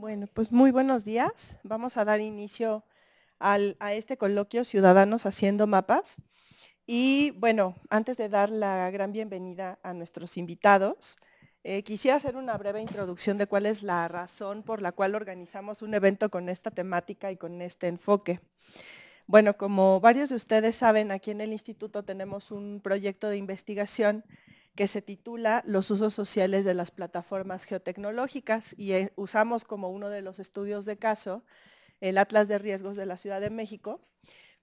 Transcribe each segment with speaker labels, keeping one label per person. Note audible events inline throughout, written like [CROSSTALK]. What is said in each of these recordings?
Speaker 1: Bueno, pues muy buenos días. Vamos a dar inicio a este coloquio Ciudadanos Haciendo Mapas. Y bueno, antes de dar la gran bienvenida a nuestros invitados, eh, quisiera hacer una breve introducción de cuál es la razón por la cual organizamos un evento con esta temática y con este enfoque. Bueno, como varios de ustedes saben, aquí en el instituto tenemos un proyecto de investigación que se titula Los usos sociales de las plataformas geotecnológicas y eh, usamos como uno de los estudios de caso el Atlas de Riesgos de la Ciudad de México,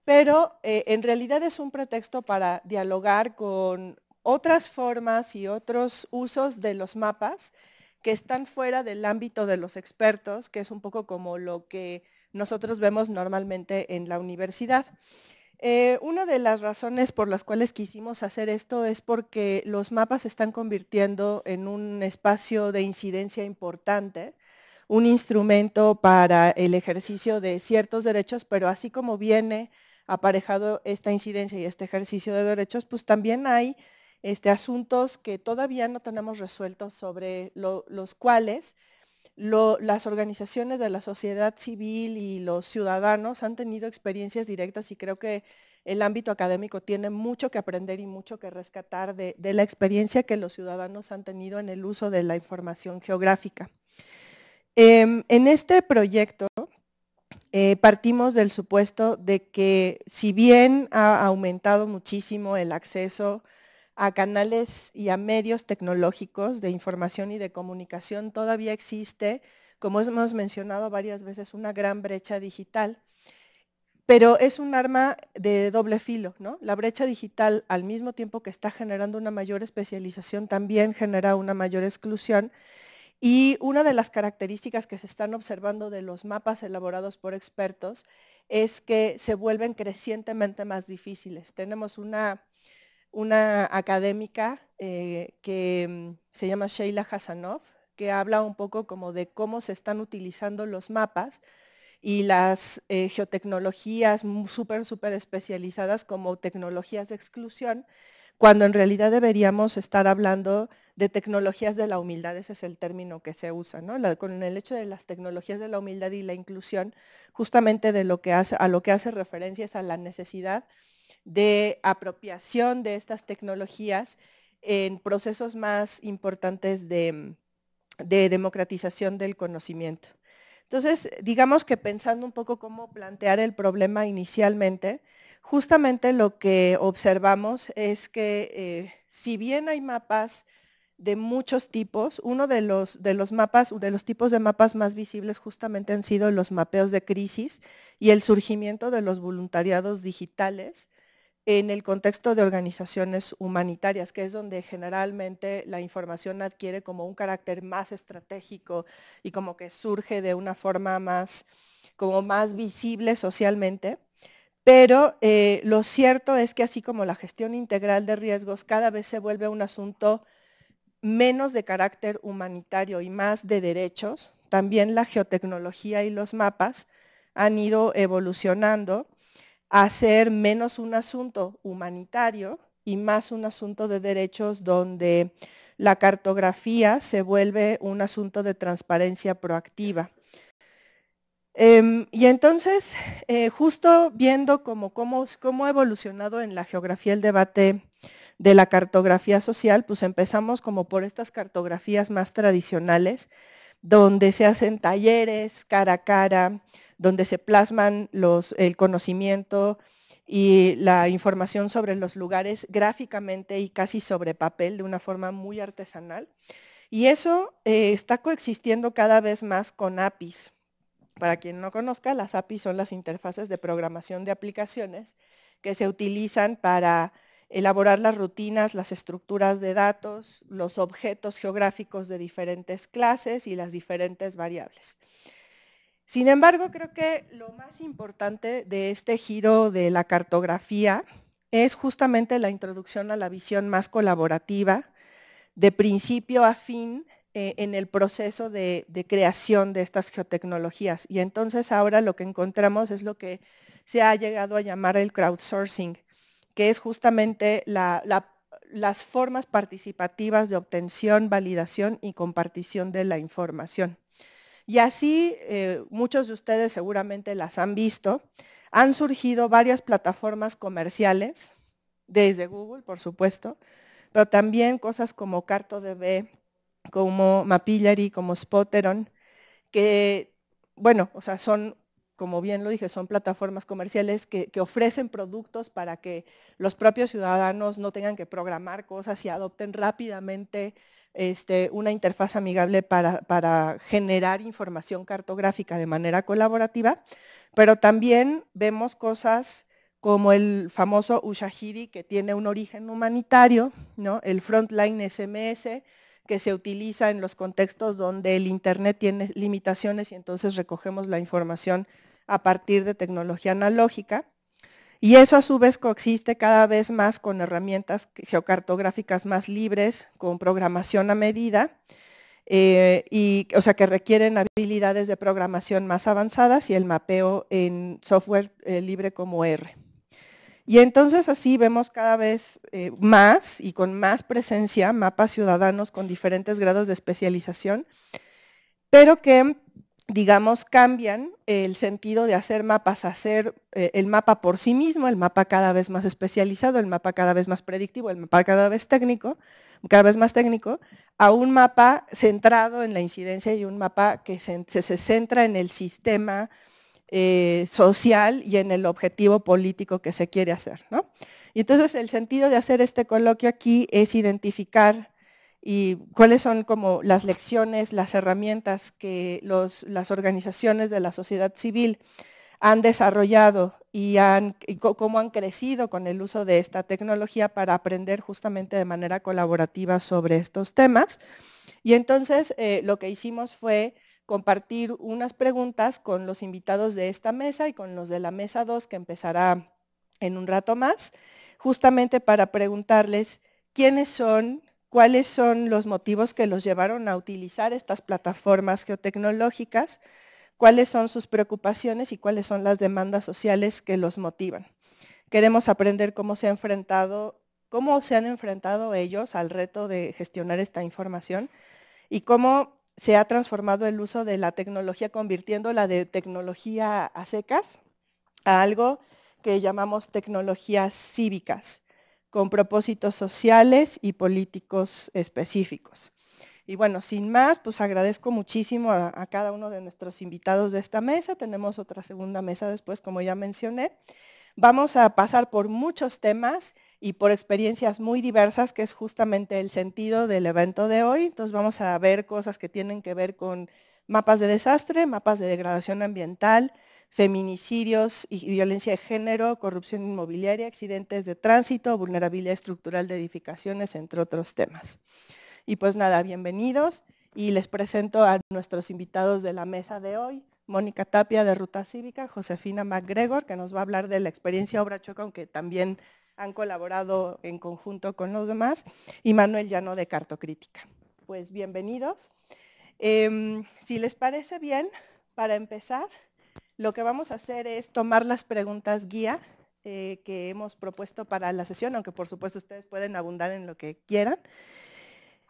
Speaker 1: pero eh, en realidad es un pretexto para dialogar con otras formas y otros usos de los mapas que están fuera del ámbito de los expertos, que es un poco como lo que nosotros vemos normalmente en la universidad. Eh, una de las razones por las cuales quisimos hacer esto es porque los mapas se están convirtiendo en un espacio de incidencia importante, un instrumento para el ejercicio de ciertos derechos, pero así como viene aparejado esta incidencia y este ejercicio de derechos, pues también hay este, asuntos que todavía no tenemos resueltos sobre los cuales las organizaciones de la sociedad civil y los ciudadanos han tenido experiencias directas y creo que el ámbito académico tiene mucho que aprender y mucho que rescatar de, la experiencia que los ciudadanos han tenido en el uso de la información geográfica. Em, en este proyecto eh, partimos del supuesto de que si bien ha aumentado muchísimo el acceso a canales y a medios tecnológicos de información y de comunicación, todavía existe, como hemos mencionado varias veces, una gran brecha digital. Pero es un arma de doble filo, ¿no? La brecha digital, al mismo tiempo que está generando una mayor especialización, también genera una mayor exclusión. Y una de las características que se están observando de los mapas elaborados por expertos es que se vuelven crecientemente más difíciles. Tenemos una una académica eh, que mm, se llama Sheila Hasanov, que habla un poco como de cómo se están utilizando los mapas y las eh, geotecnologías súper, súper especializadas como tecnologías de exclusión, cuando en realidad deberíamos estar hablando de tecnologías de la humildad, ese es el término que se usa, con el hecho de las tecnologías de la humildad y la inclusión, justamente de lo que hace, a lo que hace referencia es a la necesidad de apropiación de estas tecnologías en procesos más importantes de, democratización del conocimiento. Entonces, digamos que pensando un poco cómo plantear el problema inicialmente, justamente lo que observamos es que eh, si bien hay mapas de muchos tipos, uno de de los tipos de mapas más visibles justamente han sido los mapeos de crisis y el surgimiento de los voluntariados digitales, en el contexto de organizaciones humanitarias, que es donde generalmente la información adquiere como un carácter más estratégico y como que surge de una forma más, como más visible socialmente. Pero eh, lo cierto es que así como la gestión integral de riesgos cada vez se vuelve un asunto menos de carácter humanitario y más de derechos, también la geotecnología y los mapas han ido evolucionando hacer menos un asunto humanitario y más un asunto de derechos donde la cartografía se vuelve un asunto de transparencia proactiva. Em, y entonces, eh, justo viendo cómo, cómo ha evolucionado en la geografía el debate de la cartografía social, pues empezamos como por estas cartografías más tradicionales, donde se hacen talleres cara a cara, donde se plasman el conocimiento y la información sobre los lugares gráficamente y casi sobre papel de una forma muy artesanal. Y eso eh, está coexistiendo cada vez más con APIs. Para quien no conozca, las APIs son las interfaces de programación de aplicaciones que se utilizan para elaborar las rutinas, las estructuras de datos, los objetos geográficos de diferentes clases y las diferentes variables. Sin embargo, creo que lo más importante de este giro de la cartografía es justamente la introducción a la visión más colaborativa, de principio a fin, eh, en el proceso de, creación de estas geotecnologías. Y entonces ahora lo que encontramos es lo que se ha llegado a llamar el crowdsourcing, que es justamente las formas participativas de obtención, validación y compartición de la información. Y así eh, muchos de ustedes seguramente las han visto. Han surgido varias plataformas comerciales, desde Google, por supuesto, pero también cosas como CartoDB, como Mapillary, como Spotteron, que, bueno, o sea, son como bien lo dije, son plataformas comerciales que, que, ofrecen productos para que los propios ciudadanos no tengan que programar cosas y adopten rápidamente este, una interfaz amigable para, generar información cartográfica de manera colaborativa, pero también vemos cosas como el famoso Ushahidi, que tiene un origen humanitario, el Frontline SMS, que se utiliza en los contextos donde el Internet tiene limitaciones y entonces recogemos la información a partir de tecnología analógica. Y eso a su vez coexiste cada vez más con herramientas geocartográficas más libres, con programación a medida, eh, y, o sea, que requieren habilidades de programación más avanzadas y el mapeo en software eh, libre como R. Y entonces así vemos cada vez eh, más y con más presencia mapas ciudadanos con diferentes grados de especialización, pero que digamos, cambian el sentido de hacer mapas, hacer eh, el mapa por sí mismo, el mapa cada vez más especializado, el mapa cada vez más predictivo, el mapa cada vez técnico, cada vez más técnico, a un mapa centrado en la incidencia y un mapa que se, centra en el sistema eh, social y en el objetivo político que se quiere hacer. Y entonces el sentido de hacer este coloquio aquí es identificar y cuáles son como las lecciones, las herramientas que las organizaciones de la sociedad civil han desarrollado y, han, cómo han crecido con el uso de esta tecnología para aprender justamente de manera colaborativa sobre estos temas. Y entonces eh, lo que hicimos fue compartir unas preguntas con los invitados de esta mesa y con los de la mesa 2 que empezará en un rato más, justamente para preguntarles quiénes son cuáles son los motivos que los llevaron a utilizar estas plataformas geotecnológicas, cuáles son sus preocupaciones y cuáles son las demandas sociales que los motivan. Queremos aprender cómo se cómo se han enfrentado ellos al reto de gestionar esta información y cómo se ha transformado el uso de la tecnología convirtiéndola de tecnología a secas a algo que llamamos tecnologías cívicas con propósitos sociales y políticos específicos. Y bueno, sin más, pues agradezco muchísimo a, a, cada uno de nuestros invitados de esta mesa. Tenemos otra segunda mesa después, como ya mencioné. Vamos a pasar por muchos temas y por experiencias muy diversas, que es justamente el sentido del evento de hoy. Entonces vamos a ver cosas que tienen que ver con mapas de desastre, mapas de degradación ambiental, feminicidios y violencia de género, corrupción inmobiliaria, accidentes de tránsito, vulnerabilidad estructural de edificaciones, entre otros temas. Y pues nada, bienvenidos y les presento a nuestros invitados de la mesa de hoy, Mónica Tapia de Ruta Cívica, Josefina MacGregor, que nos va a hablar de la experiencia Obra Choca, aunque también han colaborado en conjunto con los demás, y Manuel Llano de Cartocrítica. Pues bienvenidos. Em, si les parece bien, para empezar, lo que vamos a hacer es tomar las preguntas guía eh, que hemos propuesto para la sesión, aunque por supuesto ustedes pueden abundar en lo que quieran.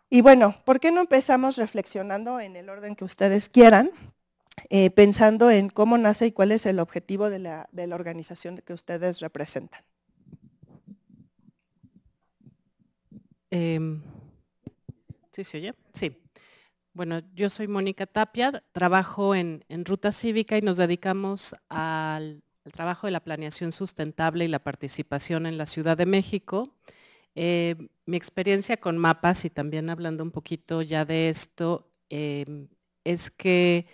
Speaker 1: Y bueno, ¿por qué no empezamos reflexionando en el orden que ustedes quieran, eh, pensando en cómo nace y cuál es el objetivo de la, organización que
Speaker 2: ustedes representan? Em, ¿Sí se oye? Sí. Bueno, yo soy Mónica Tapia, trabajo en, Ruta Cívica y nos dedicamos al, trabajo de la planeación sustentable y la participación en la Ciudad de México. Eh, mi experiencia con mapas y también hablando un poquito ya de esto, eh, es que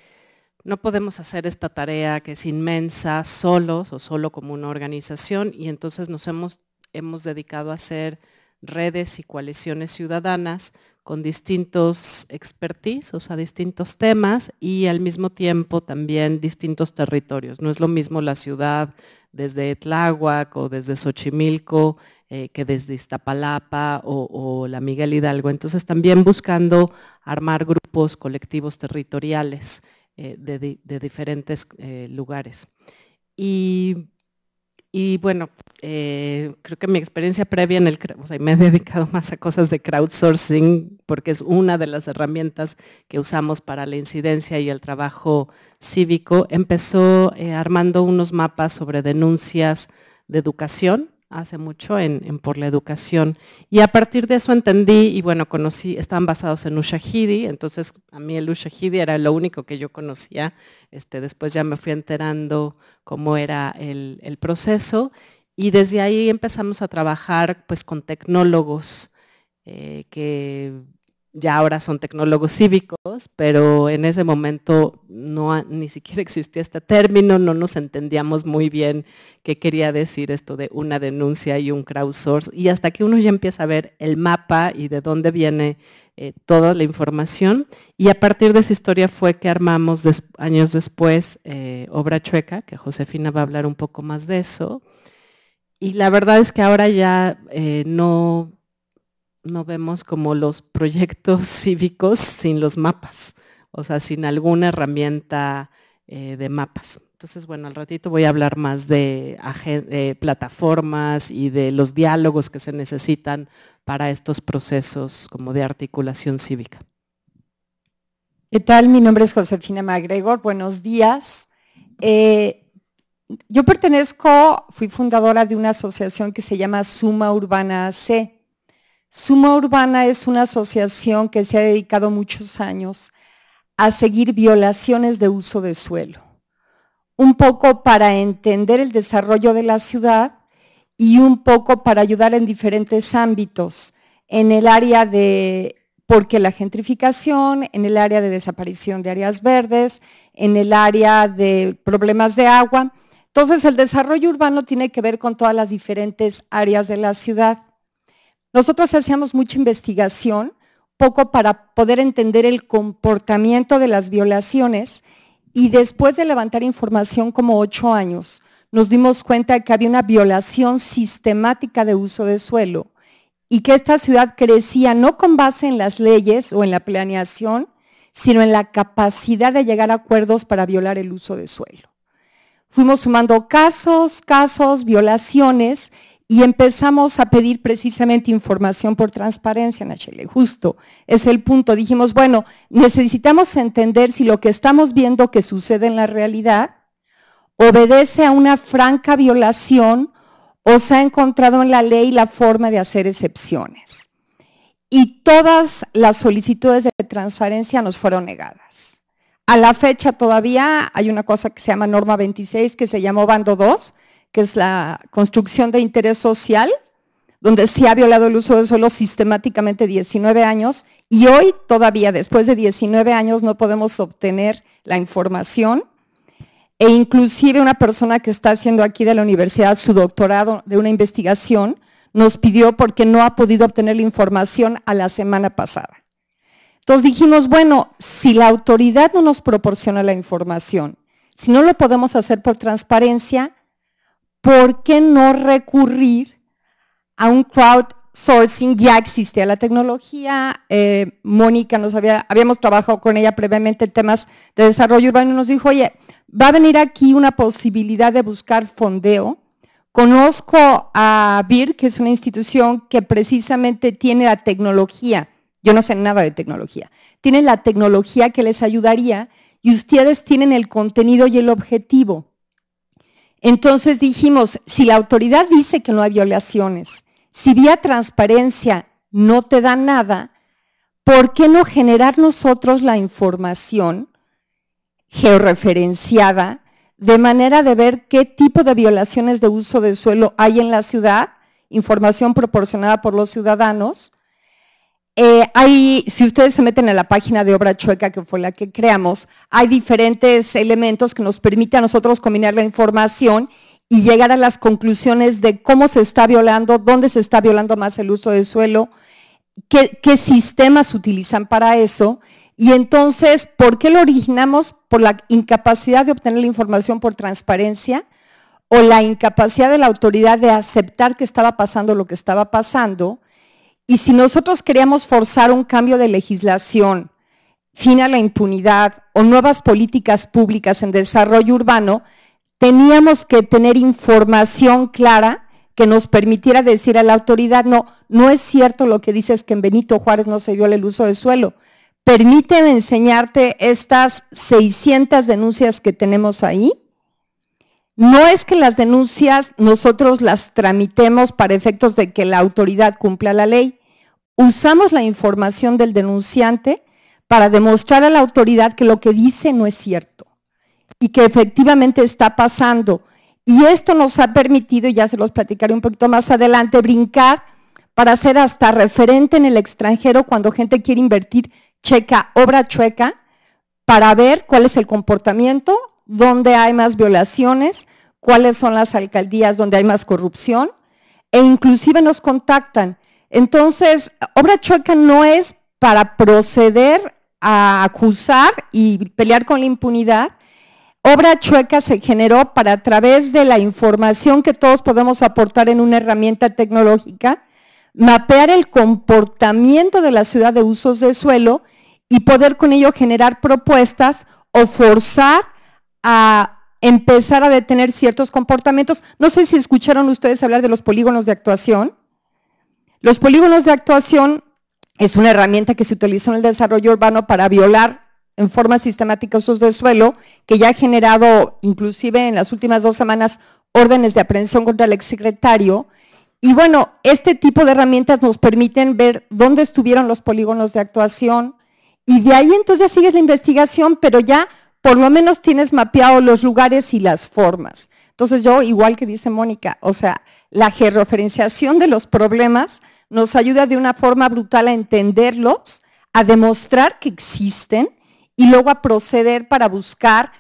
Speaker 2: no podemos hacer esta tarea que es inmensa solos o solo como una organización y entonces nos hemos dedicado a hacer redes y coaliciones ciudadanas con distintos expertise, o sea, distintos temas y al mismo tiempo también distintos territorios. No es lo mismo la ciudad desde Tláhuac o desde Xochimilco eh, que desde Iztapalapa o, la Miguel Hidalgo. Entonces también buscando armar grupos colectivos territoriales eh, de, diferentes eh, lugares. Y y bueno, eh, creo que mi experiencia previa en el, o sea, me he dedicado más a cosas de crowdsourcing porque es una de las herramientas que usamos para la incidencia y el trabajo cívico. Empezó eh, armando unos mapas sobre denuncias de educación hace mucho en, Por la Educación. Y a partir de eso entendí, y bueno, conocí, estaban basados en Ushahidi, entonces a mí el Ushahidi era lo único que yo conocía, este, después ya me fui enterando cómo era el, proceso, y desde ahí empezamos a trabajar pues con tecnólogos eh, que ya ahora son tecnólogos cívicos, pero en ese momento no ni siquiera existía este término, no nos entendíamos muy bien qué quería decir esto de una denuncia y un crowdsource. Y hasta que uno ya empieza a ver el mapa y de dónde viene eh, toda la información. Y a partir de esa historia fue que armamos años después eh, Obra Chueca, que Josefina va a hablar un poco más de eso. Y la verdad es que ahora ya eh, no no vemos como los proyectos [LAUGHS] cívicos sin los mapas, o sea, sin alguna herramienta eh, de mapas. Entonces, bueno, al ratito voy a hablar más de plataformas y de los diálogos que se necesitan para estos procesos como de articulación cívica.
Speaker 3: ¿Qué tal? Mi nombre es Josefina Magregor. Buenos días. Eh, yo pertenezco, fui fundadora de una asociación que se llama Suma Urbana C. Suma Urbana es una asociación que se ha dedicado muchos años a seguir violaciones de uso de suelo, un poco para entender el desarrollo de la ciudad y un poco para ayudar en diferentes ámbitos, en el área de porque la gentrificación, en el área de desaparición de áreas verdes, en el área de problemas de agua. Entonces, el desarrollo urbano tiene que ver con todas las diferentes áreas de la ciudad. Nosotros hacíamos mucha investigación, poco para poder entender el comportamiento de las violaciones y después de levantar información como ocho años, nos dimos cuenta de que había una violación sistemática de uso de suelo y que esta ciudad crecía no con base en las leyes o en la planeación, sino en la capacidad de llegar a acuerdos para violar el uso de suelo. Fuimos sumando casos, casos, violaciones y empezamos a pedir precisamente información por transparencia, Nachele, justo es el punto. Dijimos, bueno, necesitamos entender si lo que estamos viendo que sucede en la realidad obedece a una franca violación o se ha encontrado en la ley la forma de hacer excepciones. Y todas las solicitudes de transparencia nos fueron negadas. A la fecha todavía hay una cosa que se llama norma 26, que se llamó bando 2, que es la construcción de interés social, donde se ha violado el uso del suelo sistemáticamente 19 años y hoy todavía, después de 19 años, no podemos obtener la información. E inclusive una persona que está haciendo aquí de la universidad su doctorado de una investigación nos pidió porque no ha podido obtener la información a la semana pasada. Entonces dijimos, bueno, si la autoridad no nos proporciona la información, si no lo podemos hacer por transparencia, ¿por qué no recurrir a un crowdsourcing? Ya existía la tecnología, eh, Mónica nos había, habíamos trabajado con ella previamente en temas de desarrollo urbano y nos dijo, oye, va a venir aquí una posibilidad de buscar fondeo. Conozco a BIR, que es una institución que precisamente tiene la tecnología, yo no sé nada de tecnología, tiene la tecnología que les ayudaría y ustedes tienen el contenido y el objetivo entonces dijimos, si la autoridad dice que no hay violaciones, si vía transparencia no te da nada, ¿por qué no generar nosotros la información georreferenciada de manera de ver qué tipo de violaciones de uso de suelo hay en la ciudad, información proporcionada por los ciudadanos, eh, si ustedes se meten a la página de Obra Chueca, que fue la que creamos, hay diferentes elementos que nos permiten a nosotros combinar la información y llegar a las conclusiones de cómo se está violando, dónde se está violando más el uso del suelo, qué, qué sistemas utilizan para eso. Y entonces, ¿por qué lo originamos? Por la incapacidad de obtener la información por transparencia o la incapacidad de la autoridad de aceptar que estaba pasando lo que estaba pasando y si nosotros queríamos forzar un cambio de legislación, fin a la impunidad o nuevas políticas públicas en desarrollo urbano, teníamos que tener información clara que nos permitiera decir a la autoridad, no, no es cierto lo que dices que en Benito Juárez no se viola el uso de suelo. Permíteme enseñarte estas 600 denuncias que tenemos ahí no es que las denuncias nosotros las tramitemos para efectos de que la autoridad cumpla la ley. Usamos la información del denunciante para demostrar a la autoridad que lo que dice no es cierto y que efectivamente está pasando. Y esto nos ha permitido, ya se los platicaré un poquito más adelante, brincar para ser hasta referente en el extranjero cuando gente quiere invertir checa, obra chueca, para ver cuál es el comportamiento, dónde hay más violaciones, cuáles son las alcaldías donde hay más corrupción e inclusive nos contactan. Entonces, obra chueca no es para proceder a acusar y pelear con la impunidad. Obra chueca se generó para a través de la información que todos podemos aportar en una herramienta tecnológica, mapear el comportamiento de la ciudad de usos de suelo y poder con ello generar propuestas o forzar a empezar a detener ciertos comportamientos. No sé si escucharon ustedes hablar de los polígonos de actuación. Los polígonos de actuación es una herramienta que se utilizó en el desarrollo urbano para violar en forma sistemática usos de suelo, que ya ha generado, inclusive en las últimas dos semanas, órdenes de aprehensión contra el exsecretario. Y bueno, este tipo de herramientas nos permiten ver dónde estuvieron los polígonos de actuación. Y de ahí entonces sigue sigues la investigación, pero ya por lo menos tienes mapeado los lugares y las formas. Entonces yo, igual que dice Mónica, o sea, la georreferenciación de los problemas nos ayuda de una forma brutal a entenderlos, a demostrar que existen y luego a proceder para buscar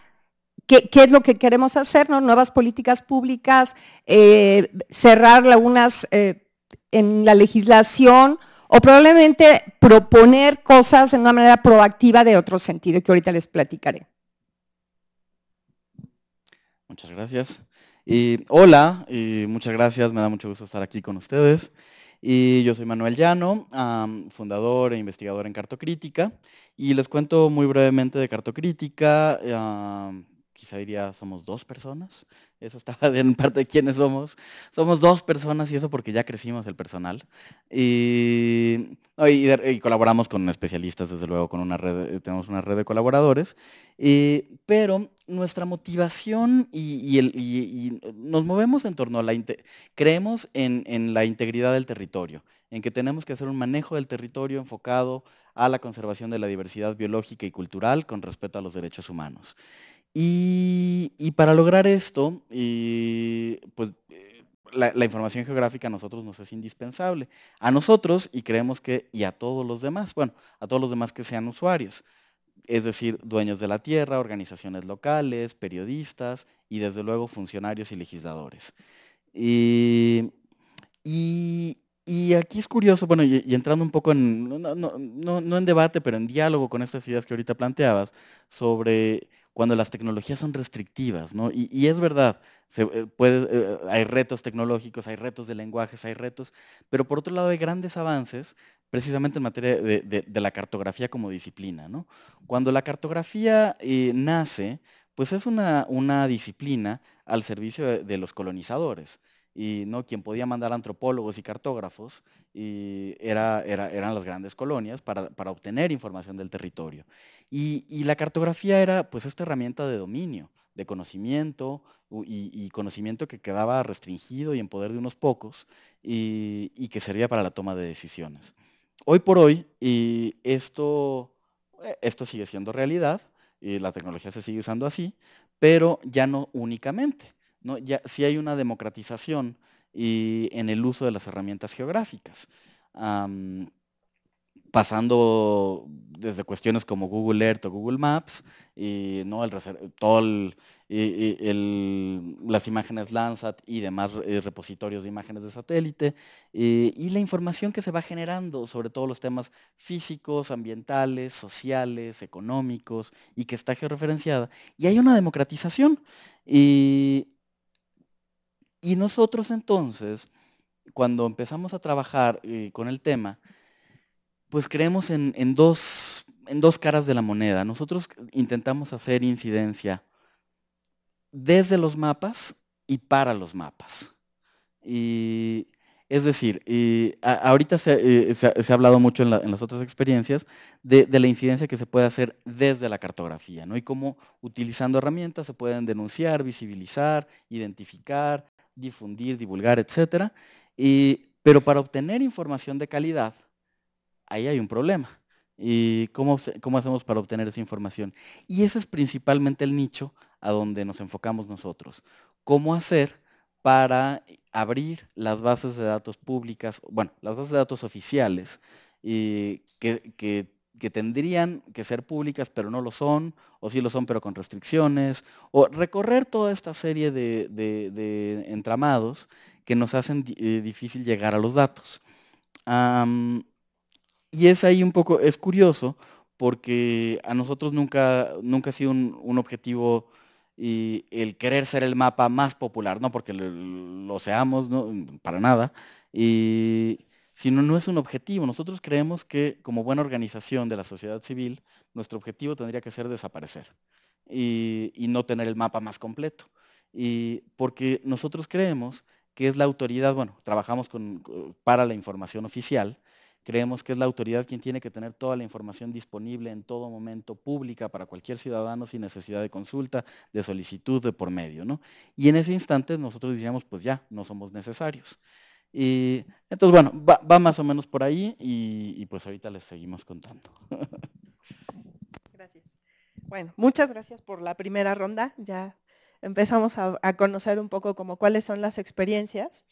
Speaker 3: qué, es lo que queremos hacer, nuevas políticas públicas, eh, cerrar lagunas eh, en la legislación o probablemente proponer cosas de una manera proactiva de otro sentido que ahorita les platicaré.
Speaker 4: Muchas gracias. Y hola, y muchas gracias, me da mucho gusto estar aquí con ustedes. Y yo soy Manuel Llano, fundador e investigador en Cartocrítica, y les cuento muy brevemente de Cartocrítica, quizá diría somos dos personas, eso estaba [LAUGHS] en parte de quiénes somos, somos dos personas y eso porque ya crecimos el personal y, colaboramos con especialistas, desde luego, con una red, tenemos una red de colaboradores, pero nuestra motivación y, nos movemos en torno a la, creemos en, en la integridad del territorio, en que tenemos que hacer un manejo del territorio enfocado a la conservación de la diversidad biológica y cultural con respeto a los derechos humanos. Y, para lograr esto, y, eh, pues eh, la, información geográfica a nosotros nos es indispensable. A nosotros y creemos que, y a todos los demás, bueno, a todos los demás que sean usuarios, es decir, dueños de la tierra, organizaciones locales, periodistas y desde luego funcionarios y legisladores. Eh, y, aquí es curioso, bueno, y, entrando un poco en, no en debate, pero en diálogo con estas ideas que ahorita planteabas, sobre cuando las tecnologías son restrictivas, ¿no? Y, es verdad, eh, eh, hay retos tecnológicos, hay retos de lenguajes, hay retos, pero por otro lado hay grandes avances precisamente en materia de, la cartografía como disciplina, ¿no? Cuando la cartografía eh, nace, pues es una, disciplina al servicio de los colonizadores y ¿no? quien podía mandar antropólogos y cartógrafos eran las grandes colonias para, obtener información del territorio. Y, la cartografía era pues esta herramienta de dominio, de conocimiento y, conocimiento que quedaba restringido y en poder de unos pocos y, que servía para la toma de decisiones. Hoy por hoy y esto, eh, esto sigue siendo realidad y la tecnología se sigue usando así, pero ya no únicamente. ¿no? hay una democratización y en el uso de las herramientas geográficas. pasando desde cuestiones como Google Earth o Google Maps, y ¿no? el, las imágenes Landsat y demás repositorios de imágenes de satélite, eh, y, la información que se va generando sobre todos los temas físicos, ambientales, sociales, económicos, y que está georreferenciada. Y hay una democratización. Y nosotros entonces, cuando empezamos a trabajar eh, con el tema, pues creemos en, dos, en dos caras de la moneda. Nosotros intentamos hacer incidencia desde los mapas y para los mapas. Y es decir, ahorita eh, se, ha hablado mucho en, las otras experiencias de, de, la incidencia que se puede hacer desde la cartografía, ¿no? Y cómo utilizando herramientas se pueden denunciar, visibilizar, identificar, difundir, divulgar, etc. pero para obtener información de calidad, ahí hay un problema. ¿Y cómo, cómo hacemos para obtener esa información? Y ese es principalmente el nicho a donde nos enfocamos nosotros. ¿Cómo hacer para abrir las bases de datos públicas, bueno, las bases de datos oficiales y que, que, que tendrían que ser públicas pero no lo son, o sí lo son pero con restricciones, o recorrer toda esta serie de, entramados que nos hacen eh, difícil llegar a los datos. y es ahí un poco, es curioso, porque a nosotros nunca, nunca ha sido un, objetivo el querer ser el mapa más popular, no porque lo, seamos, para nada. Y, si no es un objetivo. Nosotros creemos que como buena organización de la sociedad civil, nuestro objetivo tendría que ser desaparecer y, no tener el mapa más completo. Y porque nosotros creemos que es la autoridad, bueno, trabajamos para la información oficial, creemos que es la autoridad quien tiene que tener toda la información disponible en todo momento pública para cualquier ciudadano sin necesidad de consulta, de solicitud, de por medio, ¿no? Y en ese instante nosotros diríamos, pues ya, no somos necesarios. Y entonces, bueno, va, más o menos por ahí y, pues ahorita les seguimos contando.
Speaker 1: Gracias. Bueno, muchas gracias por la primera ronda. Ya empezamos a, conocer un poco como cuáles son las experiencias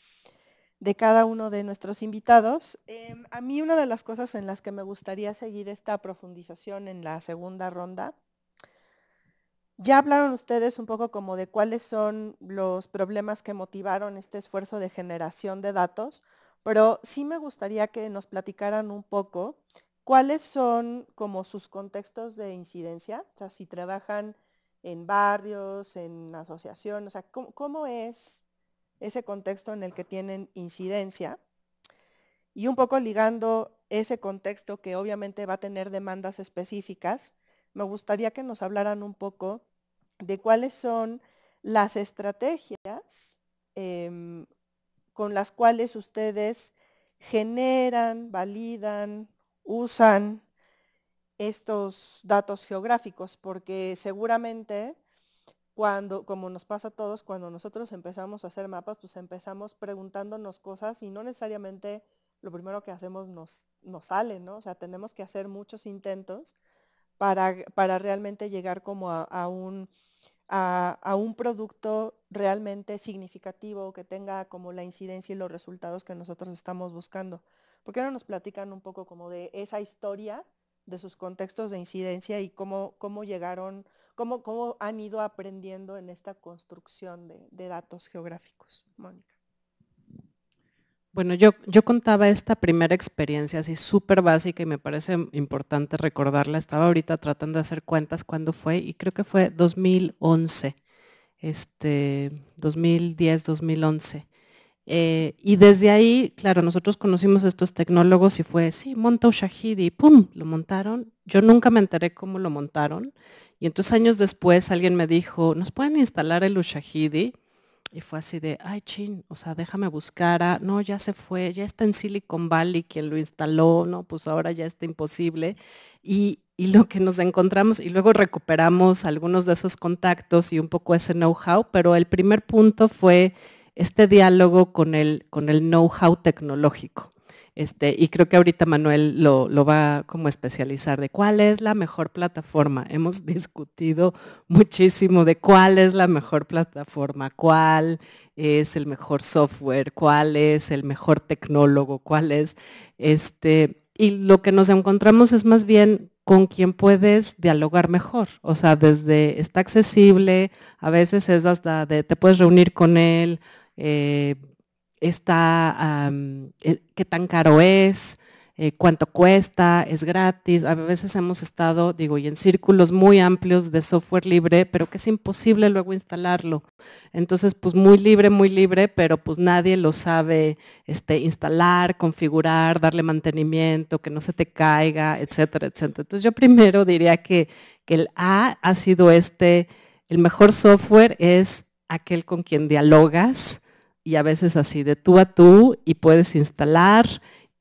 Speaker 1: de cada uno de nuestros invitados. Em, a mí una de las cosas en las que me gustaría seguir esta profundización en la segunda ronda ya hablaron ustedes un poco como de cuáles son los problemas que motivaron este esfuerzo de generación de datos, pero sí me gustaría que nos platicaran un poco cuáles son como sus contextos de incidencia, o sea, si trabajan en barrios, en asociación, o sea, cómo, cómo es ese contexto en el que tienen incidencia y un poco ligando ese contexto que obviamente va a tener demandas específicas, me gustaría que nos hablaran un poco de cuáles son las estrategias em, con las cuales ustedes generan, validan, usan estos datos geográficos, porque seguramente cuando, como nos pasa a todos, cuando nosotros empezamos a hacer mapas, pues empezamos preguntándonos cosas y no necesariamente lo primero que hacemos nos, sale, ¿no? O sea, tenemos que hacer muchos intentos para, para realmente llegar como a un a, un producto realmente significativo que tenga como la incidencia y los resultados que nosotros estamos buscando. ¿Por qué no nos platican un poco como de esa historia, de sus contextos de incidencia y cómo, cómo llegaron, cómo, han ido aprendiendo en esta construcción de, de datos geográficos? Mónica.
Speaker 2: Bueno, yo, yo contaba esta primera experiencia así súper básica y me parece importante recordarla. Estaba ahorita tratando de hacer cuentas cuándo fue y creo que fue 2011, este, 2010, 2011. Eh, y desde ahí, claro, nosotros conocimos a estos tecnólogos y fue, sí, monta Ushahidi, y ¡pum! Lo montaron. Yo nunca me enteré cómo lo montaron. Y entonces años después alguien me dijo, ¿nos pueden instalar el Ushahidi? Y fue así de, ay, chin, o sea, déjame buscar, a, ah, no, ya se fue, ya está en Silicon Valley quien lo instaló, no, pues ahora ya está imposible. Y, lo que nos encontramos, y luego recuperamos algunos de esos contactos y un poco ese know-how, pero el primer punto fue este diálogo con el, con el know-how tecnológico. Este, y creo que ahorita Manuel lo, va como a especializar de cuál es la mejor plataforma. Hemos [LAUGHS] discutido muchísimo de cuál es la mejor plataforma, cuál es el mejor software, cuál es el mejor tecnólogo, cuál es este. Y lo que nos encontramos es más bien con quién puedes dialogar mejor. O sea, desde está accesible, a veces es hasta de te puedes reunir con él, eh, está, eh, qué tan caro es, eh, cuánto cuesta, es gratis. A veces hemos estado, digo, y en círculos muy amplios de software libre, pero que es imposible luego instalarlo. Entonces, pues muy libre, muy libre, pero pues nadie lo sabe este, instalar, configurar, darle mantenimiento, que no se te caiga, etcétera, etcétera. Entonces yo primero diría que, que el A ha sido este, el mejor software es aquel con quien dialogas, y a veces así de tú a tú y puedes instalar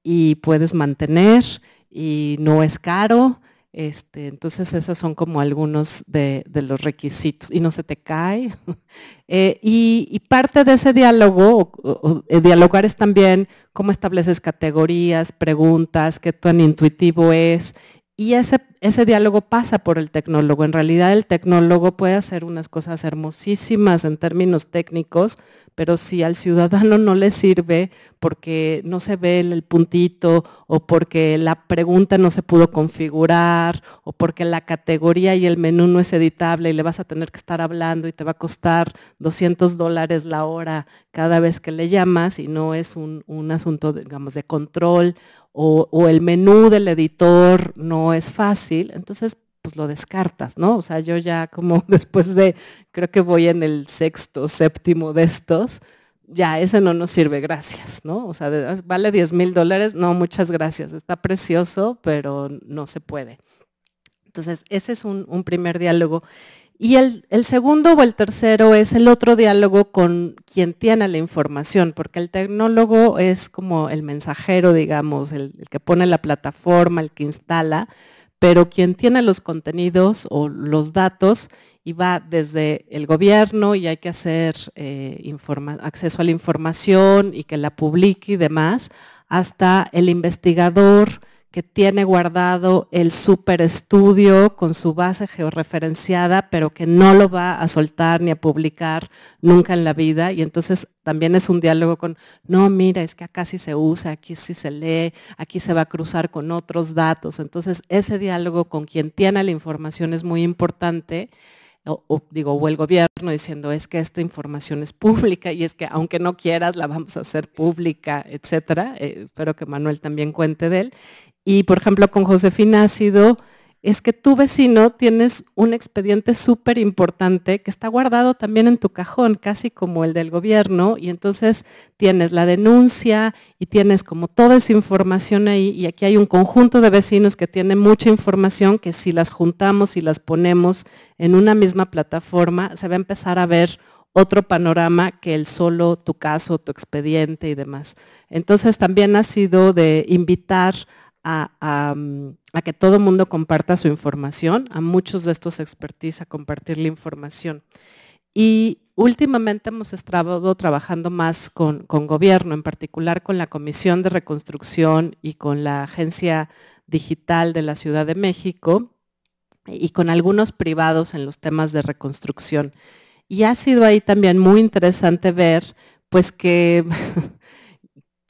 Speaker 2: y puedes mantener y no es caro. Este, entonces esos son como algunos de, los requisitos y no se te cae. [LAUGHS] Eh, y, parte de ese diálogo, eh, dialogar es también cómo estableces categorías, preguntas, qué tan intuitivo es y ese, ese diálogo pasa por el tecnólogo. En realidad el tecnólogo puede hacer unas cosas hermosísimas en términos técnicos, pero si al ciudadano no le sirve porque no se ve el puntito o porque la pregunta no se pudo configurar o porque la categoría y el menú no es editable y le vas a tener que estar hablando y te va a costar 200 dólares la hora cada vez que le llamas y no es un, un asunto, digamos, de control o, el menú del editor no es fácil, entonces pues lo descartas, ¿no? O sea, yo ya como [LAUGHS] después de, creo que voy en el sexto, séptimo de estos, ya ese no nos sirve, gracias, ¿no? O sea, ah, vale 10 mil dólares, no, muchas gracias, está precioso, pero no se puede. Entonces, ese es un, un primer diálogo. Y el, segundo o el tercero es el otro diálogo con quien tiene la información, porque el tecnólogo es como el mensajero, digamos, el, que pone la plataforma, el que instala, pero quien tiene los contenidos o los datos y va desde el gobierno y hay que hacer eh, acceso a la información y que la publique y demás, hasta el investigador, que tiene guardado el super estudio con su base georreferenciada, pero que no lo va a soltar ni a publicar nunca en la vida. Y entonces también es un diálogo con, no, mira, es que acá sí se usa, aquí sí se lee, aquí se va a cruzar con otros datos. Entonces ese diálogo con quien tiene la información es muy importante. O, digo, o el gobierno diciendo es que esta información es pública y es que aunque no quieras la vamos a hacer pública, etcétera. Eh, espero que Manuel también cuente de él. Y por ejemplo, con Josefina ha sido, es que tu vecino tienes un expediente súper importante que está guardado también en tu cajón, casi como el del gobierno, y entonces tienes la denuncia y tienes como toda esa información ahí, y aquí hay un conjunto de vecinos que tienen mucha información que si las juntamos y las ponemos en una misma plataforma, se va a empezar a ver otro panorama que el solo tu caso, tu expediente y demás. Entonces también ha sido de invitar Mm, a, que todo el mundo comparta su información, a muchos de estos expertise a compartir la información. Y últimamente hemos estado trabajando más con, con, gobierno, en particular con la Comisión de Reconstrucción y con la Agencia Digital de la Ciudad de México y con algunos privados en los temas de reconstrucción. Y ha sido ahí también muy interesante ver pues que [LAUGHS]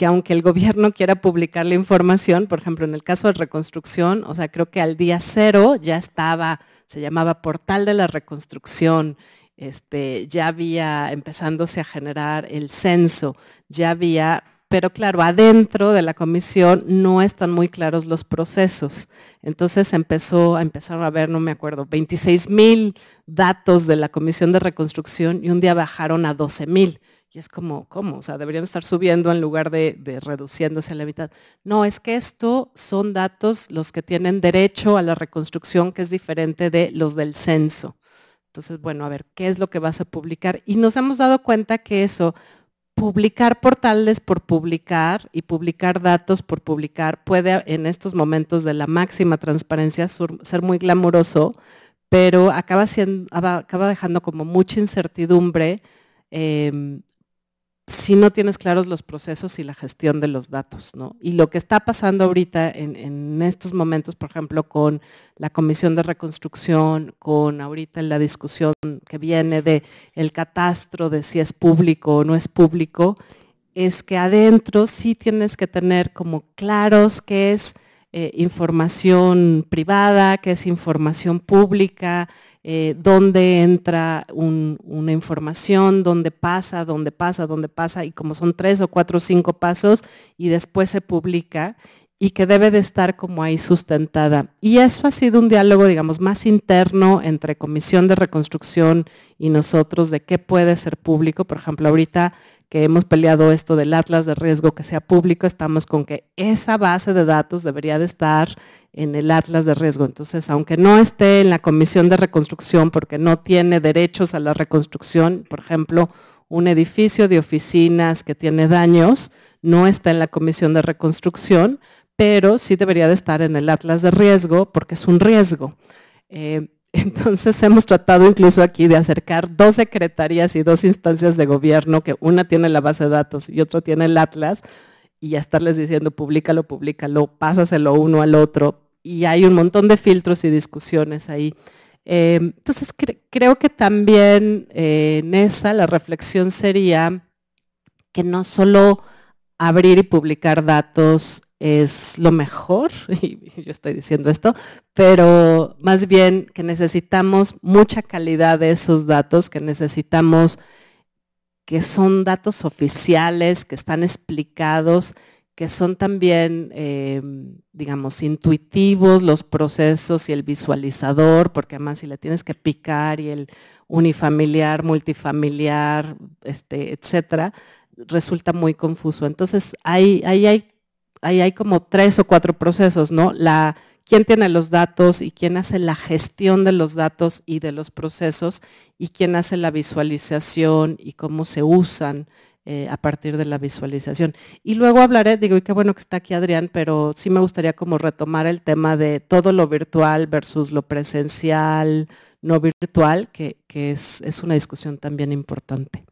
Speaker 2: que aunque el gobierno quiera publicar la información, por ejemplo, en el caso de reconstrucción, o sea, creo que al día cero ya estaba, se llamaba Portal de la Reconstrucción, este, ya había empezándose a generar el censo, ya había, pero claro, adentro de la comisión no están muy claros los procesos. Entonces empezó, empezaron a ver, no me acuerdo, 26 mil datos de la comisión de reconstrucción y un día bajaron a 12 mil y es como, ¿cómo? O sea, deberían estar subiendo en lugar de, reduciéndose a la mitad. No, es que esto son datos los que tienen derecho a la reconstrucción, que es diferente de los del censo. Entonces, bueno, a ver, ¿qué es lo que vas a publicar? Y nos hemos dado cuenta que eso, publicar portales por publicar y publicar datos por publicar, puede en estos momentos de la máxima transparencia ser muy glamuroso, pero acaba, dejando como mucha incertidumbre em, si no tienes claros los procesos y la gestión de los datos. Y lo que está pasando ahorita en, estos momentos, por ejemplo, con la Comisión de Reconstrucción, con ahorita la discusión que viene de el catastro, de si es público o no es público, es que adentro sí tienes que tener como claros qué es eh, información privada, qué es información pública, eh, dónde entra una información, dónde pasa, dónde pasa, dónde pasa, y como son tres o cuatro o cinco pasos, y después se publica, y que debe de estar como ahí sustentada. Y eso ha sido un diálogo, digamos, más interno entre Comisión de Reconstrucción y nosotros de qué puede ser público. Por ejemplo, ahorita que hemos peleado esto del atlas de riesgo que sea público, estamos con que esa base de datos debería de estar en el atlas de riesgo. Entonces, aunque no esté en la comisión de reconstrucción porque no tiene derechos a la reconstrucción, por ejemplo, un edificio de oficinas que tiene daños, no está en la comisión de reconstrucción, pero sí debería de estar en el atlas de riesgo porque es un riesgo. Eh, entonces hemos tratado incluso aquí de acercar dos secretarías y dos instancias de gobierno, que una tiene la base de datos y otra tiene el atlas, y ya estarles diciendo, públicalo, públicalo, pásaselo uno al otro, y hay un montón de filtros y discusiones ahí. Eh, entonces creo que también eh, en esa la reflexión sería que no solo abrir y publicar datos es lo mejor, [LAUGHS] y yo estoy diciendo esto, pero más bien que necesitamos mucha calidad de esos datos, que necesitamos que son datos oficiales, que están explicados, que son también, em, digamos, intuitivos los procesos y el visualizador, porque además si le tienes que picar y el unifamiliar, multifamiliar, este, etcétera, resulta muy confuso. Entonces, ahí hay, hay ahí hay como tres o cuatro procesos, ¿no? La, quién tiene los datos y quién hace la gestión de los datos y de los procesos y quién hace la visualización y cómo se usan eh, a partir de la visualización. Y luego hablaré, digo, qué bueno que está aquí Adrián, pero sí me gustaría como retomar el tema de todo lo virtual versus lo presencial, no virtual, que, es una discusión también importante.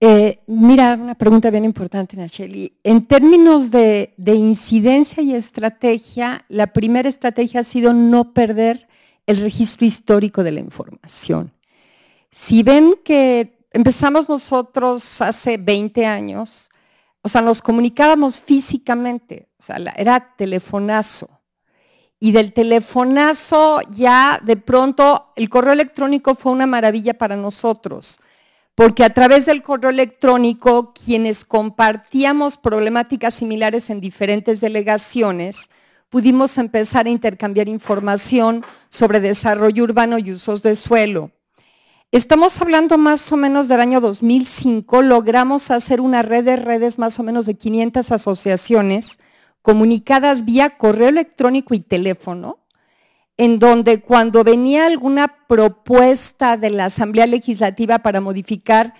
Speaker 3: Eh, mira, una pregunta bien importante, Nacheli. En términos de, incidencia y estrategia, la primera estrategia ha sido no perder el registro histórico de la información. Si ven que empezamos nosotros hace 20 años, o sea, nos comunicábamos físicamente, o sea, era telefonazo. Y del telefonazo ya de pronto el correo electrónico fue una maravilla para nosotros porque a través del correo electrónico quienes compartíamos problemáticas similares en diferentes delegaciones, pudimos empezar a intercambiar información sobre desarrollo urbano y usos de suelo. Estamos hablando más o menos del año 2005, logramos hacer una red de redes más o menos de 500 asociaciones comunicadas vía correo electrónico y teléfono, en donde cuando venía alguna propuesta de la Asamblea Legislativa para modificar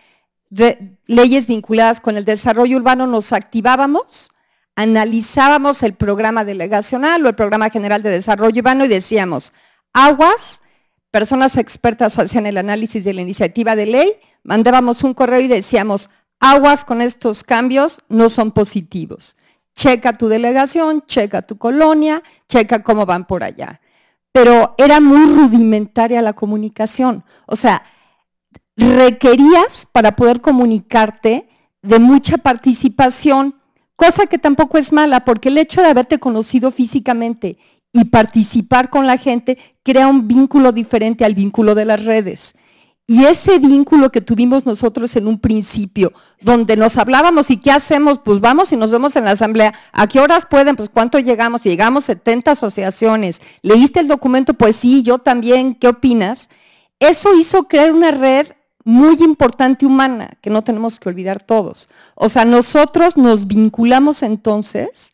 Speaker 3: leyes vinculadas con el desarrollo urbano, nos activábamos, analizábamos el programa delegacional o el programa general de desarrollo urbano y decíamos, aguas, personas expertas hacían el análisis de la iniciativa de ley, mandábamos un correo y decíamos, aguas con estos cambios no son positivos. Checa tu delegación, checa tu colonia, checa cómo van por allá pero era muy rudimentaria la comunicación. O sea, requerías para poder comunicarte de mucha participación, cosa que tampoco es mala, porque el hecho de haberte conocido físicamente y participar con la gente crea un vínculo diferente al vínculo de las redes. Y ese vínculo que tuvimos nosotros en un principio, donde nos hablábamos y qué hacemos, pues vamos y nos vemos en la asamblea. ¿A qué horas pueden? Pues cuánto llegamos. Llegamos 70 asociaciones. ¿Leíste el documento? Pues sí, yo también. ¿Qué opinas? Eso hizo crear una red muy importante humana que no tenemos que olvidar todos. O sea, nosotros nos vinculamos entonces,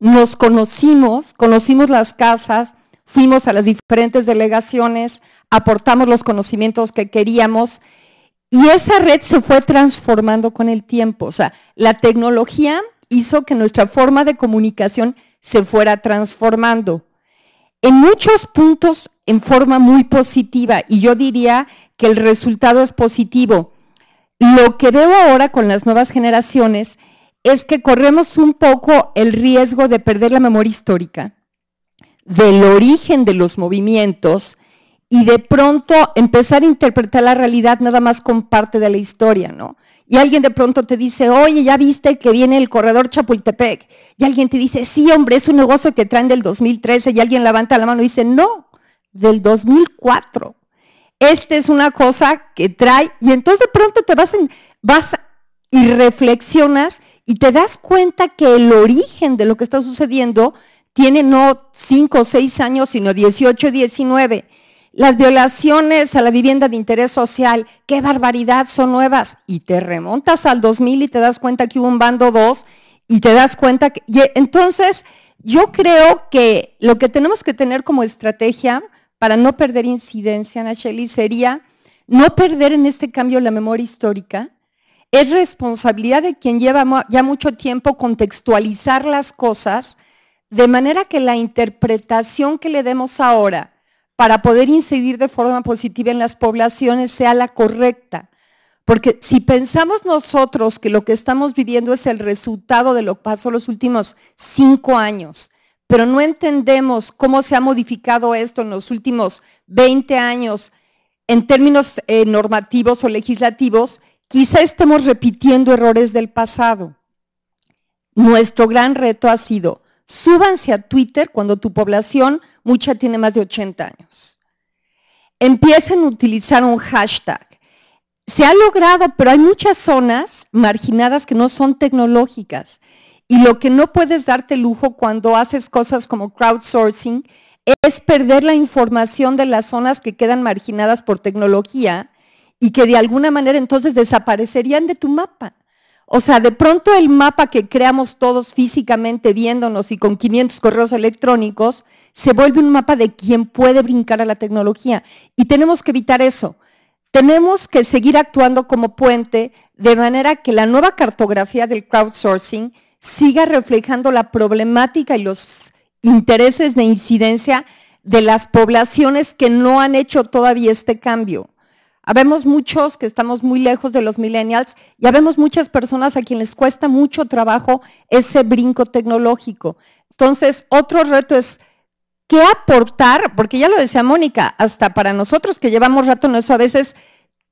Speaker 3: nos conocimos, conocimos las casas, fuimos a las diferentes delegaciones, aportamos los conocimientos que queríamos y esa red se fue transformando con el tiempo. O sea, la tecnología hizo que nuestra forma de comunicación se fuera transformando. En muchos puntos en forma muy positiva y yo diría que el resultado es positivo. Lo que veo ahora con las nuevas generaciones es que corremos un poco el riesgo de perder la memoria histórica del origen de los movimientos y de pronto empezar a interpretar la realidad nada más con parte de la historia, ¿no? Y alguien de pronto te dice, oye, ya viste que viene el corredor Chapultepec. Y alguien te dice, sí, hombre, es un negocio que traen del 2013. Y alguien levanta la mano y dice, no, del 2004. Esta es una cosa que trae. Y entonces de pronto te vas, en, vas y reflexionas y te das cuenta que el origen de lo que está sucediendo tiene no 5 o 6 años, sino 18 19. Las violaciones a la vivienda de interés social, qué barbaridad, son nuevas. Y te remontas al 2000 y te das cuenta que hubo un bando 2 y te das cuenta que... entonces, yo creo que lo que tenemos que tener como estrategia para no perder incidencia, Nacheli, sería no perder en este cambio la memoria histórica. Es responsabilidad de quien lleva ya mucho tiempo contextualizar las cosas de manera que la interpretación que le demos ahora para poder incidir de forma positiva en las poblaciones sea la correcta. Porque si pensamos nosotros que lo que estamos viviendo es el resultado de lo que pasó los últimos cinco años, pero no entendemos cómo se ha modificado esto en los últimos 20 años en términos eh, normativos o legislativos, quizá estemos repitiendo errores del pasado. Nuestro gran reto ha sido súbanse a Twitter cuando tu población mucha tiene más de 80 años. Empiecen a utilizar un hashtag. Se ha logrado, pero hay muchas zonas marginadas que no son tecnológicas. Y lo que no puedes darte lujo cuando haces cosas como crowdsourcing es perder la información de las zonas que quedan marginadas por tecnología y que de alguna manera entonces desaparecerían de tu mapa. O sea, de pronto el mapa que creamos todos físicamente viéndonos y con 500 correos electrónicos se vuelve un mapa de quién puede brincar a la tecnología. Y tenemos que evitar eso. Tenemos que seguir actuando como puente de manera que la nueva cartografía del crowdsourcing siga reflejando la problemática y los intereses de incidencia de las poblaciones que no han hecho todavía este cambio. Habemos muchos que estamos muy lejos de los millennials y habemos muchas personas a quienes les cuesta mucho trabajo ese brinco tecnológico. Entonces, otro reto es qué aportar, porque ya lo decía Mónica, hasta para nosotros que llevamos rato en eso, a veces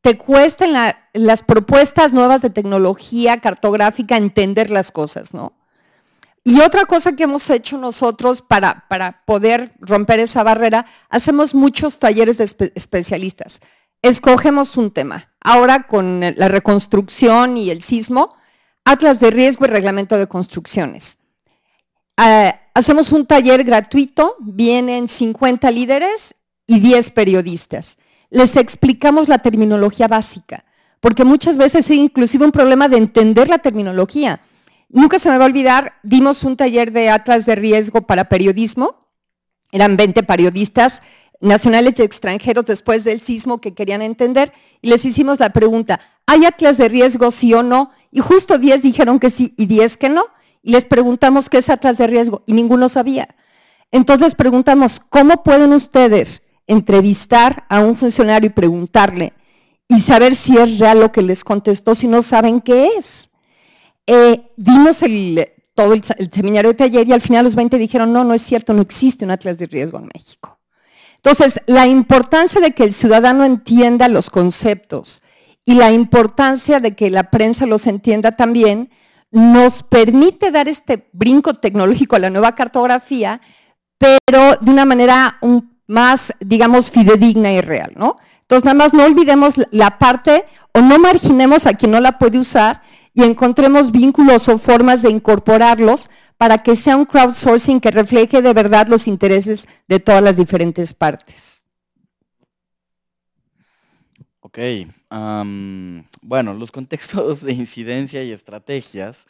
Speaker 3: te cuestan las propuestas nuevas de tecnología cartográfica entender las cosas, ¿no? Y otra cosa que hemos hecho nosotros para, poder romper esa barrera, hacemos muchos talleres de especialistas escogemos un tema. Ahora con la reconstrucción y el sismo, Atlas de Riesgo y Reglamento de Construcciones. Ah, hacemos un taller gratuito, vienen 50 líderes y 10 periodistas. Les explicamos la terminología básica, porque muchas veces es inclusive un problema de entender la terminología. Nunca se me va a olvidar, dimos un taller de Atlas de Riesgo para periodismo, eran 20 periodistas, nacionales y extranjeros después del sismo que querían entender y les hicimos la pregunta, ¿hay atlas de riesgo sí o no? Y justo 10 dijeron que sí y 10 que no. Y les preguntamos qué es atlas de riesgo y ninguno sabía. Entonces les preguntamos, ¿cómo pueden ustedes entrevistar a un funcionario y preguntarle y saber si es real lo que les contestó si no saben qué es? Eh, dimos el, todo el, seminario de taller y al final los 20 dijeron, no, no es cierto, no existe un atlas de riesgo en México. Entonces, la importancia de que el ciudadano entienda los conceptos y la importancia de que la prensa los entienda también nos permite dar este brinco tecnológico a la nueva cartografía, pero de una manera más, digamos, fidedigna y real, ¿no? Entonces, nada más no olvidemos la parte o no marginemos a quien no la puede usar, y encontremos vínculos o formas de incorporarlos para que sea un crowdsourcing que refleje de verdad los intereses de todas las diferentes partes.
Speaker 4: Ok, bueno, los contextos de incidencia y estrategias.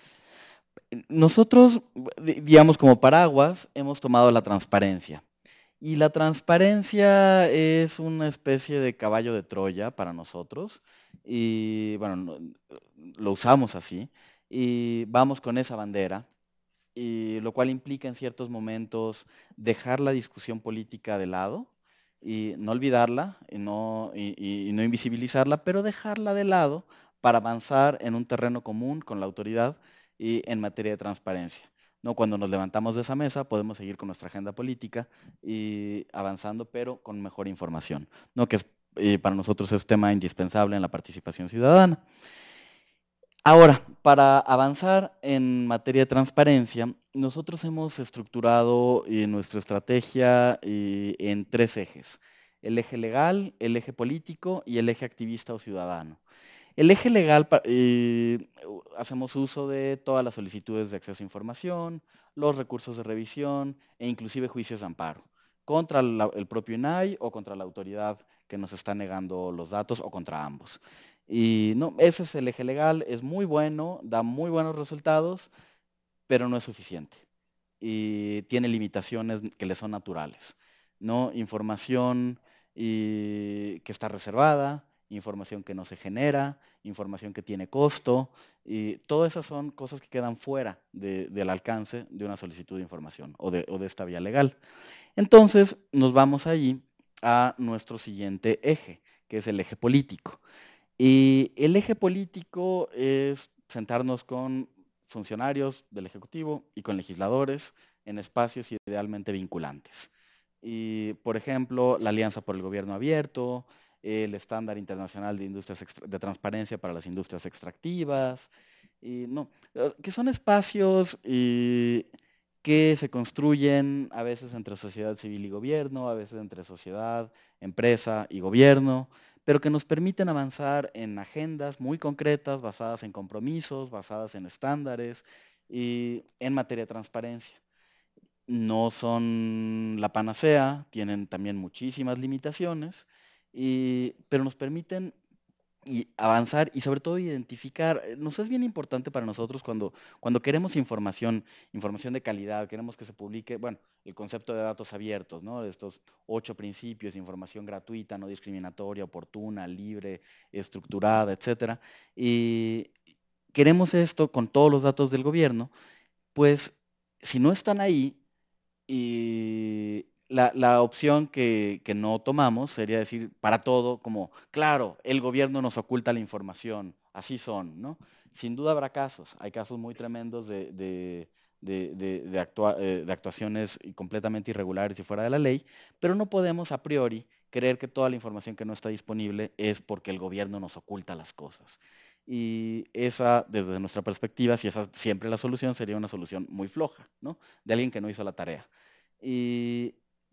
Speaker 4: Nosotros, digamos, como paraguas, hemos tomado la transparencia. Y la transparencia es una especie de caballo de Troya para nosotros. Y bueno, lo usamos así, y vamos con esa bandera, y lo cual implica en ciertos momentos dejar la discusión política de lado y no olvidarla y no, y, no invisibilizarla, pero dejarla de lado para avanzar en un terreno común con la autoridad y en materia de transparencia. ¿no? Cuando nos levantamos de esa mesa podemos seguir con nuestra agenda política y avanzando, pero con mejor información, ¿no? que eh, para nosotros es tema indispensable en la participación ciudadana. Ahora, para avanzar en materia de transparencia, nosotros hemos estructurado eh, nuestra estrategia eh, en tres ejes. El eje legal, el eje político y el eje activista o ciudadano. El eje legal, eh, hacemos uso de todas las solicitudes de acceso a información, los recursos de revisión e inclusive juicios de amparo contra el propio INAI o contra la autoridad que nos está negando los datos o contra ambos. Y no, ese es el eje legal, es muy bueno, da muy buenos resultados, pero no es suficiente. Y tiene limitaciones que le son naturales. ¿no? Información que está reservada, información que no se genera, información que tiene costo, y todas esas son cosas que quedan fuera del alcance de una solicitud de información o de, o de esta vía legal. Entonces, nos vamos allí a nuestro siguiente eje, que es el eje político. Y el eje político es sentarnos con funcionarios del Ejecutivo y con legisladores en espacios idealmente vinculantes. Y, por ejemplo, la Alianza por el Gobierno Abierto, el Estándar Internacional de, Industrias de Transparencia para las Industrias Extractivas, eh, que son espacios que se construyen a veces entre sociedad civil y gobierno, a veces entre sociedad, empresa y gobierno, pero que nos permiten avanzar en agendas muy concretas, basadas en compromisos, basadas en estándares y en materia de transparencia. No son la panacea, tienen también muchísimas limitaciones, pero nos permiten y avanzar y sobre todo identificar, eh, nos es bien importante para nosotros cuando, cuando queremos información, información de calidad, queremos que se publique, bueno, el concepto de datos abiertos, ¿no? Estos ocho principios, información gratuita, no discriminatoria, oportuna, libre, estructurada, etcétera. Y eh, queremos esto con todos los datos del gobierno, pues si no están ahí, y eh, la, opción que, no tomamos sería decir para todo, como, claro, el gobierno nos oculta la información, así son, ¿no? Sin duda habrá casos, hay casos muy tremendos de, eh, actuaciones completamente irregulares y fuera de la ley, pero no podemos a priori creer que toda la información que no está disponible es porque el gobierno nos oculta las cosas. Y esa, desde nuestra perspectiva, si esa siempre la solución, sería una solución muy floja, ¿no? De alguien que no hizo la tarea. Y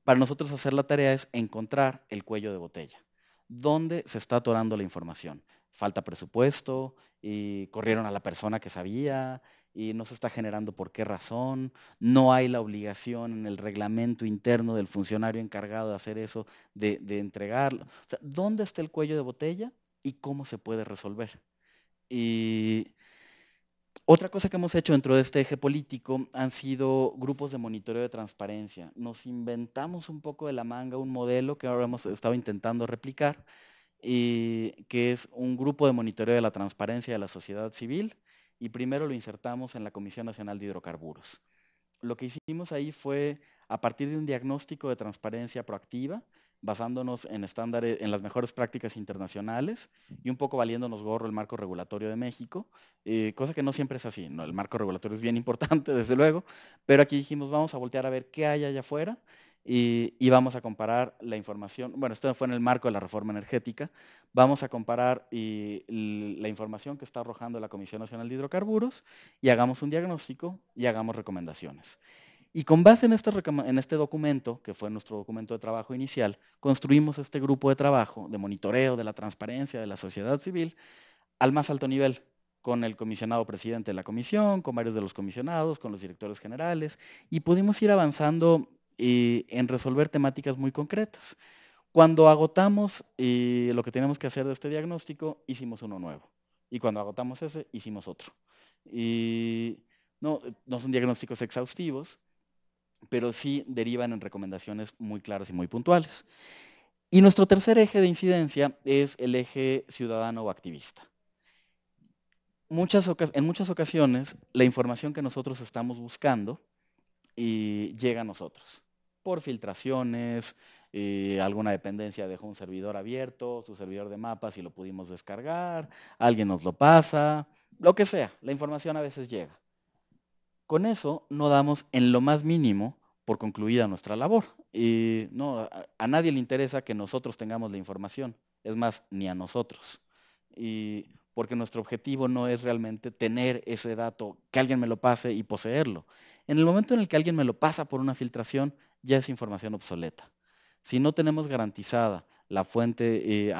Speaker 4: para nosotros hacer la tarea es encontrar el cuello de botella. ¿Dónde se está atorando la información? Falta presupuesto y corrieron a la persona que sabía y no se está generando por qué razón, no hay la obligación en el reglamento interno del funcionario encargado de hacer eso, de, entregarlo. O sea, ¿dónde está el cuello de botella y cómo se puede resolver? Y otra cosa que hemos hecho dentro de este eje político han sido grupos de monitoreo de transparencia. Nos inventamos un poco de la manga un modelo que ahora hemos estado intentando replicar, y eh, que es un grupo de monitoreo de la transparencia de la sociedad civil, y primero lo insertamos en la Comisión Nacional de Hidrocarburos. Lo que hicimos ahí fue, a partir de un diagnóstico de transparencia proactiva, basándonos en estándares, en las mejores prácticas internacionales y un poco valiéndonos gorro el marco regulatorio de México, eh, cosa que no siempre es así. ¿no? El marco regulatorio es bien importante, [LAUGHS] desde luego, pero aquí dijimos, vamos a voltear a ver qué hay allá afuera y, vamos a comparar la información, bueno, esto fue en el marco de la reforma energética, vamos a comparar eh, la información que está arrojando la Comisión Nacional de Hidrocarburos y hagamos un diagnóstico y hagamos recomendaciones. Y con base este en este, documento, que fue nuestro documento de trabajo inicial, construimos este grupo de trabajo de monitoreo, de la transparencia, de la sociedad civil, al más alto nivel, con el comisionado presidente de la comisión, con varios de los comisionados, con los directores generales, y pudimos ir avanzando eh, en resolver temáticas muy concretas. Cuando agotamos eh, lo que teníamos que hacer de este diagnóstico, hicimos uno nuevo. Y cuando agotamos ese, hicimos otro. Y no, no son diagnósticos exhaustivos, pero sí derivan en recomendaciones muy claras y muy puntuales. Y nuestro tercer eje de incidencia es el eje ciudadano o activista. en muchas ocasiones, la información que nosotros estamos buscando eh, llega a nosotros por filtraciones, eh, alguna dependencia dejó un servidor abierto, su servidor de mapas y lo pudimos descargar, alguien nos lo pasa, lo que sea, la información a veces llega. Con eso no damos en lo más mínimo por concluida nuestra labor. Y no, a, nadie le interesa que nosotros tengamos la información, es más, ni a nosotros. Y porque nuestro objetivo no es realmente tener ese dato, que alguien me lo pase y poseerlo. En el momento en el que alguien me lo pasa por una filtración, ya es información obsoleta. Si no tenemos garantizada la fuente, eh,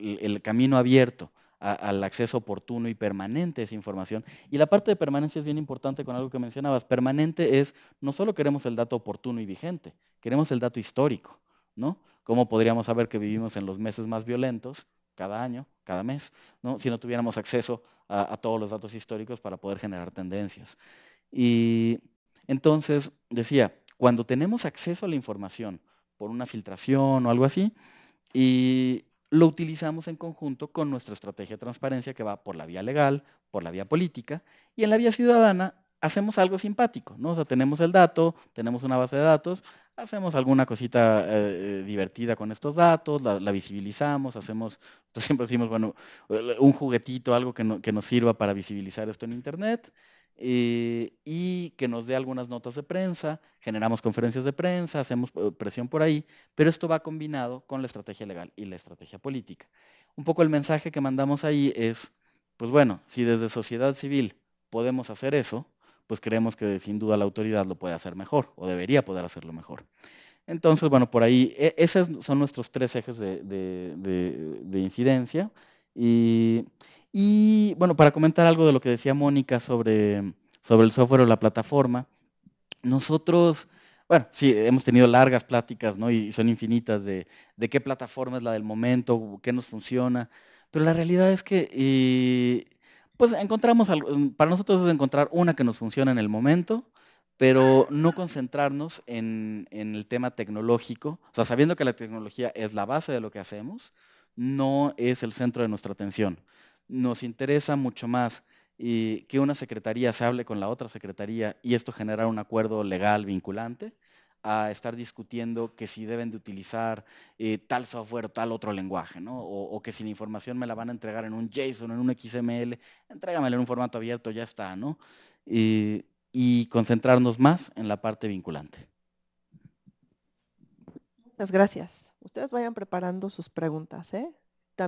Speaker 4: el camino abierto al acceso oportuno y permanente a esa información. Y la parte de permanencia es bien importante con algo que mencionabas. Permanente es, no solo queremos el dato oportuno y vigente, queremos el dato histórico, ¿no? ¿Cómo podríamos saber que vivimos en los meses más violentos cada año, cada mes, ¿no? si no tuviéramos acceso a todos los datos históricos para poder generar tendencias? Y entonces, decía, cuando tenemos acceso a la información por una filtración o algo así, y lo utilizamos en conjunto con nuestra estrategia de transparencia que va por la vía legal, por la vía política, y en la vía ciudadana hacemos algo simpático, ¿no? tenemos el dato, tenemos una base de datos, hacemos alguna cosita eh, eh, divertida con estos datos, la, visibilizamos, hacemos, siempre decimos, bueno, eh, un juguetito, algo que nos sirva para visibilizar esto en Internet, eh, y que nos dé algunas notas de prensa, generamos conferencias de prensa, hacemos eh, presión por ahí, pero esto va combinado con la estrategia legal y la estrategia política. Un poco el mensaje que mandamos ahí es, pues bueno, si desde sociedad civil podemos hacer eso, pues creemos que sin duda la autoridad lo puede hacer mejor o debería poder hacerlo mejor. Entonces, bueno, por ahí, e, esos son nuestros tres ejes de, de incidencia. Y y bueno, para comentar algo de lo que decía Mónica sobre, el software o la plataforma, nosotros, bueno, sí, hemos tenido largas pláticas, ¿no? Y son infinitas de, qué plataforma es la del momento, qué nos funciona, pero la realidad es que, eh, pues encontramos, mm, para nosotros es encontrar una que nos funciona en el momento, pero no concentrarnos en, en, el tema tecnológico, o sea, sabiendo que la tecnología es la base de lo que hacemos, no es el centro de nuestra atención nos interesa mucho más eh, que una secretaría se hable con la otra secretaría y esto genera un acuerdo legal vinculante a estar discutiendo que si deben de utilizar eh, tal software o tal otro lenguaje, ¿no? O, que si la información me la van a entregar en un JSON, en un XML, entrégamela en un formato abierto, ya está, ¿no? Eh, y concentrarnos más en la parte vinculante.
Speaker 1: Muchas gracias. Ustedes vayan preparando sus preguntas, ¿eh?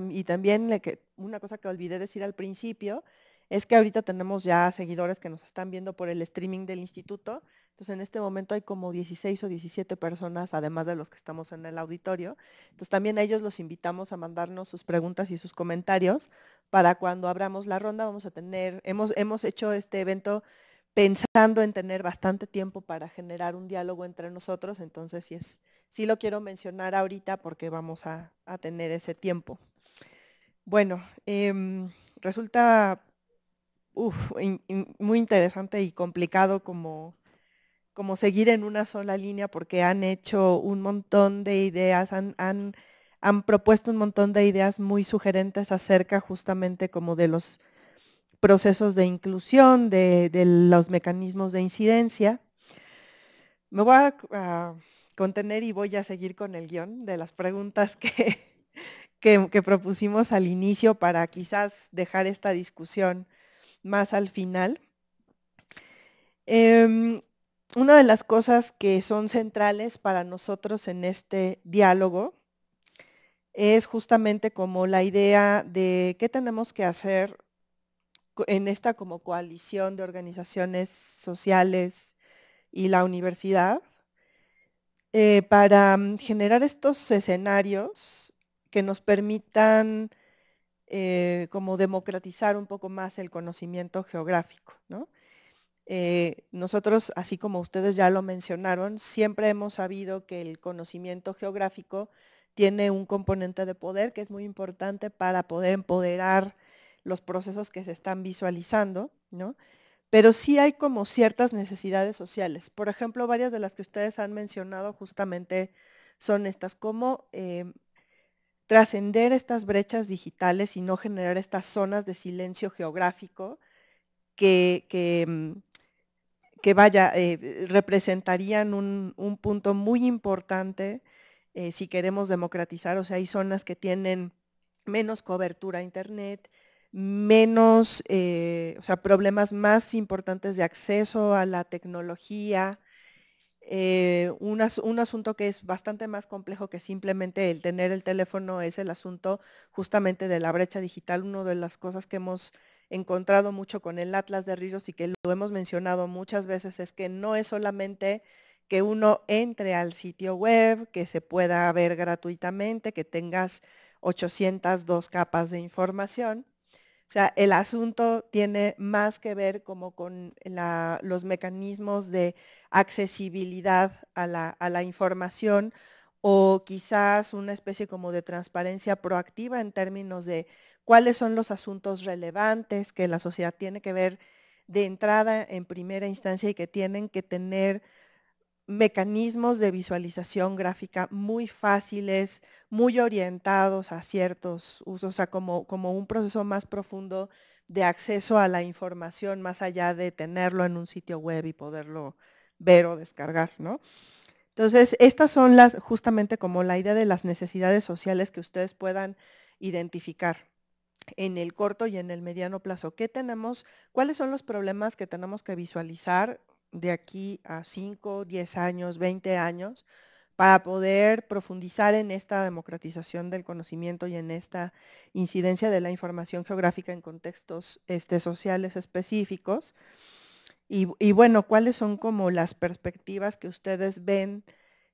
Speaker 1: y también una cosa que olvidé decir al principio es que ahorita tenemos ya seguidores que nos están viendo por el streaming del instituto. Entonces, en este momento hay como 16 o 17 personas, además de los que estamos en el auditorio. Entonces, también a ellos los invitamos a mandarnos sus preguntas y sus comentarios para cuando abramos la ronda. Vamos a tener, hemos, hemos hecho este evento pensando en tener bastante tiempo para generar un diálogo entre nosotros. Entonces, sí, es, sí lo quiero mencionar ahorita porque vamos a tener ese tiempo. Bueno, em, resulta muy interesante y complicado como, seguir en una sola línea porque han hecho un montón de ideas, han, propuesto un montón de ideas muy sugerentes acerca justamente como de los procesos de inclusión, de, los mecanismos de incidencia. Me voy a contener y voy a seguir con el guión de las preguntas [LAUGHS] que, que, propusimos al inicio para quizás dejar esta discusión más al final. Em, una de las cosas que son centrales para nosotros en este diálogo es justamente como la idea de qué tenemos que hacer en esta como coalición de organizaciones sociales y la universidad eh, para mm, generar estos escenarios que nos permitan eh, como democratizar un poco más el conocimiento geográfico. Eh, nosotros, así como ustedes ya lo mencionaron, siempre hemos sabido que el conocimiento geográfico tiene un componente de poder que es muy importante para poder empoderar los procesos que se están visualizando, ¿no? Pero sí hay como ciertas necesidades sociales. Por ejemplo, varias de las que ustedes han mencionado justamente son estas, como eh, trascender estas brechas digitales y no generar estas zonas de silencio geográfico que, que, mm, vaya, eh, representarían un, punto muy importante eh, si queremos democratizar. O sea, hay zonas que tienen menos cobertura a Internet, menos, eh, o sea, problemas más importantes de acceso a la tecnología, eh, un, un, asunto que es bastante más complejo que simplemente el tener el teléfono es el asunto justamente de la brecha digital, una de las cosas que hemos encontrado mucho con el Atlas de Ríos y que lo hemos mencionado muchas veces es que no es solamente que uno entre al sitio web, que se pueda ver gratuitamente, que tengas 802 capas de información, o sea, el asunto tiene más que ver como con los mecanismos de accesibilidad a la, a la, información o quizás una especie como de transparencia proactiva en términos de cuáles son los asuntos relevantes que la sociedad tiene que ver de entrada en primera instancia y que tienen que tener mecanismos de visualización gráfica muy fáciles, muy orientados a ciertos usos, o sea, como, como un proceso más profundo de acceso a la información, más allá de tenerlo en un sitio web y poderlo ver o descargar, ¿no? Entonces, estas son las, justamente como la idea de las necesidades sociales que ustedes puedan identificar en el corto y en el mediano plazo. ¿Qué tenemos? ¿Cuáles son los problemas que tenemos que visualizar de aquí a 5, 10 años, 20 años, para poder profundizar en esta democratización del conocimiento y en esta incidencia de la información geográfica en contextos este, sociales específicos. Y, y, bueno, ¿cuáles son como las perspectivas que ustedes ven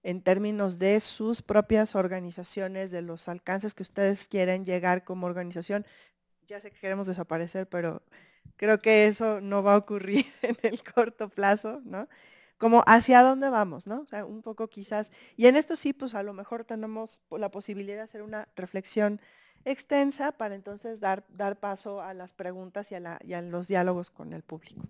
Speaker 1: en términos de sus propias organizaciones, de los alcances que ustedes quieren llegar como organización? Ya sé que queremos desaparecer, pero Creo que eso no va a ocurrir [LAUGHS] en el corto plazo, ¿no? Como hacia dónde vamos, ¿no? O sea, un poco quizás. Y en esto sí, pues a lo mejor tenemos la posibilidad de hacer una reflexión extensa para entonces dar, dar paso a las preguntas y a, los diálogos con el público.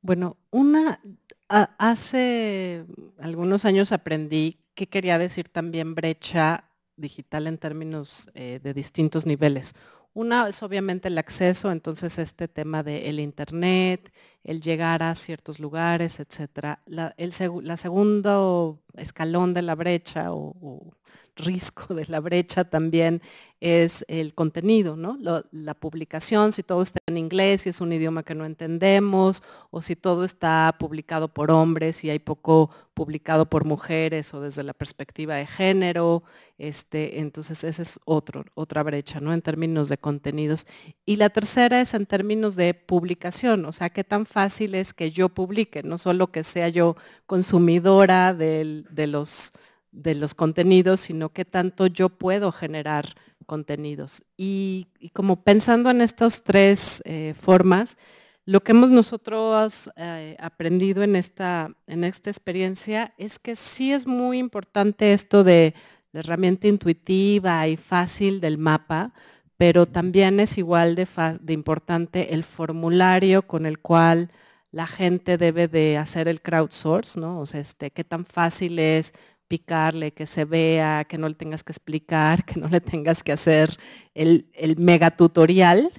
Speaker 2: Bueno, una, hace algunos años aprendí que quería decir también brecha digital en términos eh, de distintos niveles. Una es obviamente el acceso, entonces este tema del Internet, el llegar a ciertos lugares, etc. La, el segundo escalón de la brecha o Riesgo de la brecha también es el contenido, ¿no? la publicación, si todo está en inglés, si es un idioma que no entendemos, o si todo está publicado por hombres y hay poco publicado por mujeres o desde la perspectiva de género, este, entonces esa es otro, otra brecha, ¿no? En términos de contenidos. Y la tercera es en términos de publicación, o sea, qué tan fácil es que yo publique, no solo que sea yo consumidora de los de los contenidos, sino qué tanto yo puedo generar contenidos. Y, como pensando en estas tres eh, formas, lo que hemos nosotros eh, aprendido en esta, en esta experiencia es que sí es muy importante esto de la herramienta intuitiva y fácil del mapa, pero también es igual de, de, importante el formulario con el cual la gente debe de hacer el crowdsource, ¿no? O sea, este, qué tan fácil es, picarle, que se vea, que no le tengas que explicar, que no le tengas que hacer el, mega tutorial.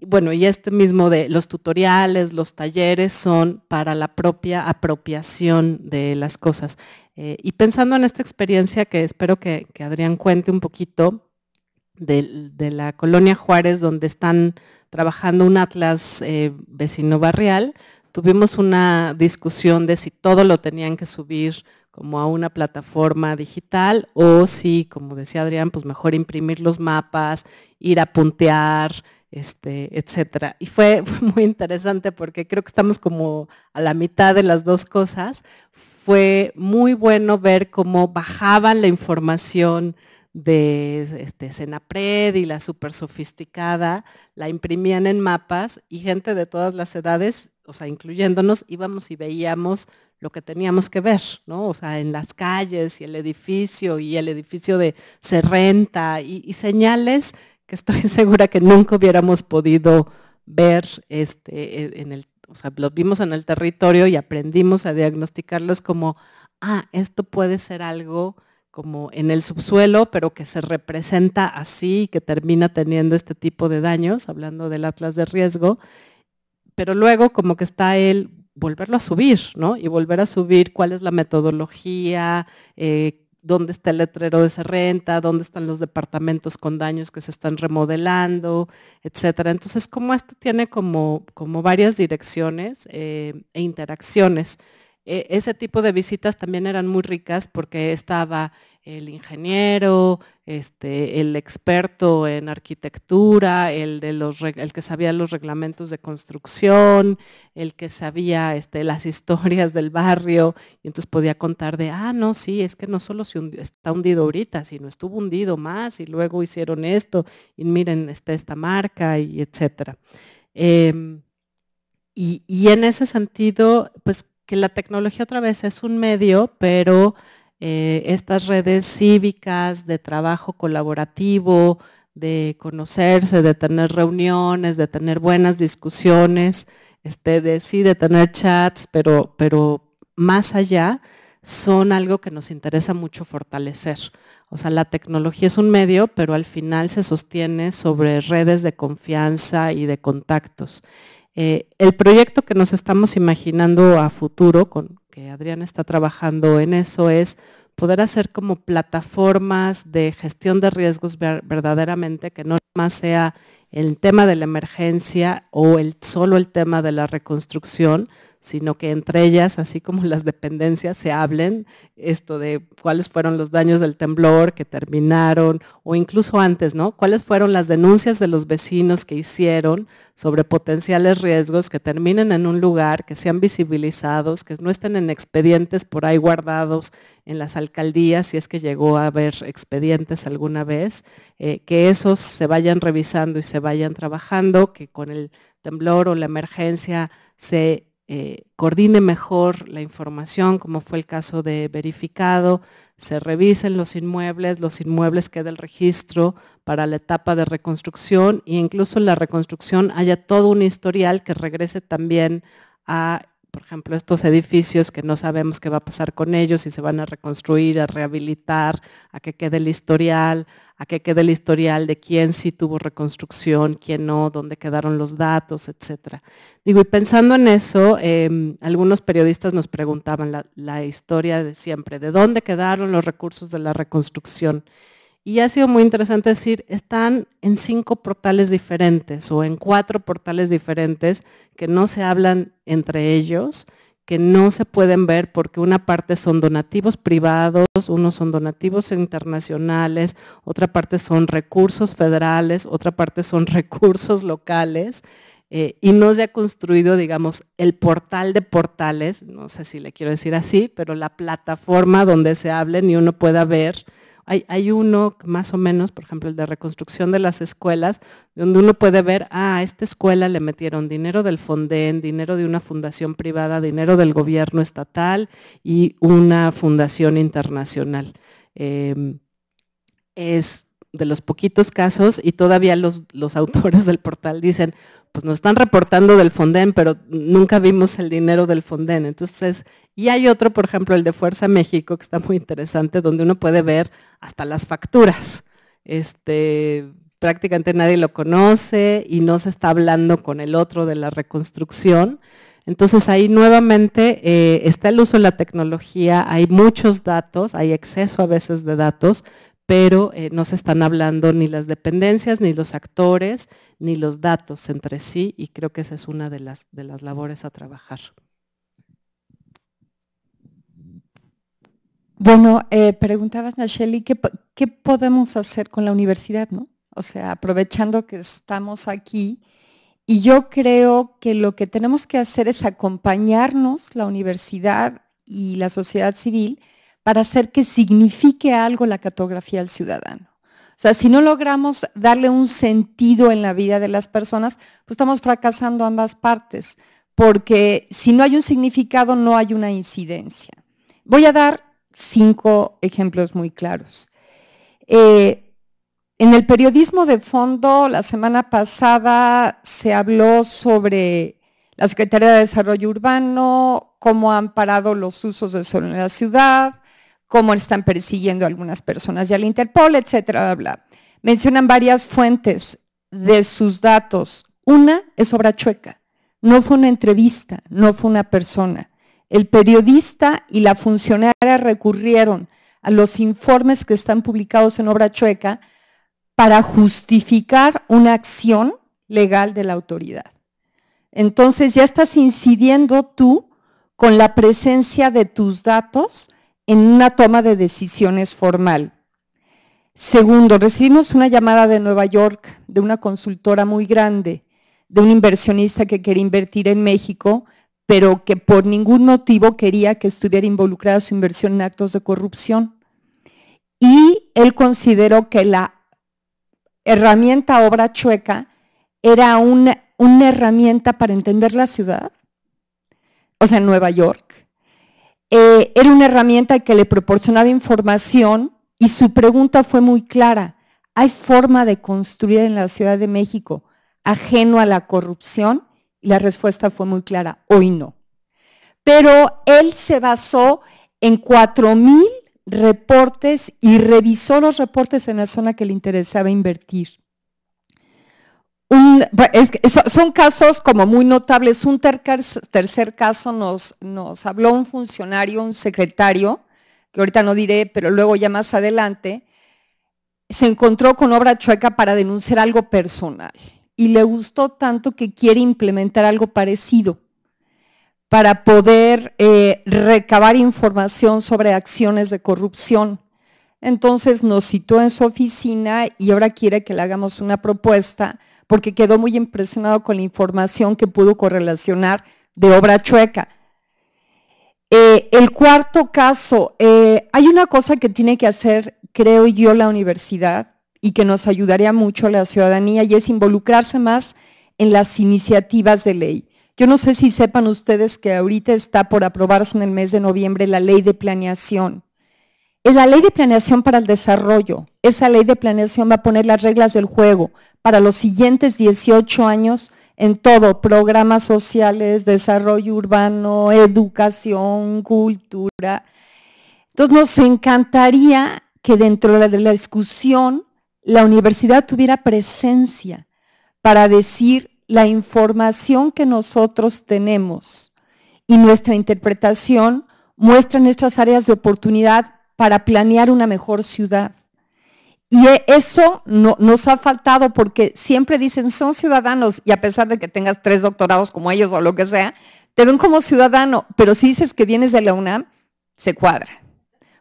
Speaker 2: Bueno, y este mismo de los tutoriales, los talleres son para la propia apropiación de las cosas. Eh, y pensando en esta experiencia que espero que, Adrián cuente un poquito de, la colonia Juárez, donde están trabajando un atlas eh, vecino barrial, tuvimos una discusión de si todo lo tenían que subir como a una plataforma digital o si, como decía Adrián, pues mejor imprimir los mapas, ir a puntear, este, etcétera. Y [LAUGHS] fue, muy interesante porque creo que estamos como a la mitad de las dos cosas. Fue muy bueno ver cómo bajaban la información de este, Senapred y la super sofisticada, la imprimían en mapas y gente de todas las edades, o sea, incluyéndonos, íbamos y veíamos lo que teníamos que ver, ¿no? O sea, en las calles y el edificio y el edificio de se renta y, señales que estoy [LAUGHS] segura que nunca hubiéramos podido ver este, e, o sea, los vimos en el territorio y aprendimos a diagnosticarlos como, ah, esto puede ser algo como en el subsuelo, pero que se representa así, y que termina teniendo este tipo de daños, hablando del atlas de riesgo, pero luego como que está el, volverlo a subir, ¿no? Y volver a subir cuál es la metodología, eh, dónde está el letrero de esa renta, dónde están los departamentos con daños que se están remodelando, etcétera. Entonces, como esto tiene como, como varias direcciones eh, e interacciones. E, ese tipo de visitas también eran muy ricas porque estaba el ingeniero, este, el experto en arquitectura, el, de los, el que sabía los reglamentos de construcción, el que sabía este, las [LAUGHS] historias del barrio, y entonces podía contar de, ah, no, sí, es que no solo se está hundido ahorita, sino estuvo hundido más y luego hicieron esto, y miren, está esta marca, y etcétera. Em, y, y en ese sentido, pues que la tecnología otra vez es un medio, pero eh, estas redes cívicas de trabajo colaborativo, de conocerse, de tener reuniones, de tener buenas discusiones, este, de sí, de tener chats, pero, pero más allá son algo que nos interesa mucho fortalecer. O sea, la tecnología es un medio, pero al final se sostiene sobre redes de confianza y de contactos. Eh, el proyecto que nos estamos imaginando a futuro con, Adrián está trabajando en eso es poder hacer como plataformas de gestión de riesgos verdaderamente, que no más sea el tema de la emergencia o el, solo el tema de la reconstrucción, sino que entre ellas, así como las dependencias, se hablen esto de cuáles fueron los daños del temblor que terminaron, o incluso antes, ¿no? ¿Cuáles fueron las denuncias de los vecinos que hicieron sobre potenciales riesgos que terminen en un lugar, que sean visibilizados, que no estén en expedientes por ahí guardados en las alcaldías, si es que llegó a haber expedientes alguna vez, eh, que esos se vayan revisando y se vayan trabajando, que con el temblor o la emergencia se eh, coordine mejor la información, como fue el caso de verificado, se revisen los inmuebles, los inmuebles queda el registro para la etapa de reconstrucción e incluso en la reconstrucción haya todo un historial que regrese también a, por ejemplo, estos edificios que no sabemos qué va a pasar con ellos, si se van a reconstruir, a rehabilitar, a que quede el historial, a que quede el historial de quién sí tuvo reconstrucción, quién no, dónde quedaron los datos, etc. Digo, y pensando en eso, em, algunos periodistas nos preguntaban la historia de siempre, de dónde quedaron los recursos de la reconstrucción. Y ha sido muy interesante decir, están en cinco portales diferentes o en cuatro portales diferentes que no se hablan entre ellos que no se pueden ver porque una parte son donativos privados, unos son donativos internacionales, otra parte son recursos federales, otra parte son [LAUGHS] recursos locales. Eh, y no se ha construido, digamos, el portal de portales, no sé si le quiero decir así, pero la plataforma donde se hable y uno pueda ver hay, uno más o menos, por ejemplo, el de reconstrucción de las escuelas, donde uno puede ver, ah, a esta escuela le metieron dinero del Fonden, dinero de una fundación privada, dinero del gobierno estatal y una fundación internacional. Em, es de los poquitos casos y todavía los, [LAUGHS] autores del portal dicen, pues nos están reportando del Fonden, pero nunca vimos el dinero del Fonden. Entonces, y hay otro, por ejemplo, el de Fuerza México, que está muy interesante, donde uno puede ver hasta las facturas. Este, prácticamente nadie lo conoce y no se está hablando con el otro de la reconstrucción. Entonces ahí nuevamente eh, está el uso de la tecnología, hay muchos datos, hay exceso a veces de datos, pero eh, no se están hablando ni las dependencias, ni los actores, ni los datos entre sí, y creo que esa es una de las, labores a trabajar.
Speaker 3: Bueno, eh, preguntabas, Nacheli, ¿qué, ¿qué, podemos hacer con la universidad? ¿no? O sea, aprovechando que estamos aquí, y yo creo que lo que tenemos que hacer es acompañarnos, la universidad y la sociedad civil, para hacer que signifique algo la cartografía al ciudadano. O sea, si no logramos darle un sentido en la vida de las personas, pues estamos fracasando ambas partes, porque si no hay un significado, no hay una incidencia. Voy a dar cinco ejemplos muy claros. Eh, en el periodismo de fondo, la semana pasada se habló sobre la Secretaría de Desarrollo Urbano, cómo han parado los usos de suelo en la ciudad, cómo están persiguiendo a algunas personas ya al Interpol, etcétera, bla, bla. Mencionan varias fuentes de sus datos. Una es obra chueca. No fue una entrevista, no fue una persona. El periodista y la funcionaria recurrieron a los informes que están publicados en obra chueca para justificar una acción legal de la autoridad. Entonces ya estás incidiendo tú con la presencia de tus datos en una toma de decisiones formal. Segundo, recibimos una llamada de Nueva York de una consultora muy grande, de un inversionista que quería invertir en México, pero que por ningún motivo quería que estuviera involucrada su inversión en actos de corrupción. Y él consideró que la herramienta obra chueca era una, herramienta para entender la ciudad, o sea, Nueva York, eh, era una herramienta que le proporcionaba información y su pregunta fue muy clara. ¿Hay forma de construir en la Ciudad de México ajeno a la corrupción? Y la respuesta fue muy clara, hoy no. Pero él se basó en 4.000 reportes y revisó los reportes en la zona que le interesaba invertir. Pues, son casos como muy notables. Un tercer caso nos, habló un funcionario, un secretario, que ahorita no diré, pero luego ya más adelante, se encontró con obra chueca para denunciar algo personal y le gustó tanto que quiere implementar algo parecido para poder eh, recabar información sobre acciones de corrupción. Entonces nos citó en su oficina y ahora quiere que le hagamos una propuesta porque quedó muy impresionado con la información que pudo correlacionar de obra chueca. Eh, el cuarto caso, eh, hay una cosa que tiene que hacer, creo yo, la universidad y que nos ayudaría mucho a la ciudadanía y es involucrarse más en las iniciativas de ley. Yo no sé si sepan ustedes que ahorita está por aprobarse en el mes de noviembre la ley de planeación es la ley de planeación para el desarrollo. Esa ley de planeación va a poner las reglas del juego para los siguientes 18 años en todo, programas sociales, desarrollo urbano, educación, cultura. Entonces nos encantaría que dentro de la discusión la universidad tuviera presencia para decir la información que nosotros tenemos y nuestra interpretación muestra nuestras áreas de oportunidad para planear una mejor ciudad. Y e, eso no, nos ha faltado porque siempre dicen, son ciudadanos, y a pesar de que tengas tres doctorados como ellos o lo que sea, te ven como ciudadano, pero si dices que vienes de la UNAM, se cuadra.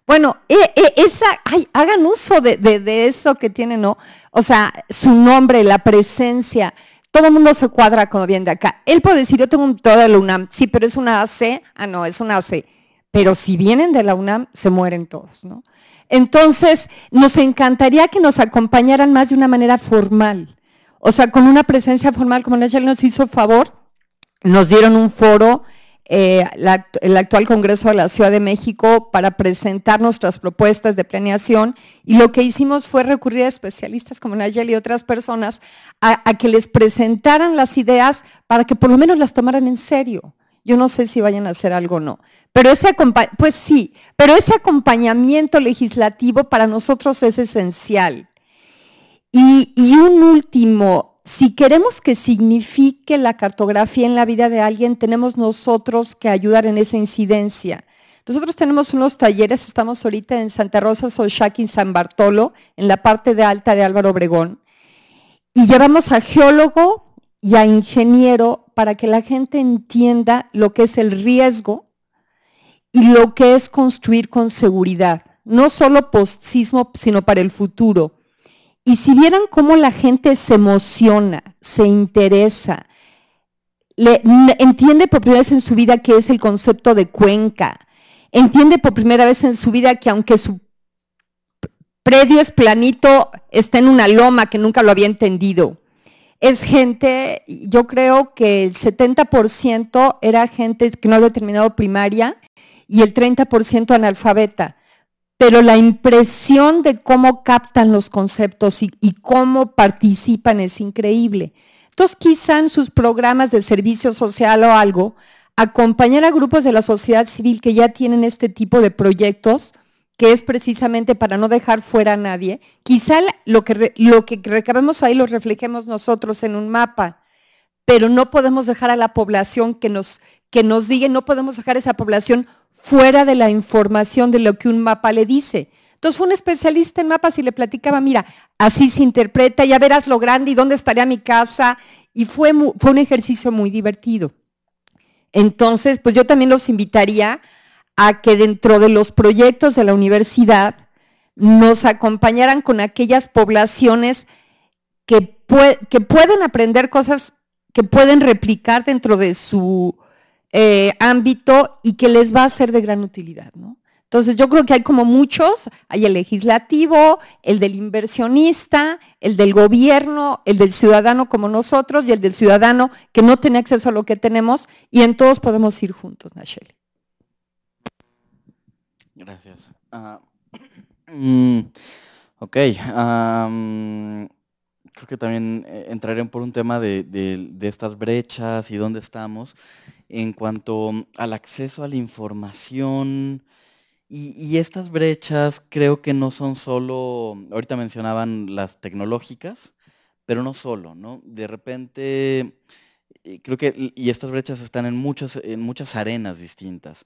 Speaker 3: Bueno, e, e, esa, hagan uso de, eso que tienen, ¿no? O sea, su nombre, la presencia, todo el mundo se cuadra cuando viene de acá. Él puede decir, yo tengo un toda de la UNAM, sí, pero es una AC, ah, no, es una AC pero si vienen de la UNAM, se mueren todos, ¿no? Entonces, nos encantaría que nos acompañaran más de una manera formal, o sea, con una presencia formal, como Nayel nos hizo favor, nos dieron un foro, eh, el actual Congreso de la Ciudad de México, para presentar nuestras propuestas de planeación, y lo que hicimos fue recurrir a especialistas como Nayel y otras personas a que les presentaran las ideas para que por lo menos las tomaran en serio, yo no sé si vayan a hacer algo o no. Pero ese, pues sí, pero ese acompañamiento legislativo para nosotros es esencial. Y, y un último, si queremos que signifique la cartografía en la vida de alguien, tenemos nosotros que ayudar en esa incidencia. Nosotros tenemos unos talleres, estamos ahorita en Santa Rosa, Solchac y San Bartolo, en la parte de alta de Álvaro Obregón, y llevamos a geólogo, y a ingeniero para que la gente entienda lo que es el riesgo y lo que es construir con seguridad, no solo post sismo, sino para el futuro. Y si vieran cómo la gente se emociona, se interesa, le, entiende por primera vez en su vida qué es el concepto de cuenca, entiende por primera vez en su vida que aunque su predio es planito, está en una loma que nunca lo había entendido es gente, yo creo que el 70% era gente que no ha terminado primaria y el 30% analfabeta. Pero la impresión de cómo captan los conceptos y, cómo participan es increíble. Entonces, quizá en sus programas de servicio social o algo, acompañar a grupos de la sociedad civil que ya tienen este tipo de proyectos que es precisamente para no dejar fuera a nadie, quizá lo que, lo que recabemos ahí lo reflejemos nosotros en un mapa, pero no podemos dejar a la población que nos, que nos diga, no podemos dejar a esa población fuera de la información de lo que un mapa le dice. Entonces fue un especialista en mapas y le platicaba, mira, así se interpreta, ya verás lo grande y dónde estaría mi casa. Y fue, fue un ejercicio muy divertido. Entonces, pues yo también los invitaría a que dentro de los proyectos de la universidad nos acompañaran con aquellas poblaciones que, pueden aprender cosas que pueden replicar dentro de su eh, ámbito y que les va a ser de gran utilidad, ¿no? Entonces yo creo que hay como muchos, hay el legislativo, el del inversionista, el del gobierno, el del ciudadano como nosotros y el del ciudadano que no tiene acceso a lo que tenemos y en todos podemos ir juntos, Nacheli.
Speaker 4: Gracias. Ah, [CLEARS THROAT] mm, ok. creo que también eh, entraré por un tema de, estas brechas y dónde estamos. En cuanto al acceso a la información y, y, estas brechas, creo que no son solo, ahorita mencionaban las tecnológicas, pero no solo, ¿no? De repente, eh, creo que, y estas brechas están en, muchas, en muchas arenas distintas.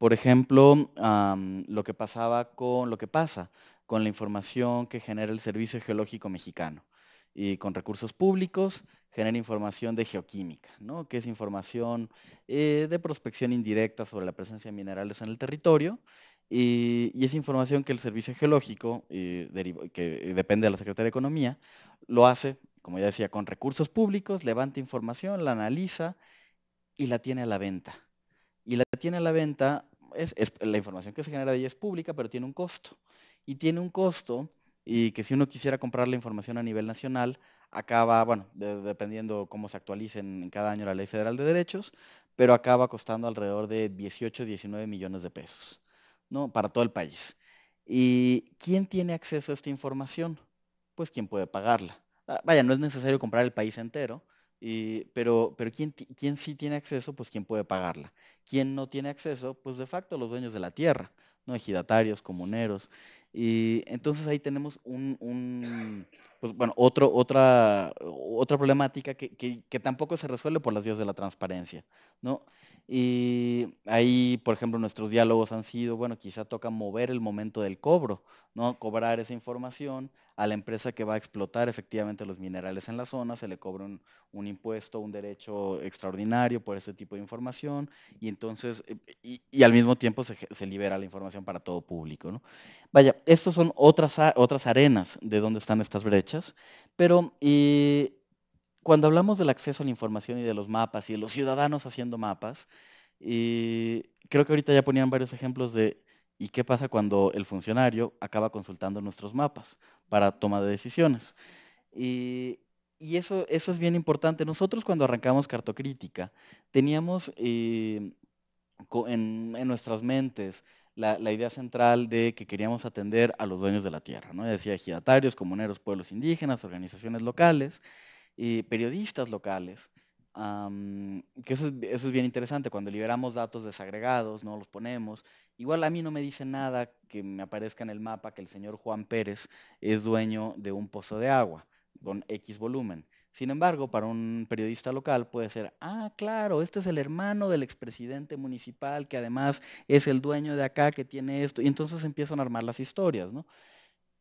Speaker 4: Por ejemplo, lo que pasaba con lo que pasa con la información que genera el Servicio Geológico Mexicano y con recursos públicos genera información de geoquímica, que es información eh, de prospección indirecta sobre la presencia de minerales en el territorio y, es información que el Servicio Geológico, eh, que depende de la Secretaría de Economía, lo hace, como ya decía, con recursos públicos, levanta información, la analiza y la tiene a la venta. Y la tiene a la venta es, la información que se genera de ella es pública, pero tiene un costo. Y tiene un costo y que si uno quisiera comprar la información a nivel nacional, acaba, bueno, dependiendo cómo se actualice en cada año la Ley Federal de Derechos, pero acaba costando alrededor de 18, 19 millones de pesos, ¿no? Para todo el país. ¿Y quién tiene acceso a esta información? Pues quien puede pagarla. Ah, vaya, no es necesario comprar el país entero, pero pero ¿quién, sí tiene acceso? Pues quién puede pagarla. ¿Quién no tiene acceso? Pues de facto los dueños de la tierra, ¿no? ejidatarios, comuneros. Y entonces ahí tenemos un, pues, bueno, otra, problemática que, que, tampoco se resuelve por las vías de la transparencia. ¿no? Y ahí, por ejemplo, nuestros diálogos han sido, bueno, quizá toca mover el momento del cobro, ¿no? cobrar esa información a la empresa que va a explotar efectivamente los minerales en la zona, se le cobra un, impuesto, un derecho extraordinario por ese tipo de información y entonces, eh, y, al mismo tiempo se, libera la información para todo público. Vaya, estas son otras, otras arenas de donde están estas brechas, pero y, cuando hablamos del acceso a la información y de los mapas y de los ciudadanos haciendo mapas, y creo que ahorita ya ponían varios ejemplos de ¿Y qué pasa cuando el funcionario acaba consultando nuestros mapas? para toma de decisiones. Y, eso, eso es bien importante. Nosotros cuando arrancamos cartocrítica, teníamos eh, en, nuestras mentes la, idea central de que queríamos atender a los dueños de la tierra. ¿no? decía ejidatarios, comuneros, pueblos indígenas, organizaciones locales, y periodistas locales. que eso es, eso es, bien interesante, cuando liberamos datos desagregados, no los ponemos, Igual a mí no me dice nada que me aparezca en el mapa que el señor Juan Pérez es dueño de un pozo de agua con X volumen. Sin embargo, para un periodista local puede ser, ah, claro, este es el hermano del expresidente municipal que además es el dueño de acá que tiene esto. Y entonces empiezan a armar las historias,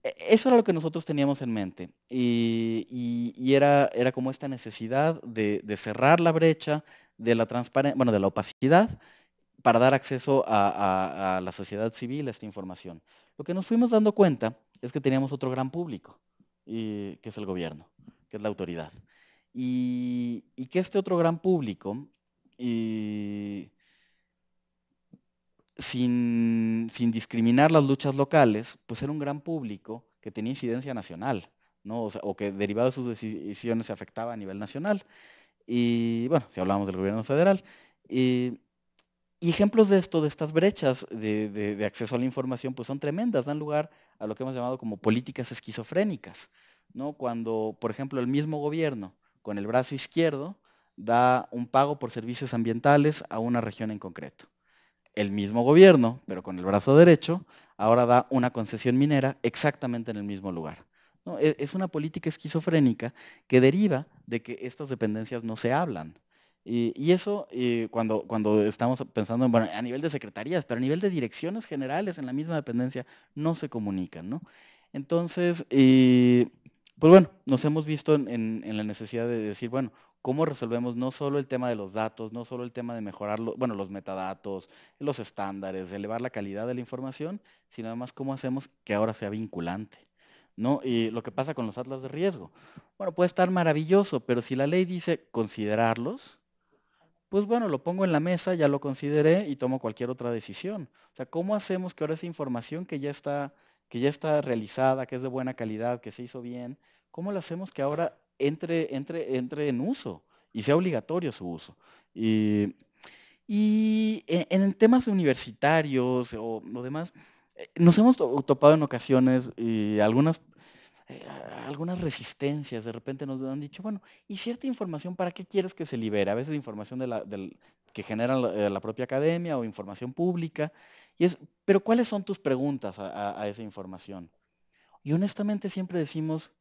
Speaker 4: e-, Eso era lo que nosotros teníamos en mente. Y, era, era como esta necesidad de, cerrar la brecha de la transparencia, bueno, de la opacidad para dar acceso a, la sociedad civil a esta información. Lo que nos fuimos dando cuenta es que teníamos otro gran público, y, que es el gobierno, que es la autoridad. Y, que este otro gran público, sin, discriminar las luchas locales, pues era un gran público que tenía incidencia nacional, o, que derivado de sus decisiones se afectaba a nivel nacional. Y bueno, si hablamos del gobierno federal. Y, y ejemplos de esto, de estas brechas de, acceso a la información, pues son tremendas, dan lugar a lo que hemos llamado como políticas esquizofrénicas, ¿no? Cuando, por ejemplo, el mismo gobierno, con el brazo izquierdo, da un pago por servicios ambientales a una región en concreto. El mismo gobierno, pero con el brazo derecho, ahora da una concesión minera exactamente en el mismo lugar. E, es una política esquizofrénica que deriva de que estas dependencias no se hablan y eso eh, cuando, cuando estamos pensando bueno, a nivel de secretarías, pero a nivel de direcciones generales en la misma dependencia no se comunican, ¿no? Entonces, eh, pues bueno, nos hemos visto en, la necesidad de decir, bueno, ¿cómo resolvemos no solo el tema de los datos, no solo el tema de mejorar bueno, los metadatos, los estándares, elevar la calidad de la información, sino además cómo hacemos que ahora sea vinculante? ¿No? Y lo que pasa con los atlas de riesgo. Bueno, puede estar maravilloso, pero si la ley dice considerarlos, pues bueno, lo pongo en la mesa, ya lo consideré y tomo cualquier otra decisión. O sea, ¿cómo hacemos que ahora esa información que ya está, que ya está realizada, que es de buena calidad, que se hizo bien, cómo la hacemos que ahora entre, entre, entre en uso y sea obligatorio su uso? Y, en, en, temas universitarios o lo demás, eh, nos hemos topado en ocasiones y algunas eh, algunas resistencias, de repente nos han dicho, bueno, ¿y cierta información para qué quieres que se libere? A veces información de que genera eh, la, propia academia o información pública. Y es, pero ¿cuáles son tus preguntas a, esa información? Y honestamente siempre decimos,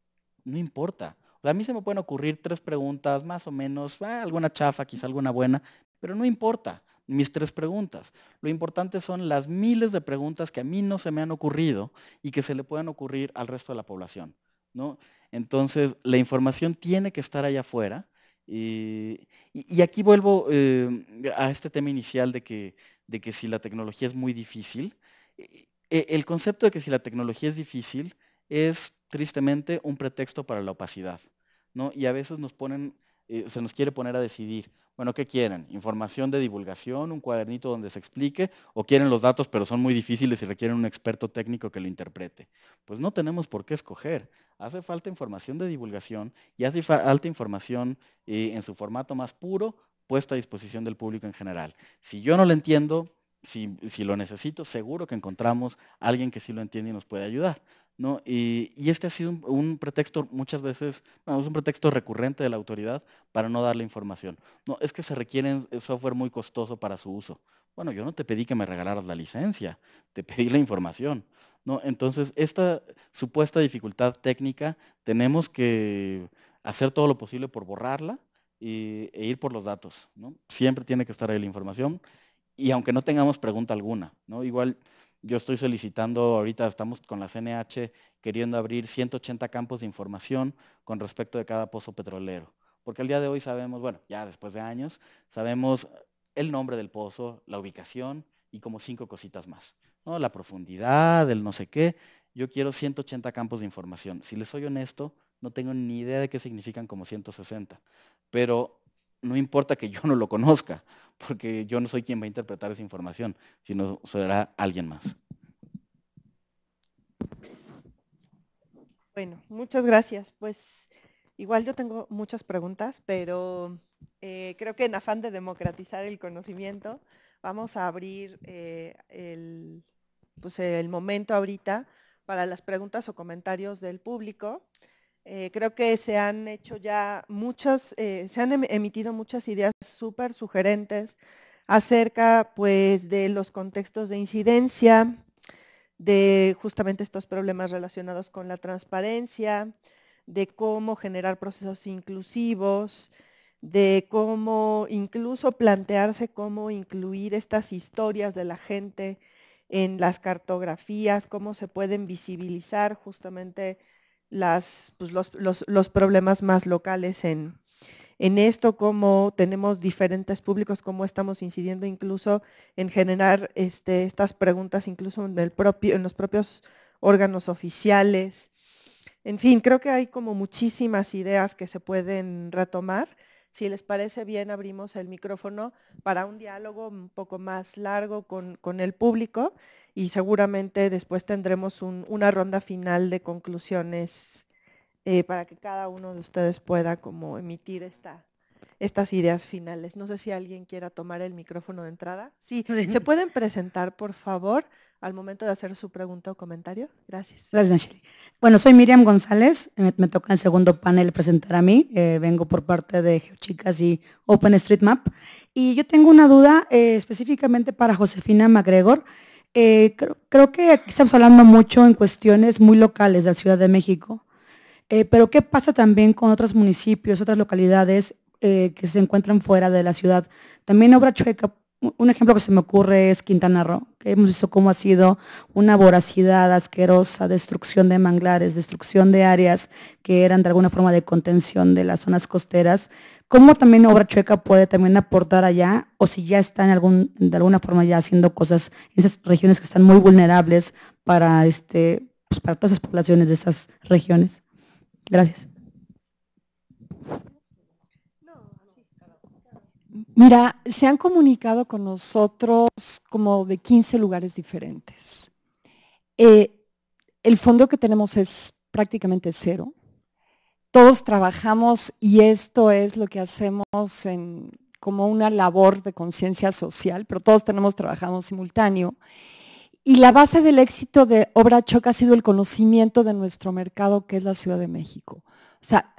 Speaker 4: no importa. a mí se me pueden ocurrir tres preguntas, más o menos, ah, alguna chafa, quizá alguna buena, pero no importa mis tres preguntas. Lo importante son las miles de preguntas que a mí no se me han ocurrido y que se le puedan ocurrir al resto de la población. Entonces, la información tiene que estar allá afuera. Y, aquí vuelvo eh, a este tema inicial de que, si la tecnología es muy difícil, e, e, el concepto de que si la tecnología es difícil es tristemente un pretexto para la opacidad. Y a veces eh, se nos quiere poner a decidir, bueno, ¿qué quieren? ¿Información de divulgación? ¿Un cuadernito donde se explique? ¿O quieren los datos pero son muy difíciles y requieren un experto técnico que lo interprete? Pues no tenemos por qué escoger. Hace falta información de divulgación y hace falta información eh, en su formato más puro puesta a disposición del público en general. Si yo no lo entiendo, si, si, lo necesito, seguro que encontramos alguien que sí lo entiende y nos puede ayudar. Y, este ha sido un, pretexto muchas veces, es un pretexto recurrente de la autoridad para no darle información. No, es que se requiere software muy costoso para su uso. Bueno, yo no te pedí que me regalaras la licencia, te pedí la información. ¿no? Entonces, esta supuesta dificultad técnica tenemos que hacer todo lo posible por borrarla e ir por los datos. ¿no? Siempre tiene que estar ahí la información y aunque no tengamos pregunta alguna, ¿no? igual yo estoy solicitando, ahorita estamos con la CNH queriendo abrir 180 campos de información con respecto de cada pozo petrolero. Porque al día de hoy sabemos, bueno, ya después de años, sabemos el nombre del pozo, la ubicación y como cinco cositas más. ¿no? La profundidad, el no sé qué. Yo quiero 180 campos de información. Si les soy honesto, no tengo ni idea de qué significan como 160. Pero no importa que yo no lo conozca porque yo no soy quien va a interpretar esa información, sino será alguien más.
Speaker 1: Bueno, muchas gracias. Pues igual yo tengo muchas preguntas, pero eh, creo que en afán de democratizar el conocimiento, vamos a abrir eh, pues, el momento ahorita para las preguntas o comentarios del público. Eh, creo que se han hecho ya muchas, eh, se han em, emitido muchas ideas súper sugerentes acerca pues de los contextos de incidencia, de justamente estos problemas relacionados con la transparencia, de cómo generar procesos inclusivos, de cómo incluso plantearse cómo incluir estas historias de la gente en las cartografías, cómo se pueden visibilizar justamente pues, los, problemas más locales en, esto, cómo tenemos diferentes públicos, cómo estamos incidiendo incluso en generar este, estas preguntas incluso en los propios órganos oficiales. En fin, creo que hay como muchísimas ideas que se pueden retomar si les parece bien, abrimos el micrófono para un diálogo un poco más largo con, el público y seguramente después tendremos una ronda final de conclusiones eh, para que cada uno de ustedes pueda como emitir estas ideas finales. No sé si alguien quiera tomar el micrófono de entrada. Sí, [LAUGHS] ¿se pueden presentar, por favor? al momento de hacer su pregunta o comentario. Gracias. Gracias,
Speaker 5: Nancy. Bueno, soy Miriam González. Eh, me, toca el segundo panel presentar a mí. Eh, vengo por parte de Geochicas y OpenStreetMap. Y yo tengo una duda eh, específicamente para Josefina MacGregor. creo, que aquí estamos hablando mucho en cuestiones muy locales de la Ciudad de México. pero ¿qué pasa también con otros municipios, otras localidades que se encuentran fuera de la ciudad? También obra chueca. Un ejemplo que se me ocurre es Quintana Roo que Hemos visto cómo ha sido una voracidad asquerosa, destrucción de manglares, destrucción de áreas que eran de alguna forma de contención de las zonas costeras. ¿Cómo también Obra Chueca puede también aportar allá o si ya está en algún, de alguna forma ya haciendo cosas en esas regiones que están muy vulnerables para, este, pues, para todas las poblaciones de esas regiones? Gracias.
Speaker 3: Mira, se han comunicado con nosotros como de 15 lugares diferentes. Eh, el fondo que tenemos es prácticamente cero. Todos trabajamos y esto es lo que hacemos como una labor de conciencia social, pero todos tenemos, trabajamos simultáneo. Y la base del éxito de Obra Choc ha sido el conocimiento de nuestro mercado, que es la Ciudad de México. O sea,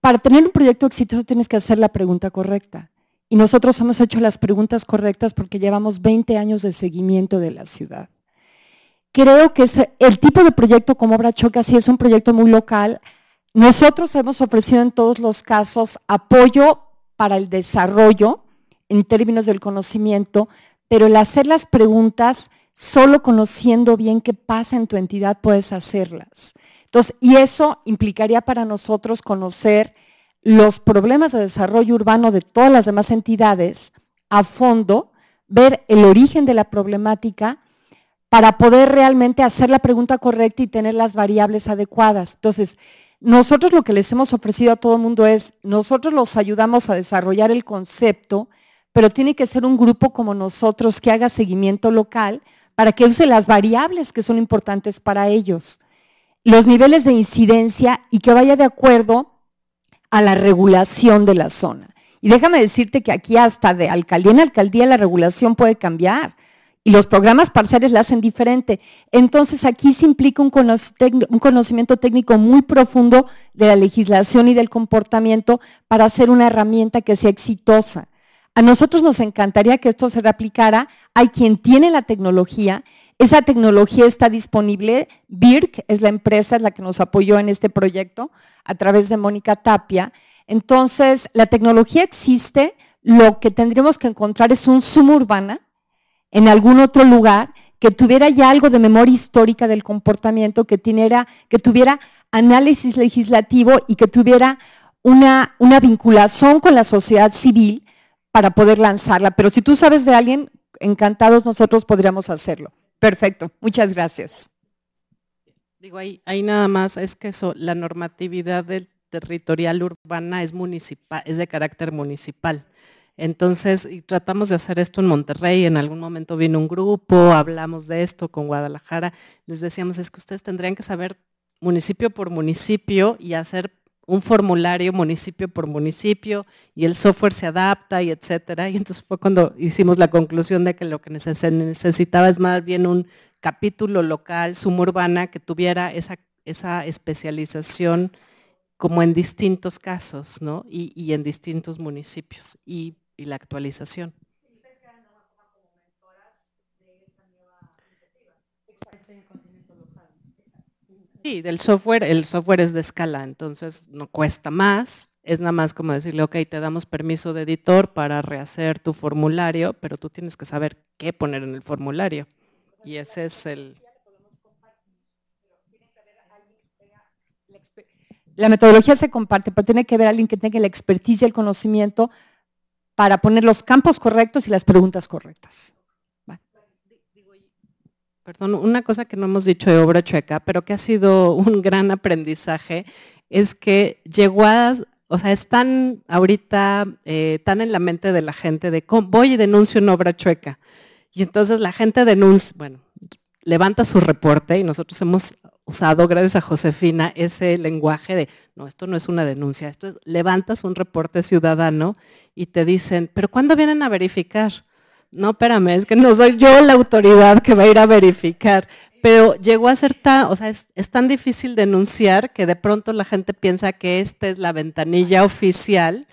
Speaker 3: para tener un proyecto exitoso tienes que hacer la pregunta correcta. Y nosotros hemos hecho las preguntas correctas porque llevamos 20 años de seguimiento de la ciudad. Creo que el tipo de proyecto como Obra Choca si es un proyecto muy local. Nosotros hemos ofrecido en todos los casos apoyo para el desarrollo en términos del conocimiento, pero el hacer las preguntas, solo conociendo bien qué pasa en tu entidad puedes hacerlas. Entonces, y eso implicaría para nosotros conocer los problemas de desarrollo urbano de todas las demás entidades a fondo, ver el origen de la problemática para poder realmente hacer la pregunta correcta y tener las variables adecuadas. Entonces, nosotros lo que les hemos ofrecido a todo el mundo es, nosotros los ayudamos a desarrollar el concepto, pero tiene que ser un grupo como nosotros que haga seguimiento local para que use las variables que son importantes para ellos los niveles de incidencia y que vaya de acuerdo a la regulación de la zona. Y déjame decirte que aquí hasta de alcaldía en alcaldía la regulación puede cambiar y los programas parciales la hacen diferente. Entonces aquí se implica un, conocimiento técnico muy profundo de la legislación y del comportamiento para hacer una herramienta que sea exitosa. A nosotros nos encantaría que esto se reaplicara. Hay quien tiene la tecnología esa tecnología está disponible. BIRC es la empresa, es la que nos apoyó en este proyecto a través de Mónica Tapia. Entonces, la tecnología existe. Lo que tendríamos que encontrar es un sumo urbana en algún otro lugar que tuviera ya algo de memoria histórica del comportamiento, que, tuviera, análisis legislativo y que tuviera una, una vinculación con la sociedad civil para poder lanzarla. Pero si tú sabes de alguien, encantados nosotros podríamos hacerlo. Perfecto, muchas gracias.
Speaker 2: Digo, ahí, nada más es que eso, la normatividad del territorial urbana es municipal, es de carácter municipal. Entonces, y tratamos de hacer esto en Monterrey, en algún momento vino un grupo, hablamos de esto con Guadalajara, les decíamos, es que ustedes tendrían que saber municipio por municipio y hacer un formulario municipio por municipio y el software se adapta y etcétera. Y entonces fue cuando hicimos la conclusión de que lo que necesitaba es más bien un capítulo local, suma urbana, que tuviera esa, especialización como en distintos casos ¿no? y, en distintos municipios y la actualización. Sí, del software, el software es de escala, entonces no cuesta más, es nada más como decirle, ok, te damos permiso de editor para rehacer tu formulario, pero tú tienes que saber qué poner en el formulario. y ese es el...
Speaker 3: La metodología se comparte, pero tiene que haber alguien que tenga la expertise y el conocimiento para poner los campos correctos y las preguntas correctas
Speaker 2: perdón, una cosa que no hemos dicho de obra chueca, pero que ha sido [LAUGHS] un gran aprendizaje, es que llegó a, o sea, están ahorita, eh, tan en la mente de la gente de voy y denuncio una obra chueca. Y entonces la gente denuncia, bueno, levanta su reporte y nosotros hemos usado, gracias a Josefina, ese lenguaje de, no, esto no es una denuncia, esto es, levantas un reporte ciudadano y te dicen, pero ¿cuándo vienen a verificar? no, espérame, es que no soy yo la autoridad que va a ir a verificar. Pero llegó a ser tan, o sea, es, tan difícil denunciar que de pronto la gente piensa que esta es la ventanilla oficial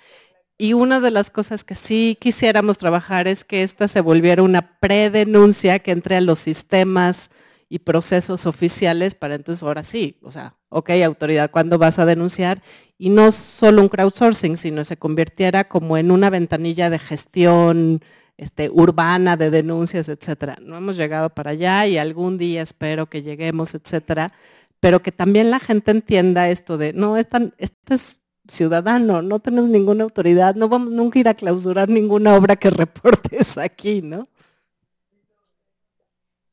Speaker 2: y una de las cosas que sí quisiéramos trabajar es que esta se volviera una predenuncia que entre a los sistemas y procesos oficiales para entonces ahora sí, o sea, ok, autoridad, ¿cuándo vas a denunciar? Y no solo un crowdsourcing, sino se convirtiera como en una ventanilla de gestión este, urbana de denuncias, etcétera. No hemos llegado para allá y algún día espero que lleguemos, etcétera, pero que también la gente entienda esto de, no, este es ciudadano, no tenemos ninguna autoridad, no vamos nunca a ir a clausurar ninguna obra que reportes [LAUGHS] aquí, ¿no?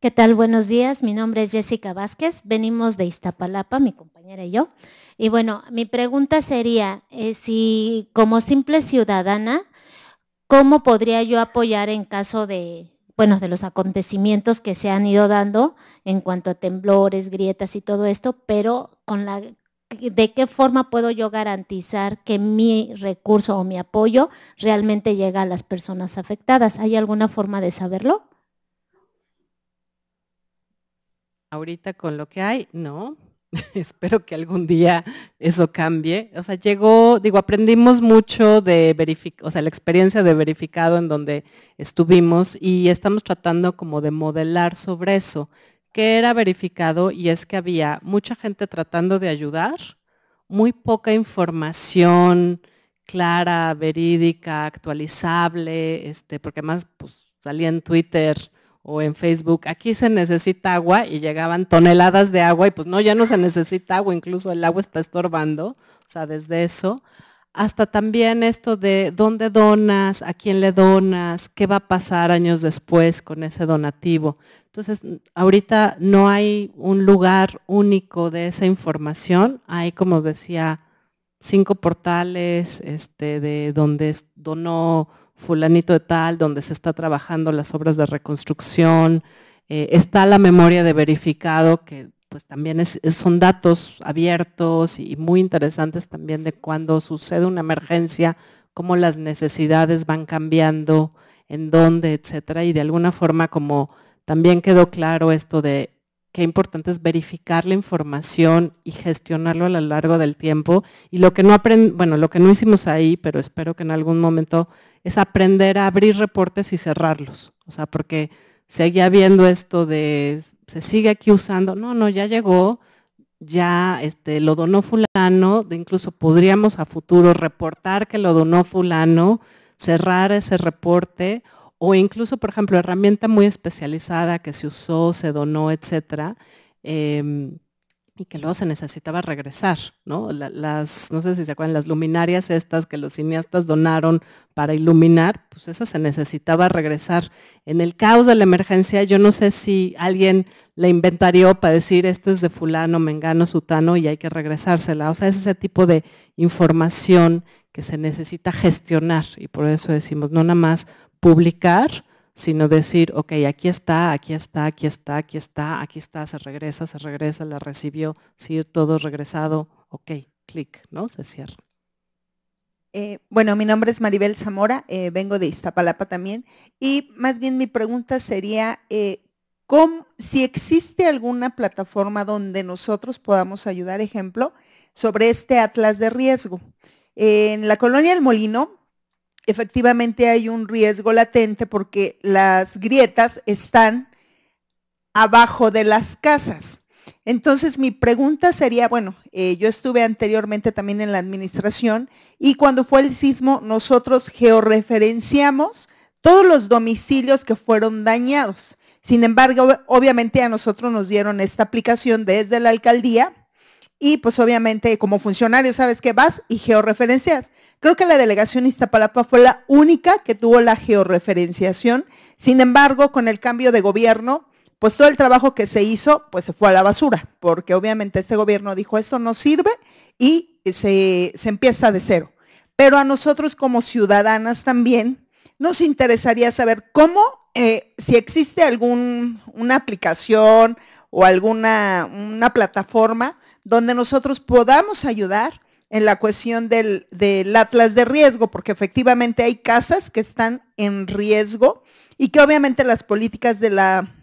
Speaker 2: ¿Qué tal? Buenos
Speaker 6: días, mi nombre es Jessica Vázquez, venimos de Iztapalapa, mi compañera y yo. Y bueno, mi pregunta sería eh, si como simple ciudadana, ¿Cómo podría yo apoyar en caso de, bueno, de los acontecimientos que se han ido dando en cuanto a temblores, grietas y todo esto, pero de qué forma puedo yo garantizar que mi recurso o mi apoyo realmente llega a las personas afectadas? ¿Hay alguna forma de saberlo?
Speaker 2: Ahorita con lo que hay, no. [LAUGHS] Espero que algún día eso cambie. O sea, llegó, digo, aprendimos mucho de o sea, la experiencia de verificado en donde estuvimos y estamos tratando como de modelar sobre eso. ¿Qué era verificado? Y es que había mucha gente tratando de ayudar, muy poca información clara, verídica, actualizable, este, porque además pues, salía en Twitter o en Facebook, aquí se necesita agua y llegaban toneladas de agua y pues no, ya no se necesita agua, incluso el agua está estorbando, o sea, desde eso, hasta también esto de dónde donas, a quién le donas, qué va a pasar años después con ese donativo. Entonces, ahorita no hay un lugar único de esa información, hay como decía, cinco portales este, de donde donó fulanito de tal, donde se está trabajando las obras de reconstrucción, eh, está la memoria de verificado, que pues también son datos abiertos y muy interesantes también de cuando sucede una emergencia, cómo las necesidades van cambiando, en dónde, etcétera, y de alguna forma como también quedó claro esto de qué importante es verificar la información y gestionarlo a lo largo del tiempo. Y lo que no bueno, lo que no hicimos ahí, pero espero que en algún momento es aprender a abrir reportes y cerrarlos. O sea, porque seguía viendo esto de, se sigue aquí usando, no, no, ya llegó, ya este, lo donó fulano, de incluso podríamos a futuro reportar que lo donó fulano, cerrar ese reporte, o incluso, por ejemplo, herramienta muy especializada que se usó, se donó, etcétera, em, y que luego se necesitaba regresar, ¿no? Las, no sé si se acuerdan, las luminarias estas que los cineastas donaron para iluminar, pues esas se necesitaba regresar. En el caos de la emergencia, yo no sé si alguien la inventarió para decir esto es de fulano, mengano, sutano y hay que regresársela. O sea, es ese tipo de información que se necesita gestionar y por eso decimos no nada más publicar, sino decir, ok, aquí está, aquí está, aquí está, aquí está, aquí está, se regresa, se regresa, la recibió, sí, todo regresado, ok, clic, ¿no? Se cierra.
Speaker 7: Eh, bueno, mi nombre es Maribel Zamora, eh, vengo de Iztapalapa también, y más bien mi pregunta sería, eh, si existe alguna plataforma donde nosotros podamos ayudar, ejemplo, sobre este atlas de riesgo. En la colonia El Molino efectivamente hay un riesgo latente porque las grietas están abajo de las casas. Entonces, mi pregunta sería, bueno, eh, yo estuve anteriormente también en la administración y cuando fue el sismo, nosotros georreferenciamos todos los domicilios que fueron dañados. Sin embargo, obviamente a nosotros nos dieron esta aplicación desde la alcaldía y pues obviamente como funcionario sabes que vas y georreferencias. Creo que la delegación Iztapalapa fue la única que tuvo la georreferenciación. Sin embargo, con el cambio de gobierno, pues todo el trabajo que se hizo, pues se fue a la basura, porque obviamente este gobierno dijo, eso no sirve y se, se empieza de cero. Pero a nosotros como ciudadanas también nos interesaría saber cómo, eh, si existe alguna aplicación o alguna una plataforma donde nosotros podamos ayudar en la cuestión del, del, atlas de riesgo, porque efectivamente hay casas que están en riesgo y que obviamente las políticas de la,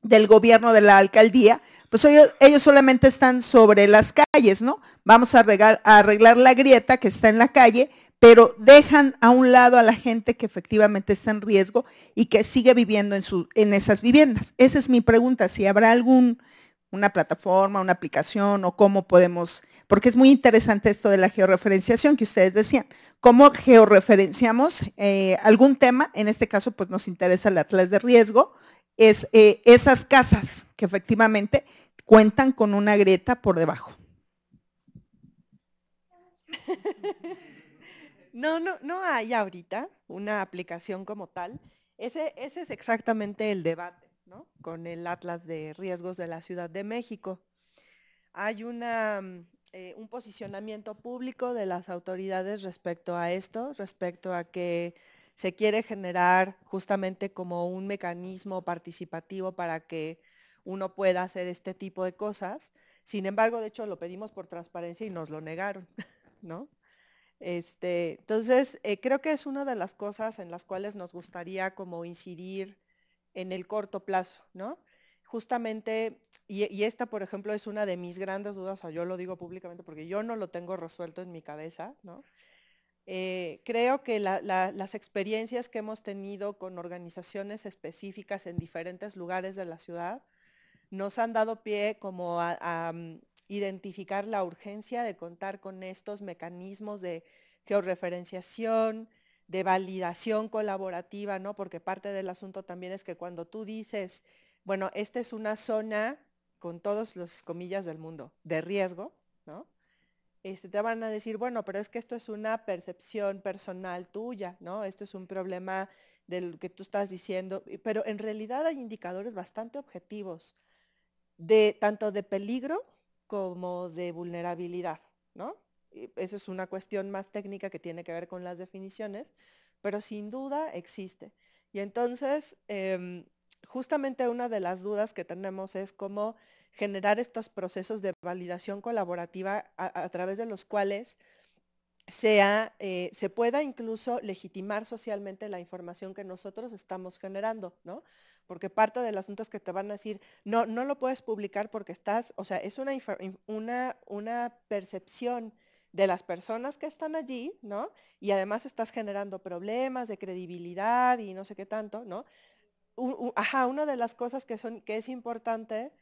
Speaker 7: del gobierno de la alcaldía, pues ellos, ellos solamente están sobre las calles, ¿no? Vamos a arreglar, arreglar la grieta que está en la calle, pero dejan a un lado a la gente que efectivamente está en riesgo y que sigue viviendo en, su, en esas viviendas. Esa es mi pregunta, si habrá algún una plataforma, una aplicación o cómo podemos, porque es muy interesante esto de la georreferenciación que ustedes decían, cómo georreferenciamos eh, algún tema, en este caso pues nos interesa el atlas de riesgo, es eh, esas casas que efectivamente cuentan con una grieta por debajo.
Speaker 1: No, no, no hay ahorita una aplicación como tal. Ese, ese es exactamente el debate con el Atlas de Riesgos de la Ciudad de México. Hay mm, eh, un posicionamiento público de las autoridades respecto a esto, respecto a que se quiere generar justamente como un mecanismo participativo para que uno pueda hacer este tipo de cosas. Sin embargo, de hecho, lo pedimos por transparencia y nos lo negaron, [LAUGHS] ¿no? Este, entonces, eh, creo que es una de las cosas en las cuales nos gustaría como incidir en el corto plazo, ¿no? Justamente, y, esta, por ejemplo, es una de mis grandes dudas, o yo lo digo públicamente porque yo no lo tengo resuelto en mi cabeza, ¿no? Eh, creo que las experiencias que hemos tenido con organizaciones específicas en diferentes lugares de la ciudad nos han dado pie como a, mm, identificar la urgencia de contar con estos mecanismos de georreferenciación, de validación colaborativa, ¿no? Porque parte del asunto también es que cuando tú dices, bueno, esta es una zona con todos los comillas del mundo de riesgo, ¿no? Este, te van a decir, bueno, pero es que esto es una percepción personal tuya, ¿no? Esto es un problema de lo que tú estás diciendo, pero en realidad hay indicadores bastante objetivos, de, tanto de peligro como de vulnerabilidad, ¿no? Esa es una cuestión más técnica que tiene que ver con las definiciones, pero sin duda existe. Y entonces, em, justamente una de las dudas que tenemos es cómo generar estos procesos de validación colaborativa a, través de los cuales sea, eh, se pueda incluso legitimar socialmente la información que nosotros estamos generando, ¿no? Porque parte del asunto es que te van a decir, no, no lo puedes publicar porque estás, o sea, es una, una, una percepción de las personas que están allí, ¿no? Y además estás generando problemas de credibilidad y no sé qué tanto, ¿no? ajá, una de las cosas que, son, que es importante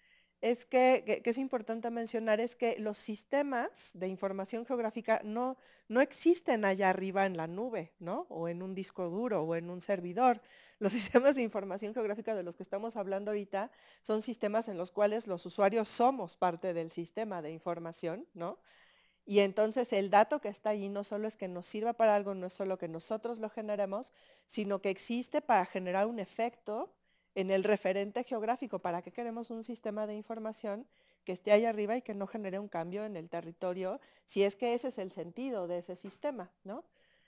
Speaker 1: es que, que, es importante mencionar es que los sistemas de información geográfica no, no existen allá arriba en la nube, ¿no? O en un disco duro o en un servidor. [LAUGHS] Los sistemas de información geográfica de los que estamos hablando ahorita son sistemas en los cuales los usuarios somos parte del sistema de información, ¿no? Y entonces el dato que está allí no solo es que nos sirva para algo, no es solo que nosotros lo generemos, sino que existe para generar un efecto en el referente geográfico. ¿Para qué queremos un sistema de información que esté ahí arriba y que no genere un cambio en el territorio, si es que ese es el sentido de ese sistema, ¿no?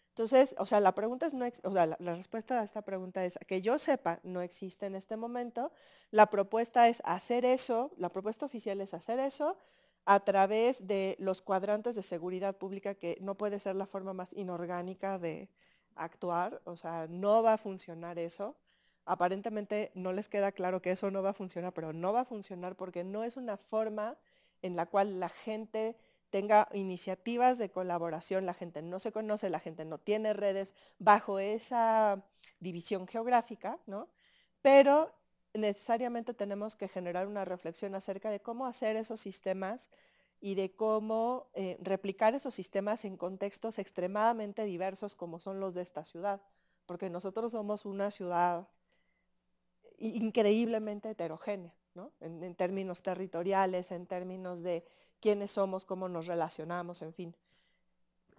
Speaker 1: Entonces, o sea, la pregunta es no, o sea, la, la, respuesta a esta pregunta es que yo sepa no existe en este momento. La propuesta es hacer eso, la propuesta oficial es hacer eso a través de los cuadrantes de seguridad pública, que no puede ser la forma más inorgánica de actuar, o sea, no va a funcionar eso. Aparentemente no les queda claro que eso no va a funcionar, pero no va a funcionar porque no es una forma en la cual la gente tenga iniciativas de colaboración, la gente no se conoce, la gente no tiene redes bajo esa división geográfica, ¿no? Pero necesariamente tenemos que generar una reflexión acerca de cómo hacer esos sistemas y de cómo eh, replicar esos sistemas en contextos extremadamente diversos como son los de esta ciudad, porque nosotros somos una ciudad increíblemente heterogénea, ¿no? en, términos territoriales, en términos de quiénes somos, cómo nos relacionamos, en fin.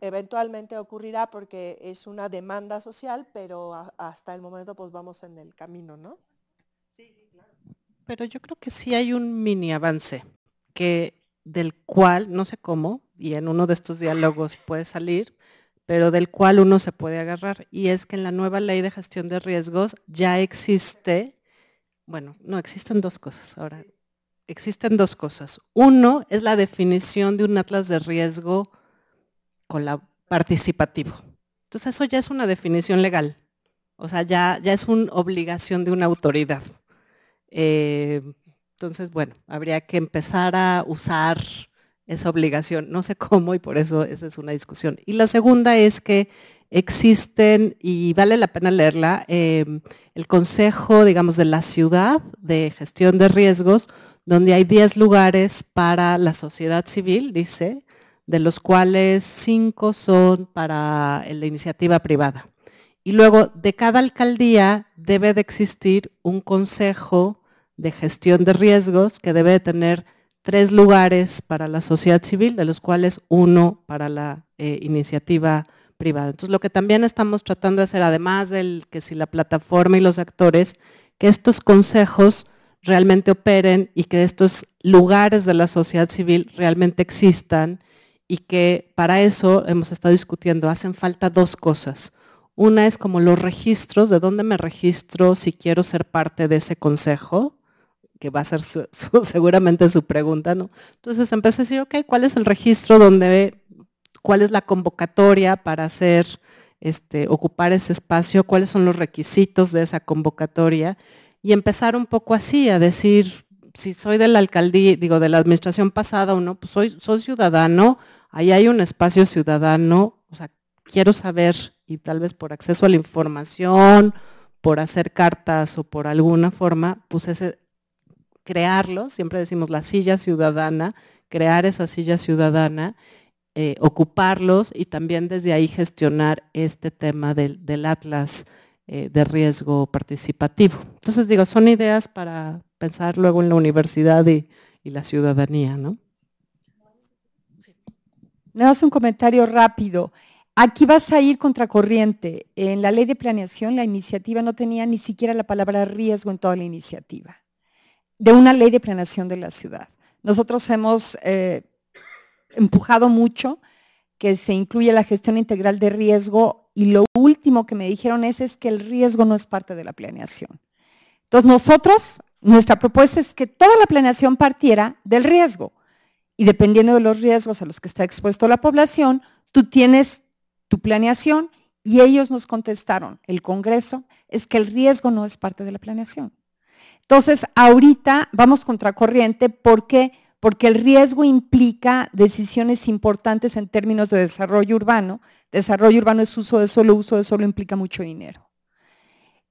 Speaker 1: Eventualmente ocurrirá porque es una demanda social, pero hasta el momento pues vamos en el camino, ¿no? Sí,
Speaker 2: claro. Pero yo creo que sí hay un mini avance que del cual, no sé cómo, y en uno de estos diálogos puede salir, pero del cual uno se puede agarrar. Y es que en la nueva ley de gestión de riesgos ya existe, bueno, no, existen dos cosas ahora. Existen dos cosas. Uno es la definición de un atlas de riesgo con participativo. Entonces eso ya es una definición legal. O sea, ya, ya es una obligación de una autoridad. Eh, entonces, bueno, habría que empezar a usar esa obligación. No sé cómo y por eso esa es una discusión. Y la segunda es que existen, y vale la pena leerla, em, el Consejo, digamos, de la Ciudad de Gestión de Riesgos, donde hay 10 lugares para la sociedad civil, dice, de los cuales 5 son para la iniciativa privada. Y luego, de cada alcaldía debe de existir un consejo de gestión de riesgos que debe tener tres lugares para la sociedad civil, de los cuales uno para la eh, iniciativa privada. Entonces, lo que también estamos tratando de hacer, además del que si la plataforma y los actores, que estos consejos realmente operen y que estos lugares de la sociedad civil realmente existan y que para eso hemos estado discutiendo, hacen falta dos cosas. Una es como los registros, de dónde me registro si quiero ser parte de ese consejo, que va a ser [LAUGHS] seguramente su pregunta, ¿no? Entonces empecé a decir, ok, ¿cuál es el registro donde, cuál es la convocatoria para hacer, este, ocupar ese espacio, cuáles son los requisitos de esa convocatoria? Y empezar un poco así, a decir, si soy de la alcaldía, digo, de la administración pasada o no, pues soy, soy ciudadano, ahí hay un espacio ciudadano, o sea, quiero saber y tal vez por acceso a la información, por hacer cartas o por alguna forma, pues ese, crearlos, siempre decimos la silla ciudadana, crear esa silla ciudadana, eh, ocuparlos y también desde ahí gestionar este tema del, atlas eh, de riesgo participativo. Entonces digo, son ideas para pensar luego en la universidad y, y la ciudadanía, ¿no?
Speaker 3: Nada más un comentario rápido. Aquí vas a ir contracorriente. En la ley de planeación, la iniciativa no tenía ni siquiera la palabra riesgo en toda la iniciativa de una ley de planeación de la ciudad. Nosotros hemos eh, empujado mucho que se incluya la gestión integral de riesgo y lo último que me dijeron es, es que el riesgo no es parte de la planeación. Entonces nosotros, nuestra propuesta es que toda la planeación partiera del riesgo y dependiendo de los riesgos a los que está expuesto la población, tú tienes tu planeación y ellos nos contestaron, el Congreso, es que el riesgo no es parte de la planeación. Entonces, ahorita vamos contracorriente porque porque el riesgo implica decisiones importantes en términos de desarrollo urbano. Desarrollo urbano es uso de solo, uso de solo implica mucho dinero.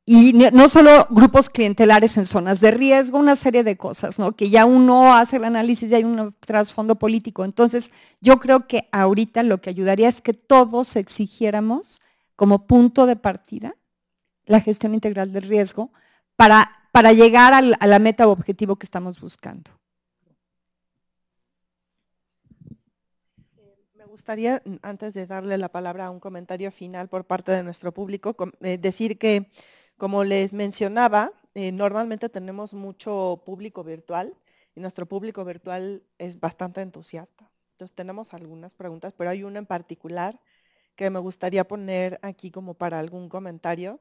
Speaker 3: Y no solo grupos clientelares en zonas de riesgo, una serie de cosas, ¿no? Que ya uno hace el análisis y hay un trasfondo político. Entonces, yo creo que ahorita lo que ayudaría es que todos exigiéramos como punto de partida la gestión integral del riesgo para para llegar a la meta o objetivo que estamos buscando.
Speaker 1: Me gustaría, antes de darle la palabra a un comentario final por parte de nuestro público, eh, decir que, como les mencionaba, eh, normalmente tenemos mucho público virtual y nuestro público virtual es bastante entusiasta. Entonces tenemos algunas preguntas, pero hay una en particular que me gustaría poner aquí como para algún comentario,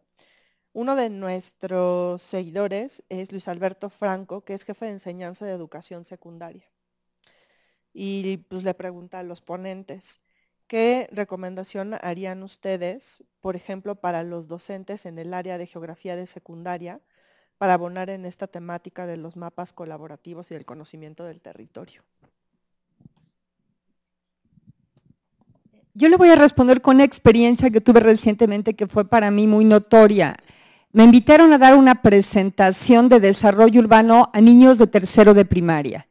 Speaker 1: uno de nuestros seguidores es Luis Alberto Franco, que es jefe de enseñanza de educación secundaria. Y pues le pregunta a los ponentes, ¿qué recomendación harían ustedes, por ejemplo, para los docentes en el área de geografía de secundaria para abonar en esta temática de los mapas colaborativos y el conocimiento del territorio?
Speaker 3: Yo le voy a responder con una experiencia que tuve recientemente que fue para mí muy notoria me invitaron a dar una presentación de desarrollo urbano a niños de tercero de primaria.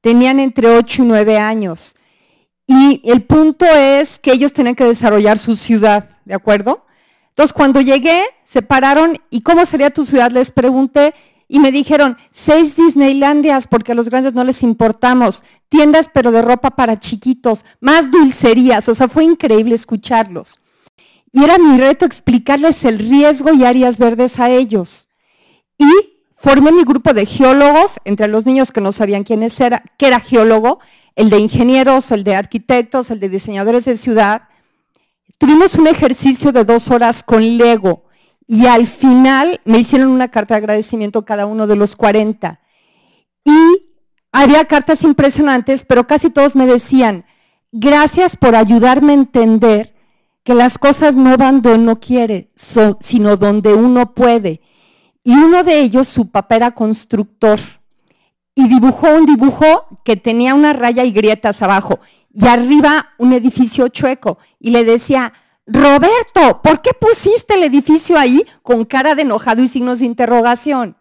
Speaker 3: Tenían entre 8 y 9 años. Y el punto es que ellos tenían que desarrollar su ciudad, ¿de acuerdo? Entonces, cuando llegué, se pararon y ¿cómo sería tu ciudad? Les pregunté y me dijeron, seis Disneylandias, porque a los grandes no les importamos, tiendas pero de ropa para chiquitos, más dulcerías, o sea, fue increíble escucharlos. Y era mi reto explicarles el riesgo y áreas verdes a ellos. Y formé mi grupo de geólogos, entre los niños que no sabían quiénes era, que era geólogo, el de ingenieros, el de arquitectos, el de diseñadores de ciudad. Tuvimos un ejercicio de dos horas con Lego y al final me hicieron una carta de agradecimiento cada uno de los 40. Y había cartas impresionantes, pero casi todos me decían, gracias por ayudarme a entender que las cosas no van donde uno quiere, sino donde uno puede. Y uno de ellos, su papá era constructor, y dibujó un dibujo que tenía una raya y grietas abajo, y arriba un edificio chueco, y le decía, Roberto, ¿por qué pusiste el edificio ahí con cara de enojado y signos de interrogación?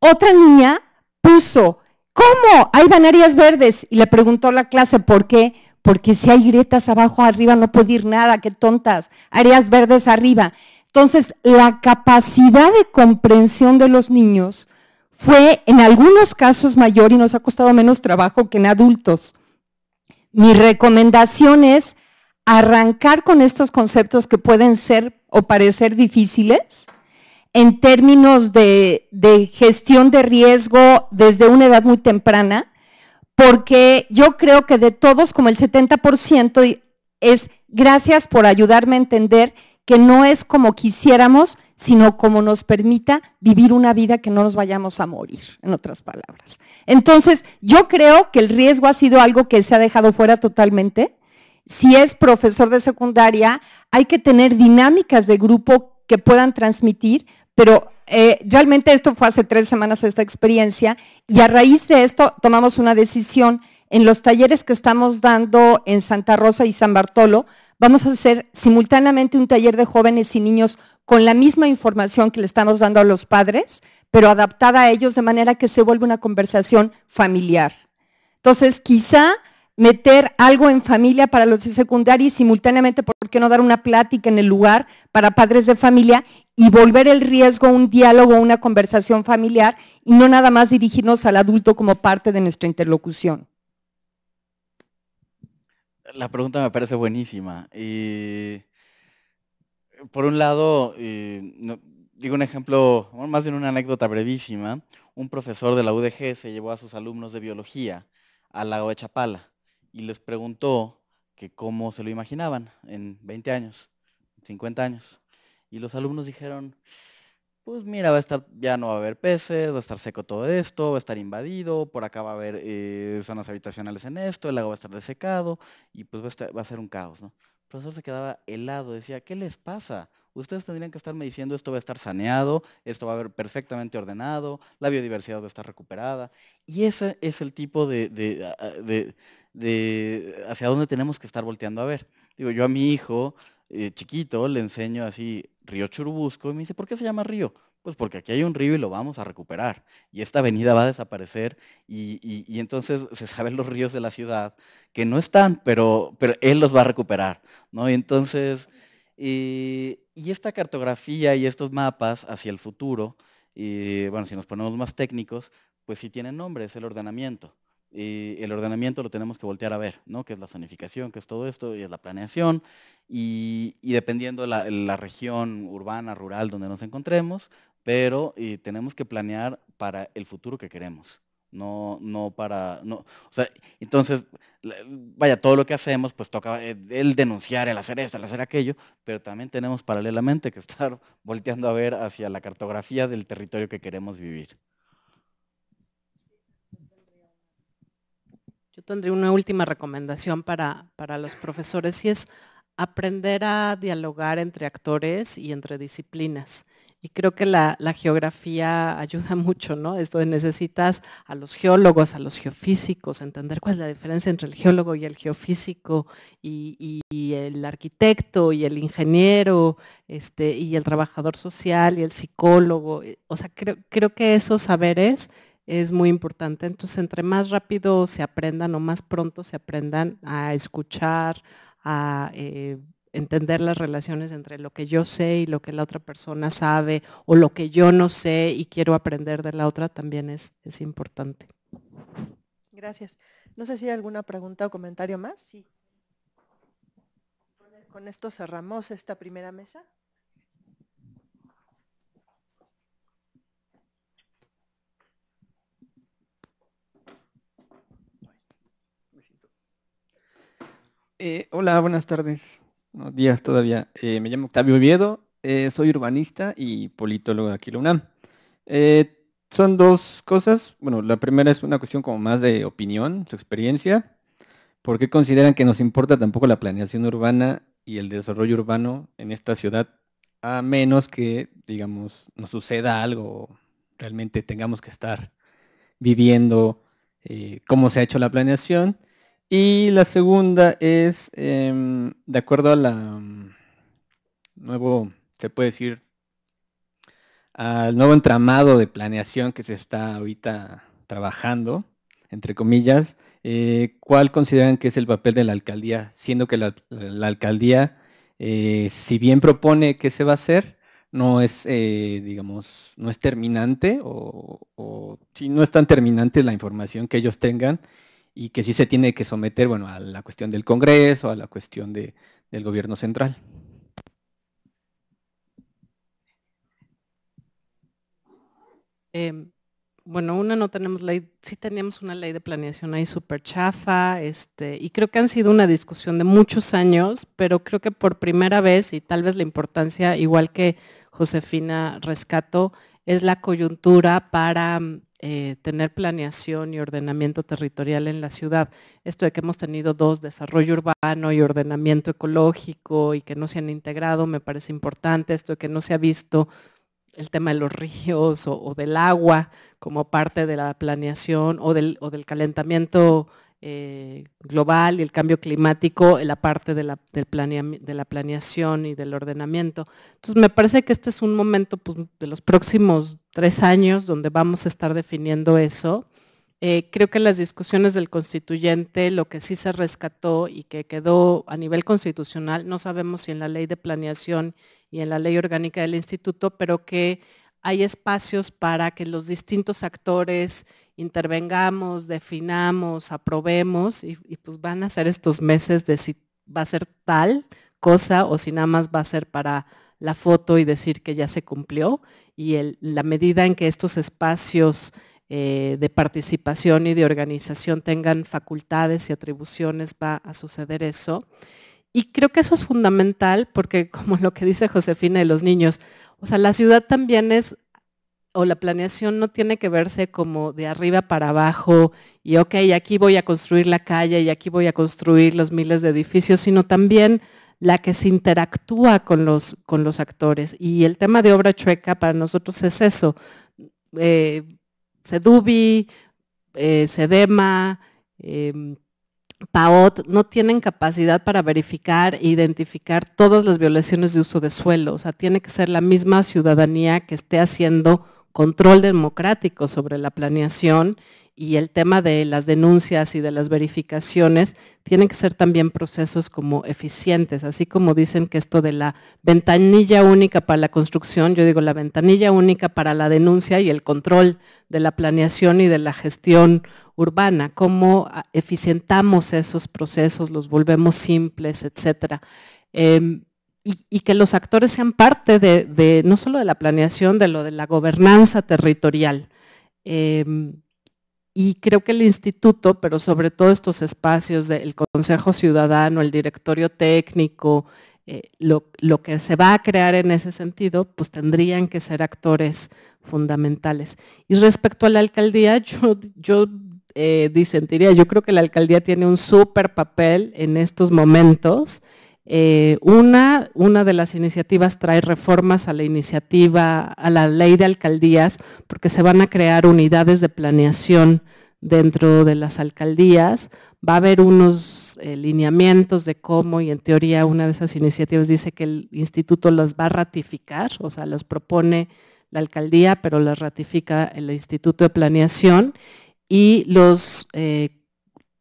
Speaker 3: Otra niña puso, ¿cómo? Hay banarias verdes. Y le preguntó la clase, ¿por qué? porque si hay grietas abajo, arriba no puede ir nada, qué tontas, áreas verdes arriba. Entonces, la capacidad de comprensión de los niños fue en algunos casos mayor y nos ha costado menos trabajo que en adultos. Mi recomendación es arrancar con estos conceptos que pueden ser o parecer difíciles en términos de, de gestión de riesgo desde una edad muy temprana, porque yo creo que de todos, como el 70%, es gracias por ayudarme a entender que no es como quisiéramos, sino como nos permita vivir una vida que no nos vayamos a morir, en otras palabras. Entonces, yo creo que el riesgo ha sido algo que se ha dejado fuera totalmente. Si es profesor de secundaria, hay que tener dinámicas de grupo que puedan transmitir, pero eh, realmente esto fue hace tres semanas esta experiencia y a raíz de esto tomamos una decisión. En los talleres que estamos dando en Santa Rosa y San Bartolo, vamos a hacer simultáneamente un taller de jóvenes y niños con la misma información que le estamos dando a los padres, pero adaptada a ellos de manera que se vuelva una conversación familiar. Entonces, quizá meter algo en familia para los secundarios y simultáneamente, ¿por qué no dar una plática en el lugar para padres de familia? y volver el riesgo a un diálogo, a una conversación familiar y no nada más dirigirnos al adulto como parte de nuestra interlocución.
Speaker 4: La pregunta me parece buenísima. y eh, por un lado, eh, digo un ejemplo, más bien una anécdota brevísima. Un profesor de la UDG se llevó a sus alumnos de biología al lago de Chapala y les preguntó que cómo se lo imaginaban en 20 años, 50 años. Y los alumnos dijeron, pues mira, va a estar, ya no va a haber peces, va a estar seco todo esto, va a estar invadido, por acá va a haber zonas habitacionales en esto, el lago va a estar desecado y pues va a, ser un caos, ¿no? El profesor se quedaba helado, decía, ¿qué les pasa? Ustedes tendrían que estarme diciendo esto va a estar saneado, esto va a haber perfectamente ordenado, la biodiversidad va a estar recuperada. Y ese es el tipo de, de, hacia dónde tenemos que estar volteando a ver. Digo, yo a mi hijo chiquito le enseño así, Río Churubusco, y me dice, ¿por qué se llama río? Pues porque aquí hay un río y lo vamos a recuperar, y esta avenida va a desaparecer, y, entonces se saben los ríos de la ciudad, que no están, pero, pero él los va a recuperar, ¿no? Y entonces, y esta cartografía y estos mapas hacia el futuro, bueno, si nos ponemos más técnicos, pues sí tienen nombre, es el ordenamiento el ordenamiento lo tenemos que voltear a ver, Que es la zonificación, que es todo esto, y es la planeación, y, dependiendo de la, región urbana, rural donde nos encontremos, pero eh, tenemos que planear para el futuro que queremos. No, para, no, entonces, vaya, todo lo que hacemos, pues toca eh, el denunciar, el hacer esto, el hacer aquello, pero también tenemos paralelamente que estar [LAUGHS] volteando a ver hacia la cartografía del territorio que queremos vivir.
Speaker 2: tendría una última recomendación para, los profesores y es aprender a dialogar entre actores y entre disciplinas. Y creo que la, geografía ayuda [LAUGHS] mucho, ¿no? Esto necesitas a los geólogos, a los geofísicos, entender cuál es la diferencia entre el geólogo y el geofísico, y, el arquitecto, y el ingeniero, este, y el trabajador social, y el psicólogo. Eh, o sea, creo, creo que esos saberes es muy importante. Entonces, entre más rápido se aprendan o más pronto se aprendan a escuchar, a eh, entender las relaciones entre lo que yo sé y lo que la otra persona sabe o lo que yo no sé y quiero aprender de la otra, también es, es importante.
Speaker 1: Gracias. No sé si hay alguna pregunta o comentario más. Con esto cerramos esta primera mesa.
Speaker 8: Eh, hola, buenas tardes. Buenos días todavía. Eh, me llamo Octavio Oviedo, eh, soy urbanista y politólogo de aquí la UNAM. son dos cosas. Bueno, la primera es una cuestión como más de opinión, su experiencia. ¿Por qué consideran que nos importa tampoco la planeación urbana y el desarrollo urbano en esta ciudad, a menos que, digamos, nos suceda algo, realmente tengamos que estar viviendo cómo se ha hecho la planeación. Y la segunda es, em, de acuerdo a la mm, nuevo, se puede decir, al nuevo entramado de planeación que se está ahorita trabajando, entre comillas, eh, ¿cuál consideran que es el papel de la alcaldía? Siendo que la, alcaldía, eh, si bien propone qué se va a hacer, no es, eh, digamos, no es terminante o, o si no es tan terminante la información que ellos tengan y que sí se tiene que someter bueno, a la cuestión del Congreso, a la cuestión del gobierno central.
Speaker 2: Em, bueno, una no tenemos ley, sí teníamos una ley de planeación ahí súper chafa, este, y creo que han sido una discusión de muchos años, pero creo que por primera vez, y tal vez la importancia, igual que Josefina rescato, es la coyuntura para mm, eh, tener planeación y ordenamiento territorial en la ciudad. Esto de que hemos tenido dos, desarrollo urbano y ordenamiento ecológico, y que no se han integrado, me parece importante. Esto de que no se ha visto el tema de los ríos o, o del agua como parte de la planeación o del, o del calentamiento eh, global y el cambio climático, en la parte de la, del de la planeación y del ordenamiento. Entonces me parece que este es un momento pues, de los próximos tres años donde vamos a estar definiendo eso. Eh, creo que las discusiones del constituyente lo que sí se rescató y que quedó a nivel constitucional, no sabemos si en la ley de planeación y en la ley orgánica del instituto, pero que hay espacios para que los distintos actores intervengamos, definamos, aprobemos y, pues van a ser estos meses de si va a ser tal cosa o si nada más va a ser para la foto y decir que ya se cumplió y la medida en que estos espacios eh, de participación y de organización tengan facultades y atribuciones va a suceder eso. Y creo que eso es fundamental porque [LAUGHS] como lo que dice Josefina de los niños, o sea, la ciudad también es o la planeación no tiene que verse como de arriba para abajo y ok, aquí voy a construir la calle y aquí voy a construir los miles de edificios, sino también la que se interactúa con los, con los actores. Y el tema de obra chueca para nosotros es eso. Eh, Sedubi, eh, Sedema, em, PAOT no tienen capacidad para verificar e identificar todas las violaciones de uso de suelo. O sea, tiene que ser la misma ciudadanía que esté haciendo control democrático sobre la planeación y el tema de las denuncias y de las verificaciones tienen que ser también procesos como eficientes, así como dicen que esto de la ventanilla única para la construcción, yo digo la ventanilla única para la denuncia y el control de la planeación y de la gestión urbana, cómo ah, eficientamos esos procesos, los volvemos simples, etcétera. Em, y, que los actores sean parte de, no solo de la planeación, de lo de la gobernanza territorial. Em, y creo que el instituto, pero sobre todo estos espacios del Consejo Ciudadano, el Directorio Técnico, eh, lo, que se va a crear en ese sentido, pues tendrían que ser actores fundamentales. Y respecto a la alcaldía, [LAUGHS] yo, yo eh, disentiría, yo creo que la alcaldía tiene un súper papel en estos momentos, eh, una, una de las iniciativas trae reformas a la iniciativa, a la ley de alcaldías, porque se van a crear unidades de planeación dentro de las alcaldías. Va a haber unos eh, lineamientos de cómo, y en teoría una de esas iniciativas dice que el instituto las va a ratificar, o sea, las propone la alcaldía, pero las ratifica el instituto de planeación y los eh,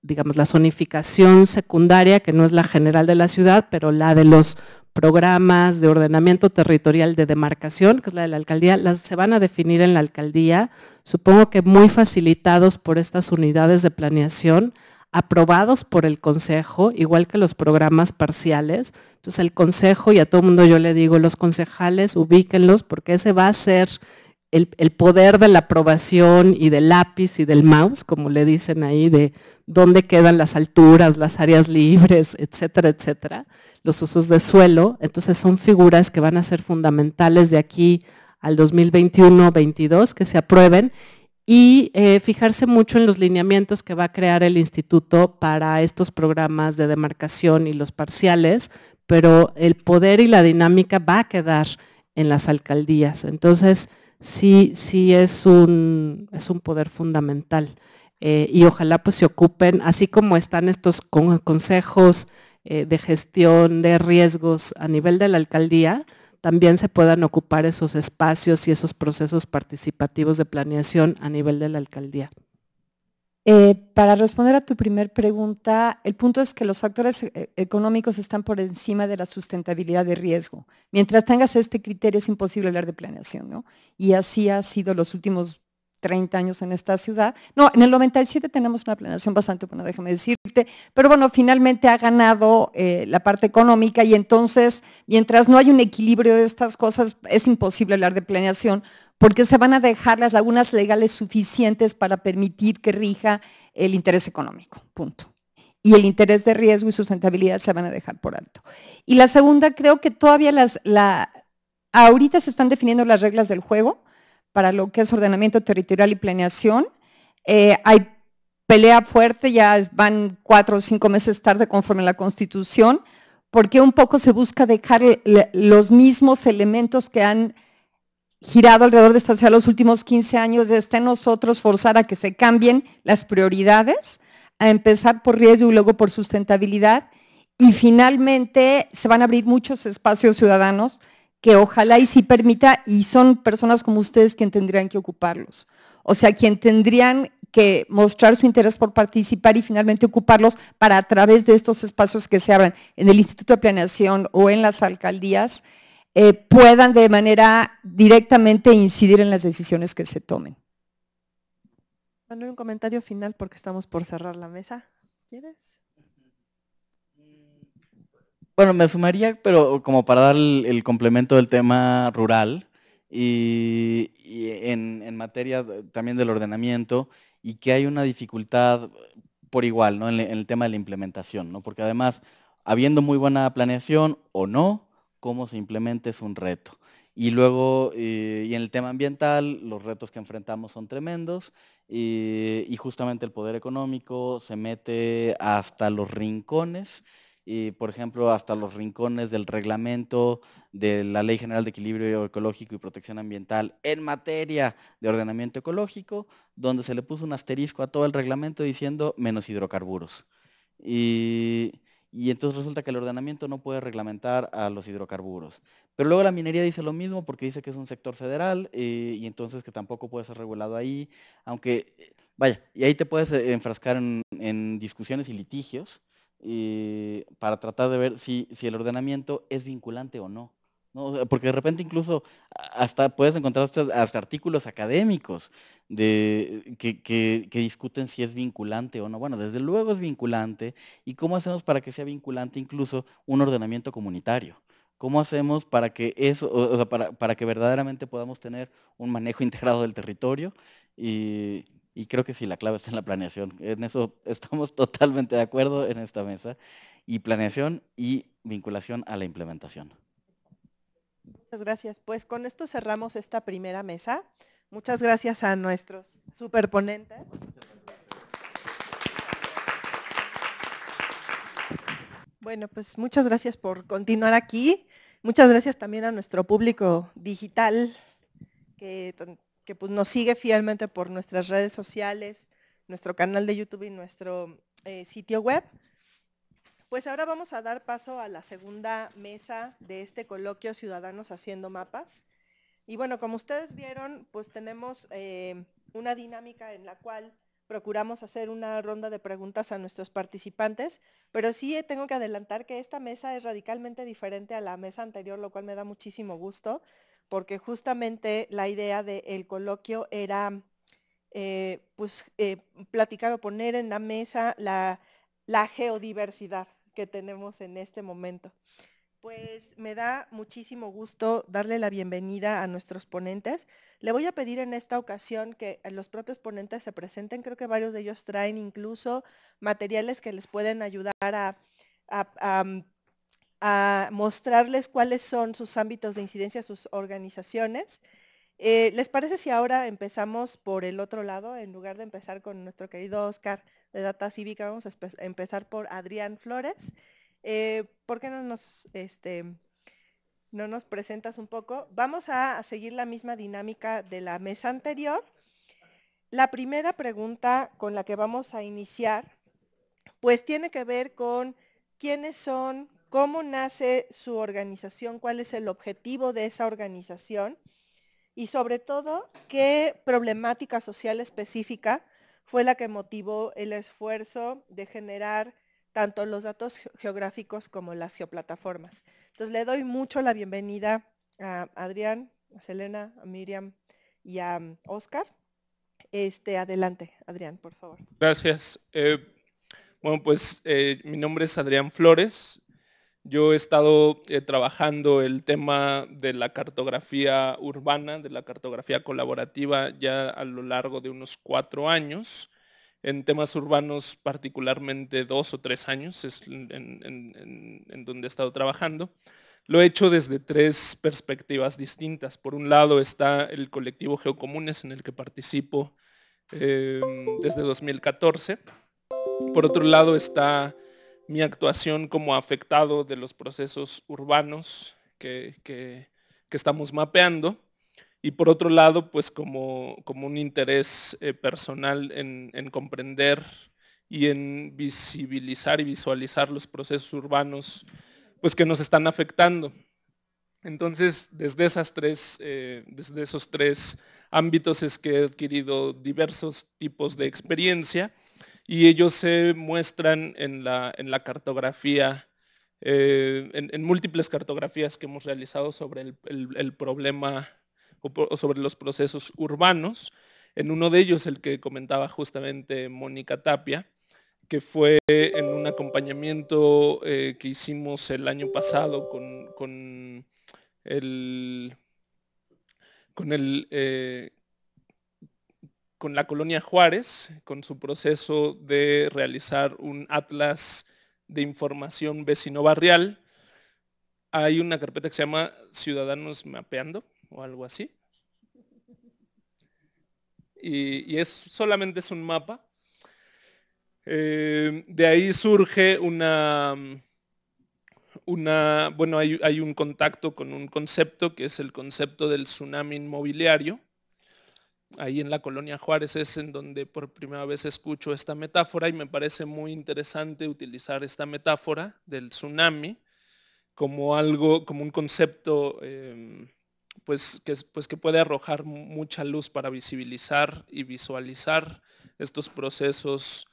Speaker 2: digamos, la zonificación secundaria, que no es la general de la ciudad, pero la de los programas de ordenamiento territorial de demarcación, que es la de la alcaldía, las se van a definir en la alcaldía, supongo que muy facilitados por estas unidades de planeación, aprobados por el consejo, igual que los programas parciales. Entonces el consejo, y a todo el mundo yo le digo, los concejales, ubíquenlos, porque ese va a ser el, poder de la aprobación y del lápiz y del mouse, como le dicen ahí, de dónde quedan las alturas, las áreas libres, etcétera, etcétera, los usos de suelo. Entonces son figuras que van a ser fundamentales de aquí al 2021-22 que se aprueben y eh, fijarse mucho en los lineamientos que va a crear el instituto para estos programas de demarcación y los parciales, pero el poder y la dinámica va a quedar en las alcaldías. Entonces, sí, sí es un, poder fundamental. Eh, y ojalá pues se ocupen, así como están estos consejos eh, de gestión de riesgos a nivel de la alcaldía, también se puedan ocupar esos espacios y esos procesos participativos de planeación a nivel de la alcaldía.
Speaker 3: Eh, para responder a tu primer pregunta, el punto es que los factores eh, económicos están por encima de la sustentabilidad de riesgo. Mientras tengas este criterio es imposible hablar de planeación, ¿no? Y así ha sido los últimos 30 años en esta ciudad. No, en el 97 tenemos una planeación bastante buena, déjame decirte, pero bueno, finalmente ha ganado eh, la parte económica y entonces, mientras no hay un equilibrio de estas cosas, es imposible hablar de planeación porque se van a dejar las lagunas legales suficientes para permitir que rija el interés económico, punto y el interés de riesgo y sustentabilidad se van a dejar por alto. Y la segunda, creo que todavía las, la, ahorita se están definiendo las reglas del juego, para lo que es ordenamiento territorial y planeación. Eh, hay pelea fuerte, ya van cuatro o cinco meses tarde conforme a la Constitución, porque un poco se busca dejar eh, los mismos elementos que han girado alrededor de esta ciudad los últimos 15 años, de nosotros forzar a que se cambien las prioridades, a empezar por riesgo y luego por sustentabilidad, y finalmente se van a abrir muchos espacios ciudadanos que ojalá y si permita, y son personas como ustedes quien tendrían que ocuparlos. O sea, quien tendrían que mostrar su interés por participar y finalmente ocuparlos para a través de estos espacios que se abran en el Instituto de Planeación o en las alcaldías, eh, puedan de manera directamente incidir en las decisiones que se tomen.
Speaker 1: Manuel, un comentario final porque estamos por cerrar la mesa. ¿Quieres?
Speaker 4: Bueno, me sumaría, pero como para dar el, complemento del tema rural y, en, materia también del ordenamiento y que hay una dificultad por igual ¿no? en, el tema de la implementación, ¿no? porque además, habiendo muy buena planeación o no, cómo se implemente es un reto. Y luego, eh, y en el tema ambiental, los retos que enfrentamos son tremendos eh, y justamente el poder económico se mete hasta los rincones y, por ejemplo, hasta los rincones del reglamento de la Ley General de Equilibrio Ecológico y Protección Ambiental en materia de ordenamiento ecológico, donde se le puso un asterisco a todo el reglamento diciendo menos hidrocarburos. Y, entonces resulta que el ordenamiento no puede reglamentar a los hidrocarburos. Pero luego la minería dice lo mismo porque dice que es un sector federal eh, y entonces que tampoco puede ser regulado ahí, aunque, eh, vaya, y ahí te puedes eh, enfrascar en discusiones y litigios para tratar de ver si, el ordenamiento es vinculante o no. Porque de repente incluso hasta puedes encontrar hasta, artículos académicos de, que, discuten si es vinculante o no. Bueno, desde luego es vinculante. ¿Y cómo hacemos para que sea vinculante incluso un ordenamiento comunitario? ¿Cómo hacemos para que eso, o sea, para, para que verdaderamente podamos tener un manejo integrado del territorio y, y creo que sí, la clave está en la planeación. En eso [LAUGHS] estamos totalmente de acuerdo en esta mesa. Y planeación y vinculación a la implementación.
Speaker 1: Muchas gracias. Pues con esto cerramos esta primera mesa. Muchas gracias a nuestros superponentes. Bueno, pues muchas gracias por continuar aquí. Muchas gracias también a nuestro público digital que que pues, nos sigue fielmente por nuestras redes sociales, nuestro canal de YouTube y nuestro eh, sitio web. Pues ahora vamos a dar paso a la segunda mesa de este coloquio Ciudadanos Haciendo Mapas. Y bueno, como ustedes vieron, pues tenemos eh, una dinámica en la cual procuramos hacer una ronda de preguntas a nuestros participantes, pero sí eh, tengo que adelantar que esta mesa es radicalmente diferente a la mesa anterior, lo cual me da muchísimo gusto porque justamente la idea del coloquio era eh, pues, eh, platicar o poner en la mesa la, geodiversidad que tenemos en este momento. Pues me da muchísimo gusto darle la bienvenida a nuestros ponentes. Le voy a pedir en esta ocasión que los propios ponentes se presenten. Creo que varios de ellos traen incluso materiales que les pueden ayudar a, a a mostrarles cuáles son sus ámbitos de incidencia, sus organizaciones. Eh, ¿Les parece si ahora empezamos por el otro lado? En lugar de empezar con nuestro querido Oscar de Data Cívica, vamos a empezar por Adrián Flores. Eh, ¿Por qué no nos, este, no nos presentas un poco? Vamos a, a seguir la misma dinámica de la mesa anterior. La primera pregunta con la que vamos a iniciar, pues tiene que ver con quiénes son, cómo nace su organización, cuál es el objetivo de esa organización y sobre todo qué problemática social específica fue la que motivó el esfuerzo de generar tanto los datos geográficos como las geoplataformas. Entonces le doy mucho la bienvenida a Adrián, a Selena, a Miriam y a mm, Oscar. Este, adelante, Adrián, por favor.
Speaker 9: Gracias. Eh, bueno, pues eh, mi nombre es Adrián Flores. Yo he estado eh, trabajando el tema de la cartografía urbana, de la cartografía colaborativa, ya a lo largo de unos cuatro años. En temas urbanos, particularmente dos o tres años, es en, donde he estado trabajando. Lo he hecho desde tres perspectivas distintas. Por un lado está el colectivo Geocomunes en el que participo em, desde 2014. Por otro lado está mi actuación como afectado de los procesos urbanos que, estamos mapeando y por otro lado, pues como, un interés eh, personal en, comprender y en visibilizar y visualizar los procesos urbanos pues que nos están afectando. Entonces, desde, esas tres, eh, desde esos tres ámbitos es que he adquirido diversos tipos de experiencia y ellos se muestran en la, cartografía, eh, en, múltiples cartografías que hemos realizado sobre el, problema o, sobre los procesos urbanos. En uno de ellos, el que comentaba justamente Mónica Tapia, que fue en un acompañamiento eh, que hicimos el año pasado con, con el, con el eh, con la colonia Juárez, con su proceso de realizar un atlas de información vecino barrial. Hay una carpeta que se llama Ciudadanos Mapeando o algo así. Y, es solamente es un mapa. Eh, de ahí surge una, una bueno, hay un contacto con un concepto que es el concepto del tsunami inmobiliario ahí en la colonia Juárez es en donde por primera vez escucho esta metáfora y me parece muy interesante utilizar esta metáfora del tsunami como algo, como un concepto em, pues, que, pues que puede arrojar mucha luz para visibilizar y visualizar estos procesos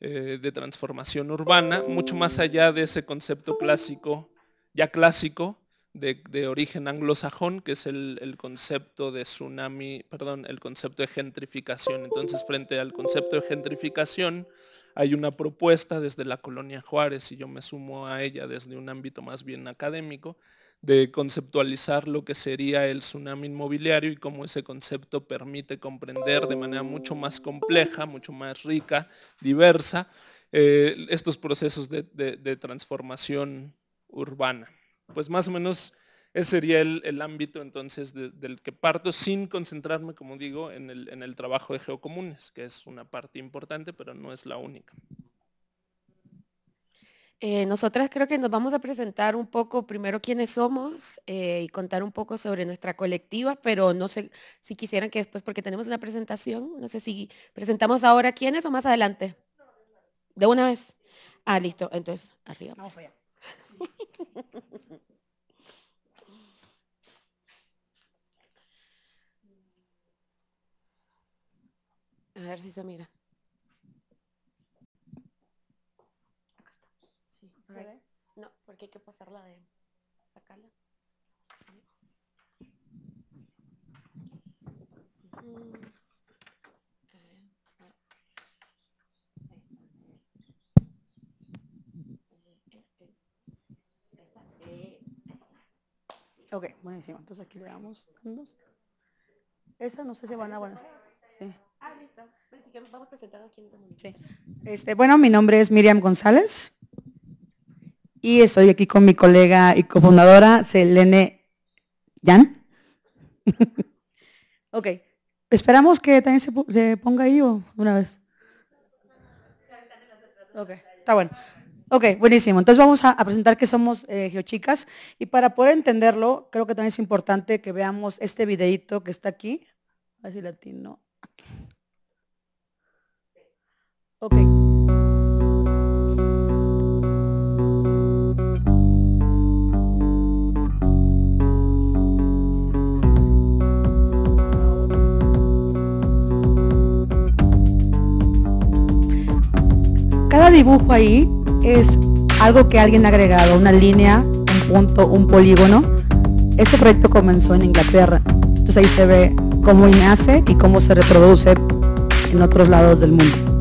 Speaker 9: eh, de transformación urbana, mucho más allá de ese concepto clásico, ya clásico, de, origen anglosajón, que es el, concepto de tsunami, perdón, el concepto de gentrificación. Entonces, frente al concepto de gentrificación, hay una propuesta desde la colonia Juárez, y yo me sumo a ella desde un ámbito más bien académico, de conceptualizar lo que sería el tsunami inmobiliario y cómo ese concepto permite comprender de manera mucho más compleja, mucho más rica, diversa, eh, estos procesos de transformación urbana pues más o menos ese sería el, ámbito entonces del que parto sin concentrarme, como digo, en el, trabajo de geocomunes, que es una parte importante, pero no es la única.
Speaker 10: Eh, nosotras creo que nos vamos a presentar un poco primero quiénes somos eh, y contar un poco sobre nuestra colectiva, pero no sé si quisieran que después, porque tenemos una presentación, no sé si presentamos ahora quiénes o más adelante. De una vez. Ah, listo. Entonces, arriba. Pues. Vamos allá. [LAUGHS] ejercicio si se mira. Acá estamos. Sí. ¿Se ve? No, porque hay que pasarla de sacarla. Mm.
Speaker 5: Ok, buenísimo. Entonces aquí le damos. esa no sé si van a... Bueno, sí. Ah, este, bueno, mi nombre es Miriam González y estoy aquí con mi colega y cofundadora Selene Jan. [LAUGHS] ok. Esperamos que también se, ponga ahí o una vez. Ok, está bueno. Ok, buenísimo. Entonces vamos a, presentar que somos eh, geochicas y para poder entenderlo, creo que también es importante que veamos este videito que está aquí. Así ver si latino. Cada dibujo ahí es algo que alguien ha agregado, una línea, un punto, un polígono. Este proyecto comenzó en Inglaterra, entonces ahí se ve cómo nace y cómo se reproduce en otros lados del mundo.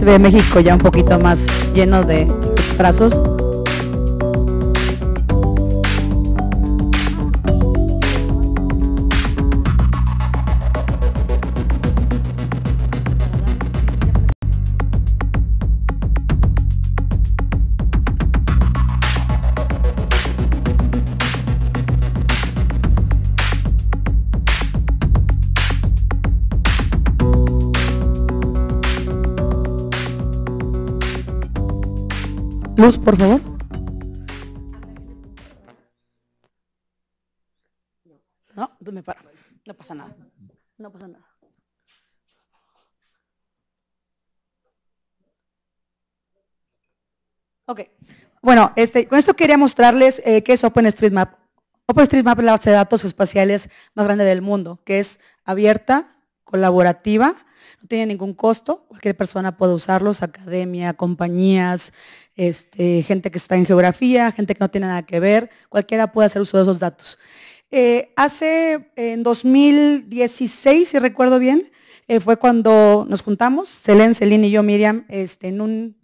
Speaker 5: se ve México ya un poquito más lleno de brazos Luz, por favor. No, me No pasa nada. No pasa nada. Ok. Bueno, este, con esto quería mostrarles eh, qué es OpenStreetMap. OpenStreetMap es la base de datos espaciales más grande del mundo, que es abierta, colaborativa, no tiene ningún costo, cualquier persona puede usarlos, academia, compañías, este, gente que está en geografía, gente que no tiene nada que ver, cualquiera puede hacer uso de esos datos. Eh, hace en 2016, si recuerdo bien, eh, fue cuando nos juntamos, Selene, Celine y yo, Miriam, este, en un,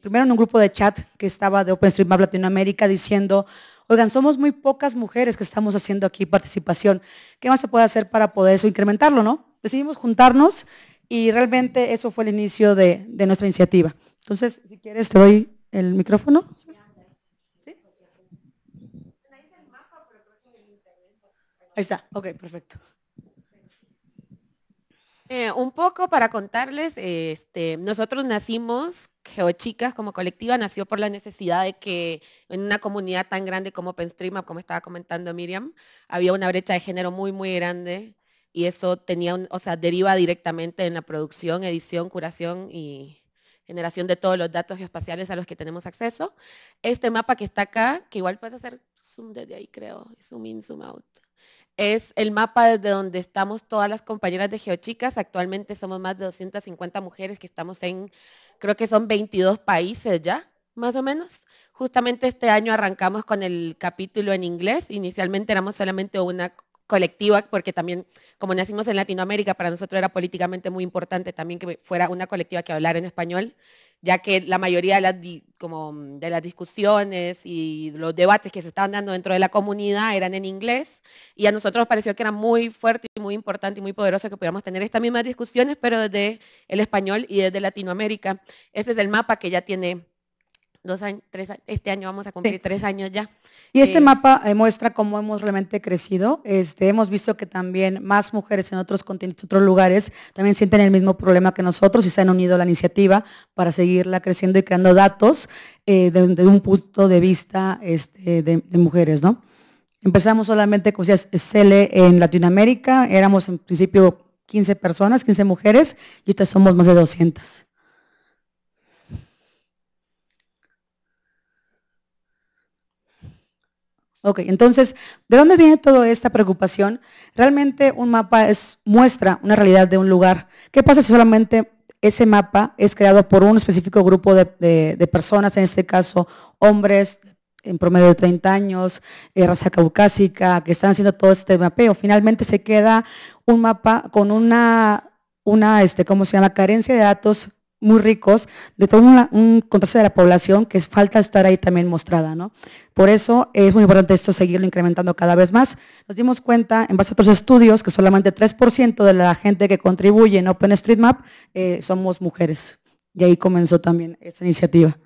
Speaker 5: primero en un grupo de chat que estaba de OpenStreetMap Latinoamérica diciendo, oigan, somos muy pocas mujeres que estamos haciendo aquí participación, ¿qué más se puede hacer para poder eso incrementarlo, no? Decidimos juntarnos y realmente eso fue el inicio de, nuestra iniciativa. Entonces, si quieres, te doy el micrófono. Ahí está, ok, perfecto.
Speaker 10: Eh, un poco para contarles, este, nosotros nacimos, Geochicas como colectiva nació por la necesidad de que en una comunidad tan grande como OpenStream, como estaba comentando Miriam, había una brecha de género muy, muy grande y eso tenía, o sea, deriva directamente en la producción, edición, curación y generación de todos los datos geoespaciales a los que tenemos acceso. Este mapa que está acá, que igual puedes hacer zoom desde ahí, creo, zoom in, zoom out. Es el mapa desde donde estamos todas las compañeras de Geochicas. Actualmente somos más de 250 mujeres que estamos en, creo que son 22 países ya, más o menos. Justamente este año arrancamos con el capítulo en inglés. Inicialmente éramos solamente una colectiva, porque también como nacimos en Latinoamérica, para nosotros era políticamente muy importante también que fuera una colectiva que hablara en español, ya que la mayoría de las, como de las discusiones y los debates que se estaban dando dentro de la comunidad eran en inglés, y a nosotros nos pareció que era muy fuerte y muy importante y muy poderoso que pudiéramos tener estas mismas discusiones, pero desde el español y desde Latinoamérica. Ese es el mapa que ya tiene este año vamos a cumplir tres años ya.
Speaker 5: Y este eh, mapa eh, muestra cómo hemos realmente crecido. Este, hemos visto que también más mujeres en otros continentes, otros lugares, también sienten el mismo problema que nosotros y se han unido a la iniciativa para seguirla creciendo y creando datos desde eh, un punto de vista este, de, mujeres, ¿no? Empezamos solamente, como decías, CELE en Latinoamérica, éramos en principio 15 personas, 15 mujeres, y ahorita somos más de 200. Ok, entonces, ¿de dónde viene toda esta preocupación? Realmente un mapa muestra una realidad de un lugar. ¿Qué pasa si solamente ese mapa es creado por un específico grupo de, personas, en este caso hombres en promedio de 30 años, eh, raza caucásica, que están haciendo todo este mapeo? Finalmente se queda un mapa con una, una este, ¿cómo se llama?, carencia de datos muy ricos, de todo un contraste de la población que falta estar ahí también mostrada, ¿no? Por eso es muy importante esto seguirlo incrementando cada vez más. Nos dimos cuenta, en base a otros estudios, que solamente 3% de la gente que contribuye en OpenStreetMap eh, somos mujeres. Y ahí comenzó también esta iniciativa.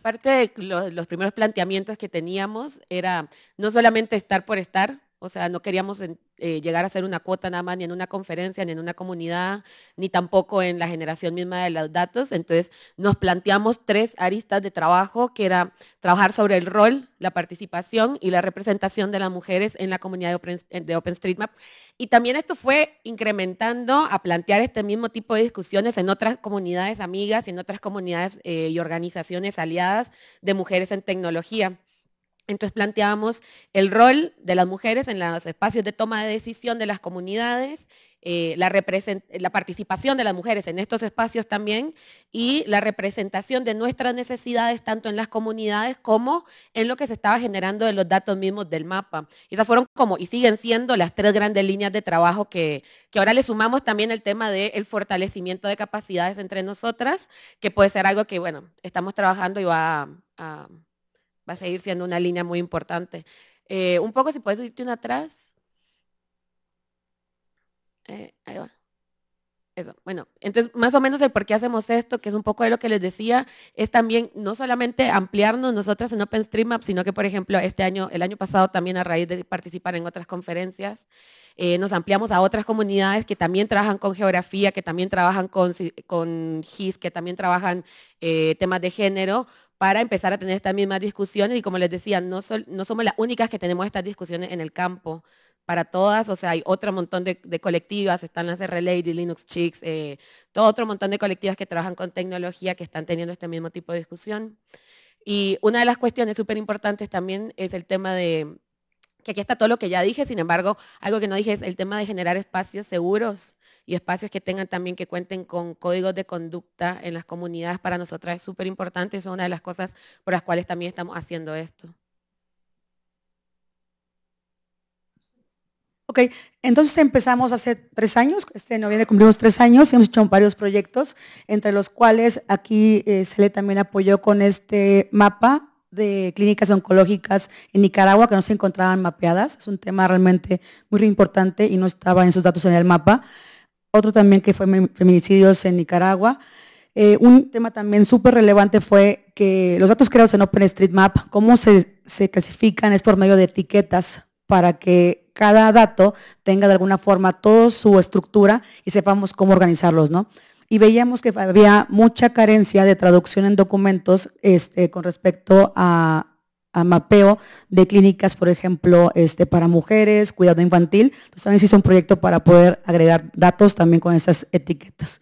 Speaker 10: Parte de los primeros planteamientos que teníamos era no solamente estar por estar, o sea, no queríamos eh, llegar a ser una cuota nada más ni en una conferencia, ni en una comunidad, ni tampoco en la generación misma de los datos. Entonces nos planteamos tres aristas de trabajo, que era trabajar sobre el rol, la participación y la representación de las mujeres en la comunidad de, eh, OpenStreetMap. Y también esto fue incrementando a plantear este mismo tipo de discusiones en otras comunidades amigas, y en otras comunidades eh, y organizaciones aliadas de mujeres en tecnología. Entonces planteábamos el rol de las mujeres en los espacios de toma de decisión de las comunidades, eh, la, participación de las mujeres en estos espacios también y la representación de nuestras necesidades tanto en las comunidades como en lo que se estaba generando de los datos mismos del mapa. Esas fueron como y siguen siendo las tres grandes líneas de trabajo que, que ahora le sumamos también el tema del fortalecimiento de capacidades entre nosotras, que puede ser algo que, bueno, estamos trabajando y va a va a seguir siendo una línea muy importante. Eh, un poco si puedes irte una atrás. Eh, ahí va. Eso. Bueno, entonces más o menos el por qué hacemos esto, que es un poco de lo que les decía, es también no solamente ampliarnos nosotras en OpenStreetMap, sino que por ejemplo este año, el año pasado también a raíz de participar en otras conferencias, eh, nos ampliamos a otras comunidades que también trabajan con geografía, que también trabajan con, GIS, que también trabajan temas de género, para empezar a tener estas mismas discusiones. Y como les decía, no, no somos las únicas que tenemos estas discusiones en el campo para todas, o sea, hay otro montón de, colectivas, están las de Relay, Linux Chicks, eh, todo otro montón de colectivas que trabajan con tecnología que están teniendo este mismo tipo de discusión. Y una de las cuestiones súper importantes también es el tema de, que aquí está todo lo que ya dije, sin embargo, algo que no dije es el tema de generar espacios seguros y espacios que tengan también que cuenten con códigos de conducta en las comunidades para nosotras es súper importante, es una de las cosas por las cuales también estamos haciendo esto.
Speaker 5: Ok, entonces empezamos hace tres años, este noviembre cumplimos tres años hemos hecho varios proyectos, entre los cuales aquí se eh, le también apoyó con este mapa de clínicas oncológicas en Nicaragua que no se encontraban mapeadas. Es un tema realmente muy importante y no estaba en sus datos en el mapa otro también que fue feminicidios en Nicaragua. Eh, un tema también súper relevante fue que los datos creados en OpenStreetMap, cómo se, se clasifican es por medio de etiquetas para que cada dato tenga de alguna forma toda su estructura y sepamos cómo organizarlos, ¿no? Y veíamos que había mucha carencia de traducción en documentos este, con respecto a, a mapeo de clínicas, por ejemplo, este, para mujeres, cuidado infantil. Entonces también se hizo un proyecto para poder agregar datos también con esas etiquetas.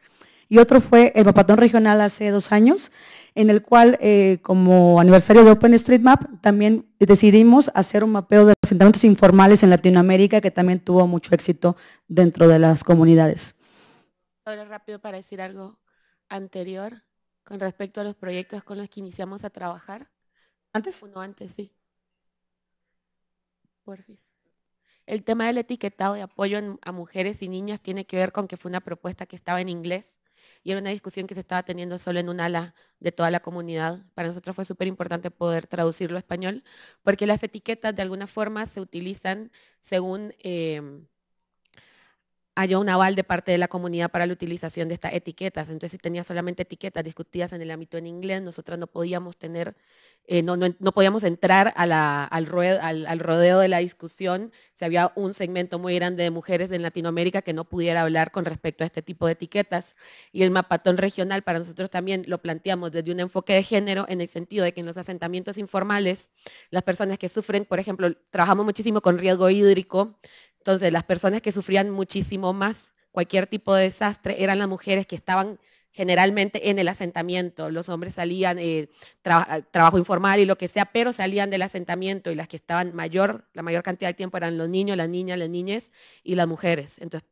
Speaker 5: Y otro fue el mapatón regional hace dos años, en el cual, eh, como aniversario de OpenStreetMap, también decidimos hacer un mapeo de asentamientos informales en Latinoamérica, que también tuvo mucho éxito dentro de las comunidades.
Speaker 10: Ahora rápido para decir algo anterior con respecto a los proyectos con los que iniciamos a trabajar. ¿Antes? Uno antes, sí. Porfis. El tema del etiquetado de apoyo a mujeres y niñas tiene que ver con que fue una propuesta que estaba en inglés y era una discusión que se estaba teniendo solo en un ala de toda la comunidad. Para nosotros fue súper importante poder traducirlo a español porque las etiquetas de alguna forma se utilizan según... Eh, haya un aval de parte de la comunidad para la utilización de estas etiquetas. Entonces, si tenía solamente etiquetas discutidas en el ámbito en inglés, nosotros no podíamos tener, eh, no, podíamos entrar al, al, al, rodeo de la discusión si había un segmento muy grande de mujeres en Latinoamérica que no pudiera hablar con respecto a este tipo de etiquetas. Y el mapatón regional para nosotros también lo planteamos desde un enfoque de género en el sentido de que en los asentamientos informales, las personas que sufren, por ejemplo, trabajamos muchísimo con riesgo hídrico, entonces, las personas que sufrían muchísimo más cualquier tipo de desastre eran las mujeres que estaban generalmente en el asentamiento. Los hombres salían, eh, trabajo informal y lo que sea, pero salían del asentamiento y las que estaban mayor, la mayor cantidad de tiempo eran los niños, las niñas, las niñas y las mujeres. Entonces,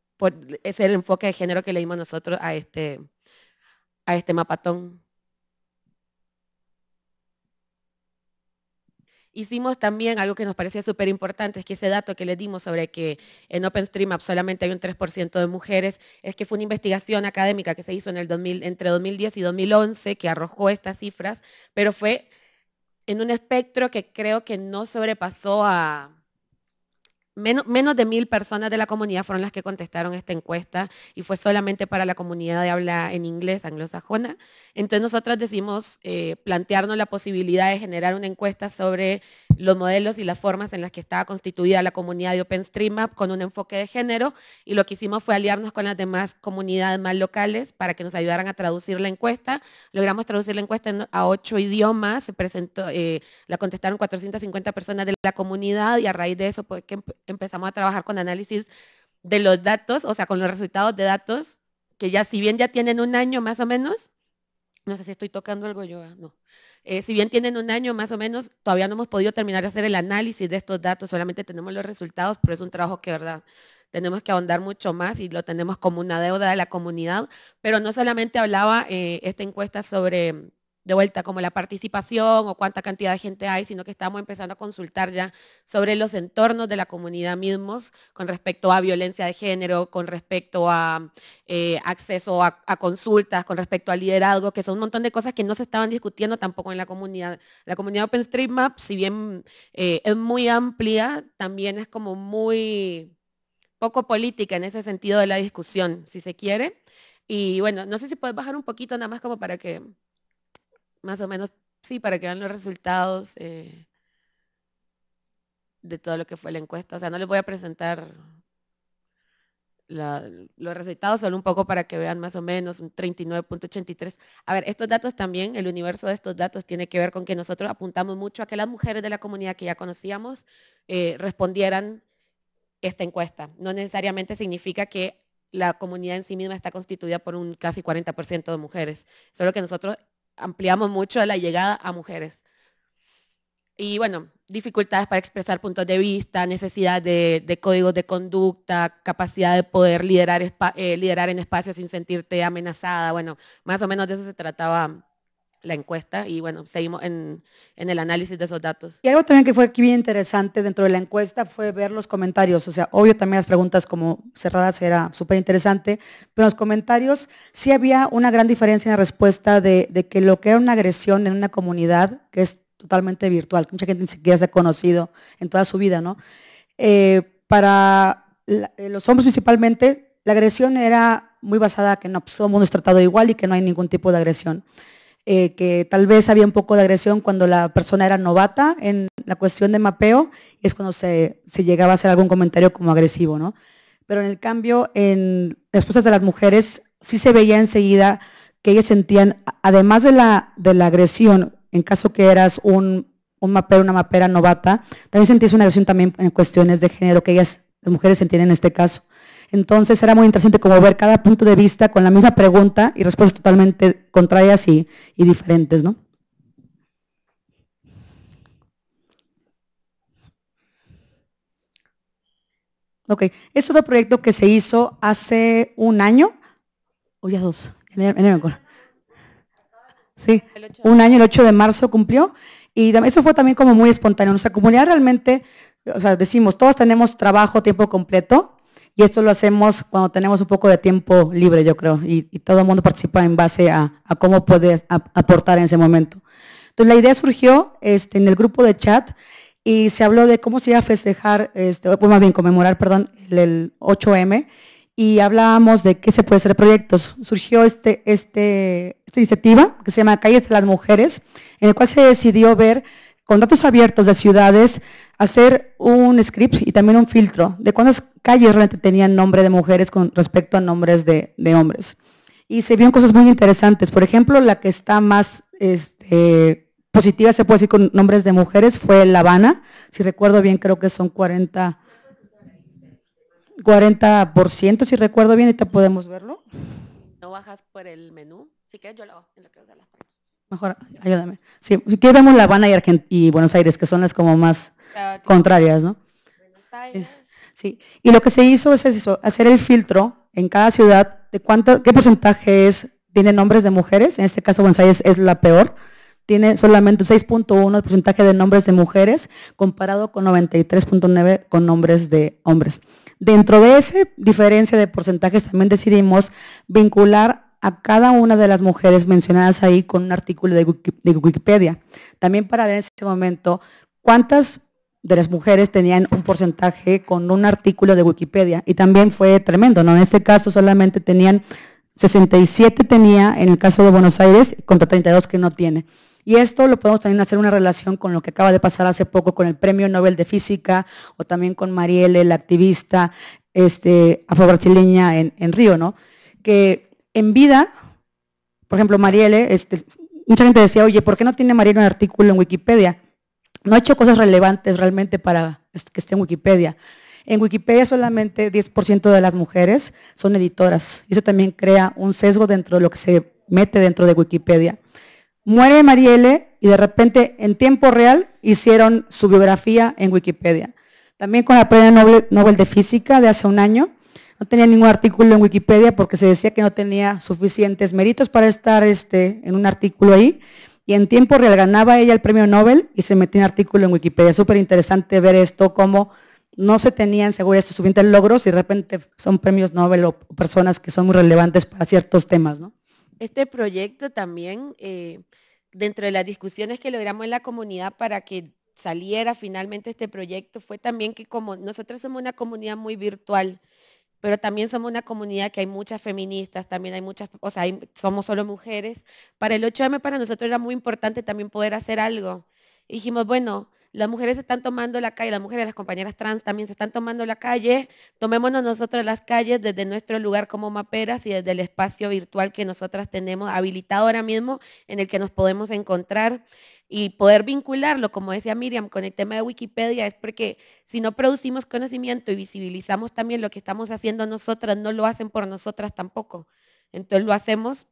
Speaker 10: ese es el enfoque de género que le dimos nosotros a este, a este mapatón. Hicimos también algo que nos parecía súper importante, es que ese dato que le dimos sobre que en OpenStream solamente hay un 3% de mujeres, es que fue una investigación académica que se hizo en el 2000, entre 2010 y 2011 que arrojó estas cifras, pero fue en un espectro que creo que no sobrepasó a Menos, de mil personas de la comunidad fueron las que contestaron esta encuesta y fue solamente para la comunidad de habla en inglés anglosajona. Entonces nosotras decidimos eh, plantearnos la posibilidad de generar una encuesta sobre los modelos y las formas en las que estaba constituida la comunidad de OpenStreetMap con un enfoque de género y lo que hicimos fue aliarnos con las demás comunidades más locales para que nos ayudaran a traducir la encuesta. Logramos traducir la encuesta a ocho idiomas, se presentó, eh, la contestaron 450 personas de la comunidad y a raíz de eso pues, que empezamos a trabajar con análisis de los datos, o sea, con los resultados de datos, que ya si bien ya tienen un año más o menos, no sé si estoy tocando algo yo, ah, no. Eh, si bien tienen un año más o menos, todavía no hemos podido terminar de hacer el análisis de estos datos, solamente tenemos los resultados, pero es un trabajo que, verdad, tenemos que ahondar mucho más y lo tenemos como una deuda de la comunidad. Pero no solamente hablaba eh, esta encuesta sobre de vuelta como la participación o cuánta cantidad de gente hay, sino que estamos empezando a consultar ya sobre los entornos de la comunidad mismos con respecto a violencia de género, con respecto a eh, acceso a, consultas, con respecto al liderazgo, que son un montón de cosas que no se estaban discutiendo tampoco en la comunidad. La comunidad OpenStreetMap, si bien eh, es muy amplia, también es como muy poco política en ese sentido de la discusión, si se quiere. Y bueno, no sé si puedes bajar un poquito nada más como para que más o menos, sí, para que vean los resultados eh, de todo lo que fue la encuesta. O sea, no les voy a presentar los resultados, solo un poco para que vean más o menos un 39.83. A ver, estos datos también, el universo de estos datos tiene que ver con que nosotros apuntamos mucho a que las mujeres de la comunidad que ya conocíamos eh, respondieran esta encuesta. No necesariamente significa que la comunidad en sí misma está constituida por un casi 40% de mujeres, solo que nosotros ampliamos mucho la llegada a mujeres. Y bueno, dificultades para expresar puntos de vista, necesidad de, códigos de conducta, capacidad de poder liderar, eh, liderar en espacios sin sentirte amenazada. Bueno, más o menos de eso se trataba la encuesta y bueno, seguimos en, el análisis de esos datos. Y algo también
Speaker 5: que fue aquí bien interesante dentro de la encuesta fue ver los comentarios, o sea, obvio también las preguntas como cerradas era súper interesante, pero en los comentarios sí había una gran diferencia en la respuesta de, que lo que era una agresión en una comunidad, que es totalmente virtual, que mucha gente ni siquiera se ha conocido en toda su vida, ¿no? Eh, para eh, los hombres principalmente, la agresión era muy basada que no, pues, todo el mundo es tratado igual y que no hay ningún tipo de agresión. Eh, que tal vez había un poco de agresión cuando la persona era novata en la cuestión de mapeo, y es cuando se, llegaba a hacer algún comentario como agresivo, ¿no? Pero en el cambio, en respuestas de las mujeres, sí se veía enseguida que ellas sentían, además de la, de la agresión, en caso que eras un, un una mapera novata, también sentías una agresión también en cuestiones de género que ellas, las mujeres sentían en este caso. Entonces era muy interesante como ver cada punto de vista con la misma pregunta y respuestas totalmente contrarias y, diferentes, ¿no? Ok, es otro proyecto que se hizo hace un año, o ya dos, me acuerdo. Sí, un año, el 8 de marzo cumplió. Y eso fue también como muy espontáneo. Nuestra comunidad realmente, o sea, decimos, todos tenemos trabajo tiempo completo, y esto lo hacemos cuando tenemos un poco de tiempo libre, yo creo, y, todo el mundo participa en base a, cómo puedes aportar en ese momento. Entonces, la idea surgió este, en el grupo de chat y se habló de cómo se iba a festejar, este, pues más bien conmemorar, perdón, el, 8M, y hablábamos de qué se puede hacer proyectos. Surgió este, este, esta iniciativa que se llama Calles de las Mujeres, en el cual se decidió ver con datos abiertos de ciudades, hacer un script y también un filtro de cuántas calles realmente tenían nombre de mujeres con respecto a nombres de, hombres. Y se vieron cosas muy interesantes. Por ejemplo, la que está más este, positiva, se puede decir, con nombres de mujeres fue La Habana. Si recuerdo bien, creo que son 40, 40% si recuerdo bien, ahorita podemos
Speaker 10: verlo. ¿No bajas por el menú? Si quieres, yo lo hago. En lo que
Speaker 5: Mejor, ayúdame. Sí, si queremos La Habana y, Argent y Buenos Aires, que son las como más contrarias, ¿no? Eh, sí. Y lo que se hizo es hacer el filtro en cada ciudad de cuánto, qué porcentaje tiene nombres de mujeres, en este caso Buenos Aires es la peor, tiene solamente 6.1 porcentaje de nombres de mujeres comparado con 93.9 con nombres de hombres. Dentro de esa diferencia de porcentajes también decidimos vincular a cada una de las mujeres mencionadas ahí con un artículo de Wikipedia. También para ver en ese momento cuántas de las mujeres tenían un porcentaje con un artículo de Wikipedia. Y también fue tremendo, ¿no? En este caso solamente tenían 67 tenía en el caso de Buenos Aires contra 32 que no tiene. Y esto lo podemos también hacer una relación con lo que acaba de pasar hace poco con el Premio Nobel de Física o también con Marielle, la activista este, afro-brasileña en, Río, ¿no? Que en vida, por ejemplo, Marielle, este, mucha gente decía, oye, ¿por qué no tiene Marielle un artículo en Wikipedia? No ha hecho cosas relevantes realmente para este, que esté en Wikipedia. En Wikipedia solamente 10% de las mujeres son editoras. Eso también crea un sesgo dentro de lo que se mete dentro de Wikipedia. Muere Marielle y de repente en tiempo real hicieron su biografía en Wikipedia. También con la Premio Nobel de Física de hace un año, no tenía ningún artículo en Wikipedia porque se decía que no tenía suficientes méritos para estar este, en un artículo ahí. Y en tiempo real ganaba ella el premio Nobel y se metía en artículo en Wikipedia. Súper interesante ver esto, cómo no se tenían seguridad estos suficientes logros y de repente son premios Nobel o personas que son muy relevantes para ciertos temas. ¿no?
Speaker 10: Este proyecto también, eh, dentro de las discusiones que logramos en la comunidad para que saliera finalmente este proyecto, fue también que como nosotros somos una comunidad muy virtual, pero también somos una comunidad que hay muchas feministas, también hay muchas, o sea, somos solo mujeres. Para el 8M para nosotros era muy importante también poder hacer algo. dijimos, bueno, las mujeres se están tomando la calle, las mujeres, las compañeras trans también se están tomando la calle, tomémonos nosotros las calles desde nuestro lugar como maperas y desde el espacio virtual que nosotras tenemos habilitado ahora mismo en el que nos podemos encontrar y poder vincularlo, como decía Miriam, con el tema de Wikipedia, es porque si no producimos conocimiento y visibilizamos también lo que estamos haciendo nosotras, no lo hacen por nosotras tampoco. Entonces lo hacemos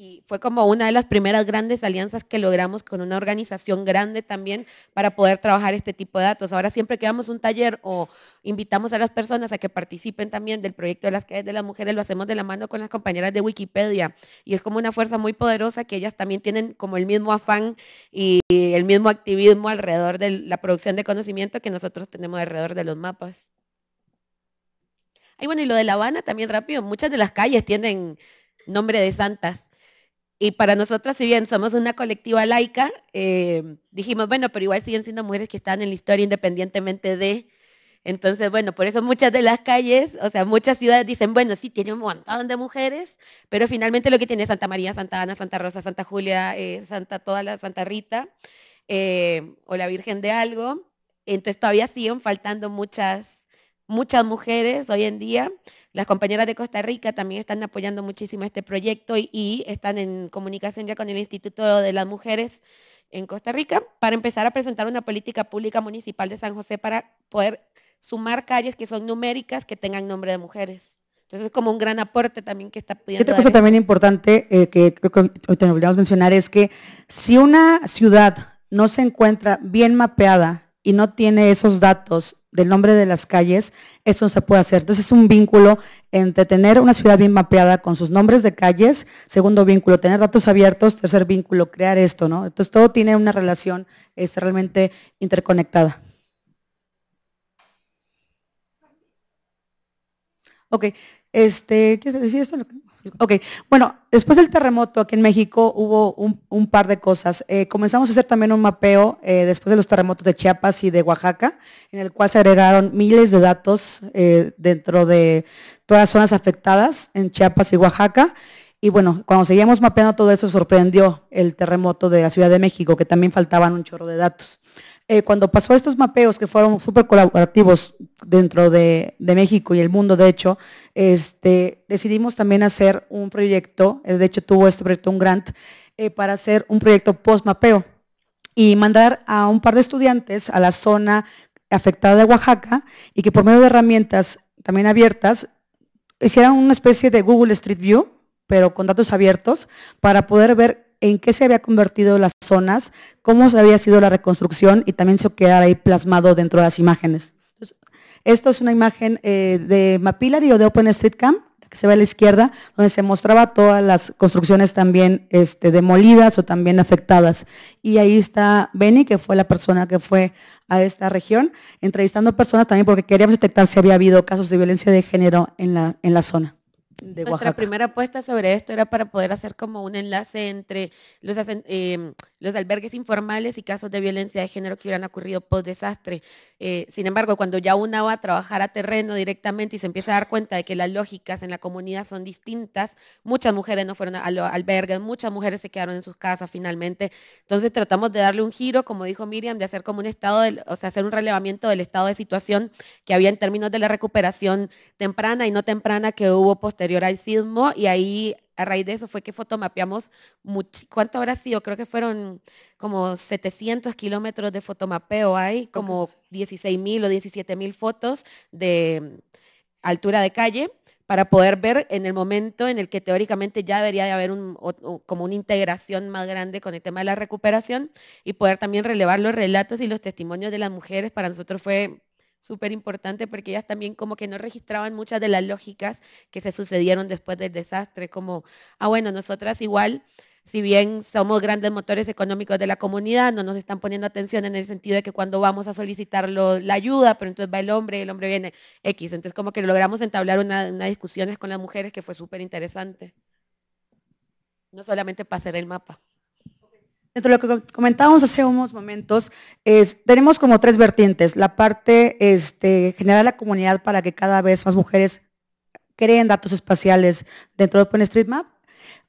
Speaker 10: y fue como una de las primeras grandes alianzas que logramos con una organización grande también para poder trabajar este tipo de datos. Ahora siempre que damos un taller o invitamos a las personas a que participen también del proyecto de las calles de las mujeres, lo hacemos de la mano con las compañeras de Wikipedia y es como una fuerza muy poderosa que ellas también tienen como el mismo afán y el mismo activismo alrededor de la producción de conocimiento que nosotros tenemos alrededor de los mapas. Y bueno, y lo de La Habana también rápido, muchas de las calles tienen nombre de santas y para nosotras, si bien somos una colectiva laica, eh, dijimos, bueno, pero igual siguen siendo mujeres que están en la historia independientemente de... Entonces, bueno, por eso muchas de las calles, o sea, muchas ciudades dicen, bueno, sí, tiene un montón de mujeres, pero finalmente lo que tiene Santa María, Santa Ana, Santa Rosa, Santa Julia, eh, Santa toda la Santa Rita, eh, o la Virgen de algo, entonces todavía siguen faltando muchas, muchas mujeres hoy en día. Las compañeras de Costa Rica también están apoyando muchísimo este proyecto y, están en comunicación ya con el Instituto de las Mujeres en Costa Rica para empezar a presentar una política pública municipal de San José para poder sumar calles que son numéricas que tengan nombre de mujeres. Entonces es como un gran aporte también que está pidiendo. Otra cosa también
Speaker 5: importante eh, que creo que hoy te olvidamos mencionar es que si una ciudad no se encuentra bien mapeada y no tiene esos datos del nombre de las calles, esto no se puede hacer. Entonces es un vínculo entre tener una ciudad bien mapeada con sus nombres de calles, segundo vínculo, tener datos abiertos, tercer vínculo, crear esto, ¿no? Entonces todo tiene una relación es este, realmente interconectada. Ok, este, ¿quieres decir esto? Ok, bueno, después del terremoto aquí en México hubo un, par de cosas. Eh, comenzamos a hacer también un mapeo eh, después de los terremotos de Chiapas y de Oaxaca, en el cual se agregaron miles de datos eh, dentro de todas las zonas afectadas en Chiapas y Oaxaca. Y bueno, cuando seguíamos mapeando todo eso, sorprendió el terremoto de la Ciudad de México, que también faltaban un chorro de datos. Eh, cuando pasó estos mapeos que fueron súper colaborativos dentro de, México y el mundo, de hecho, este, decidimos también hacer un proyecto, eh, de hecho tuvo este proyecto un grant, eh, para hacer un proyecto post-mapeo y mandar a un par de estudiantes a la zona afectada de Oaxaca y que por medio de herramientas también abiertas hicieran una especie de Google Street View, pero con datos abiertos, para poder ver en qué se había convertido las zonas, cómo había sido la reconstrucción y también se quedara ahí plasmado dentro de las imágenes. esto es una imagen eh, de Mapillary o de Open Street Camp, que se ve a la izquierda, donde se mostraba todas las construcciones también este, demolidas o también afectadas. Y ahí está Benny, que fue la persona que fue a esta región, entrevistando personas también porque queríamos detectar si había habido casos de violencia de género en la, en la zona
Speaker 10: de Nuestra primera apuesta sobre esto era para poder hacer como un enlace entre los, em, albergues informales y casos de violencia de género que hubieran ocurrido post desastre. Eh, sin embargo, cuando ya una va a trabajar a terreno directamente y se empieza a dar cuenta de que las lógicas en la comunidad son distintas, muchas mujeres no fueron a los albergues, muchas mujeres se quedaron en sus casas finalmente. Entonces tratamos de darle un giro, como dijo Miriam, de hacer como un estado, o sea, hacer un relevamiento del estado de situación que había en términos de la recuperación temprana y no temprana que hubo posteriormente al sismo y ahí a raíz de eso fue que fotomapeamos, much... ¿cuánto habrá sido? Creo que fueron como 700 kilómetros de fotomapeo, hay como 16 mil o 17 mil fotos de mm, altura de calle para poder ver en el momento en el que teóricamente ya debería de haber como una integración más grande con el tema de la recuperación y poder también relevar los relatos y los testimonios de las mujeres. Para nosotros fue súper importante porque ellas también como que no registraban muchas de las lógicas que se sucedieron después del desastre, como, ah, bueno, nosotras igual, si bien somos grandes motores económicos de la comunidad, no nos están poniendo atención en el sentido de que cuando vamos a solicitar la ayuda, pero entonces va el hombre, y el hombre viene X, entonces como que logramos entablar unas una discusiones con las mujeres que fue súper interesante. No solamente para hacer el mapa.
Speaker 5: Dentro de lo que comentábamos hace unos momentos, es, tenemos como tres vertientes. La parte este, generar la comunidad para que cada vez más mujeres creen datos espaciales dentro de OpenStreetMap.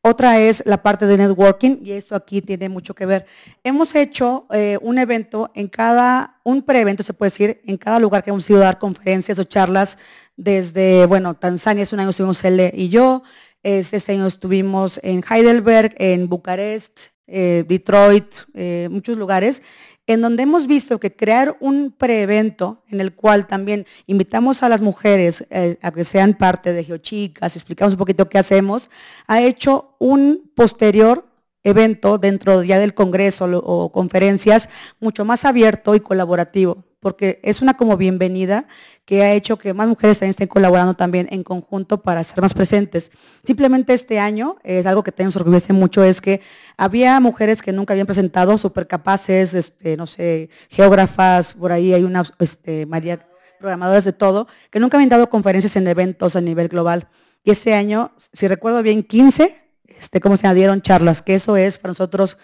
Speaker 5: Otra es la parte de networking, y esto aquí tiene mucho que ver. Hemos hecho eh, un evento en cada, un preevento se puede decir, en cada lugar que hemos ido a dar conferencias o charlas, desde, bueno, Tanzania hace un año estuvimos él e y yo, este año estuvimos en Heidelberg, en Bucarest, eh, Detroit, eh, muchos lugares, en donde hemos visto que crear un preevento en el cual también invitamos a las mujeres eh, a que sean parte de Geochicas, explicamos un poquito qué hacemos, ha hecho un posterior evento dentro ya del Congreso o conferencias mucho más abierto y colaborativo porque es una como bienvenida que ha hecho que más mujeres también estén colaborando también en conjunto para ser más presentes. Simplemente este año, es algo que tenemos nos mucho, es que había mujeres que nunca habían presentado, súper capaces, este, no sé, geógrafas, por ahí hay una, este, María, programadoras de todo, que nunca habían dado conferencias en eventos a nivel global. Y este año, si recuerdo bien, 15 este, ¿cómo se añadieron charlas, que eso es para nosotros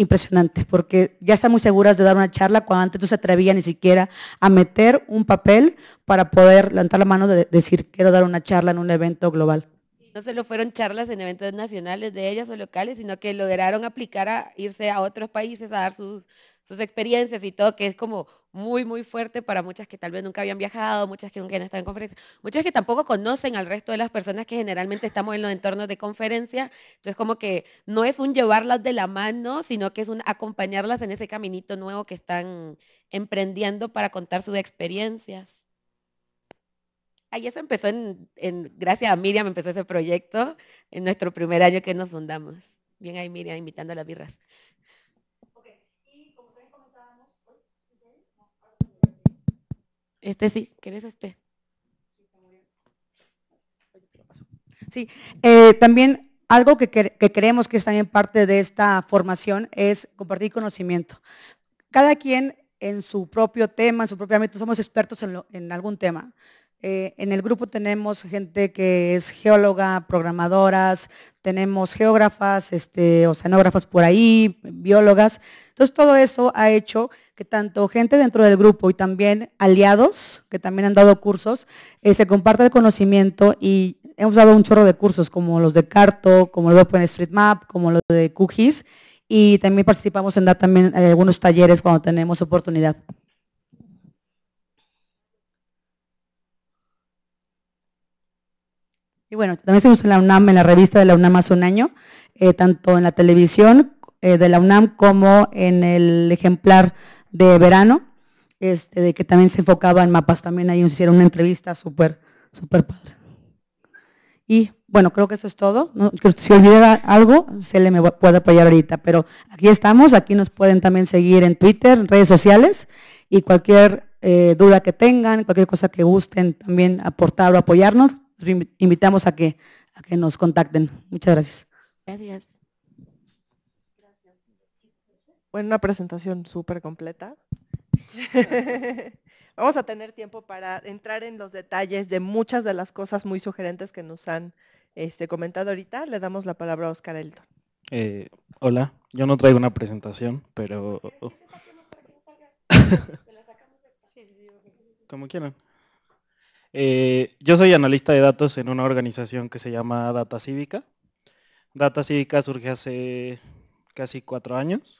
Speaker 5: Impresionante, porque ya están muy seguras de dar una charla cuando antes no se atrevía ni siquiera a meter un papel para poder levantar la mano de decir quiero dar una charla en un evento global.
Speaker 10: No solo fueron charlas en eventos nacionales de ellas o locales, sino que lograron aplicar a irse a otros países a dar sus, sus experiencias y todo, que es como muy, muy fuerte para muchas que tal vez nunca habían viajado, muchas que nunca han estado en conferencia, muchas que tampoco conocen al resto de las personas que generalmente estamos en los entornos de conferencia. Entonces, como que no es un llevarlas de la mano, sino que es un acompañarlas en ese caminito nuevo que están emprendiendo para contar sus experiencias. Ahí eso empezó en, gracias a Miriam empezó ese proyecto en nuestro primer año que nos fundamos. Bien ahí Miriam, invitando a las birras. Este sí, ¿quieres este? Sí,
Speaker 5: eh, también algo que, creemos que es también parte de esta formación es compartir conocimiento. Cada quien en su propio tema, en su propio ámbito, somos expertos en, en algún tema. Eh, en el grupo tenemos gente que es geóloga, programadoras, tenemos geógrafas, este, oceanógrafas por ahí, biólogas. Entonces todo eso ha hecho que tanto gente dentro del grupo y también aliados que también han dado cursos, eh, se comparte el conocimiento y hemos dado un chorro de cursos como los de Carto, como los de OpenStreetMap, como los de QGIS y también participamos en dar también eh, algunos talleres cuando tenemos oportunidad. Y bueno, también usa en la UNAM, en la revista de la UNAM hace un año, eh, tanto en la televisión eh, de la UNAM como en el ejemplar de verano, este, de que también se enfocaba en mapas. También ahí hicieron una entrevista súper, súper padre. Y bueno, creo que eso es todo. si olvidara algo, se le puede apoyar ahorita. Pero aquí estamos, aquí nos pueden también seguir en Twitter, en redes sociales y cualquier eh, duda que tengan, cualquier cosa que gusten también aportar o apoyarnos, invitamos a que, a que nos contacten. Muchas gracias.
Speaker 10: Gracias.
Speaker 1: Bueno, una presentación súper completa. [LAUGHS] Vamos a tener tiempo para entrar en los detalles de muchas de las cosas muy sugerentes que nos han este, comentado ahorita. Le damos la palabra a Oscar Elton.
Speaker 11: Eh, hola, yo no traigo una presentación, pero... Como quieran. Eh, yo soy analista de datos en una organización que se llama Data Cívica. Data Cívica surge hace casi cuatro años,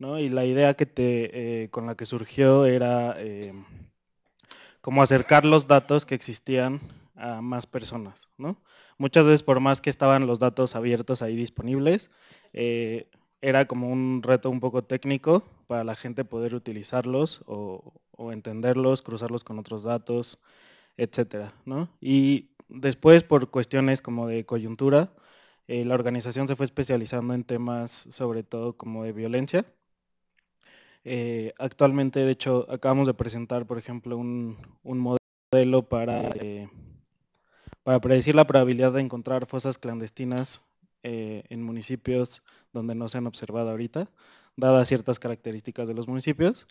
Speaker 11: Y la idea eh, con la que surgió era eh, como acercar los datos que existían a más personas, Muchas veces por más que estaban los datos abiertos ahí disponibles, era como un reto un poco técnico para la gente poder utilizarlos o entenderlos, cruzarlos con otros datos, etcétera. Y después, por cuestiones como de coyuntura, eh, la organización se fue especializando en temas sobre todo como de violencia. Eh, actualmente, de hecho, acabamos de presentar, por ejemplo, un, modelo para, eh, para predecir la probabilidad de encontrar fosas clandestinas en municipios donde no se han observado ahorita, dadas ciertas características de los municipios.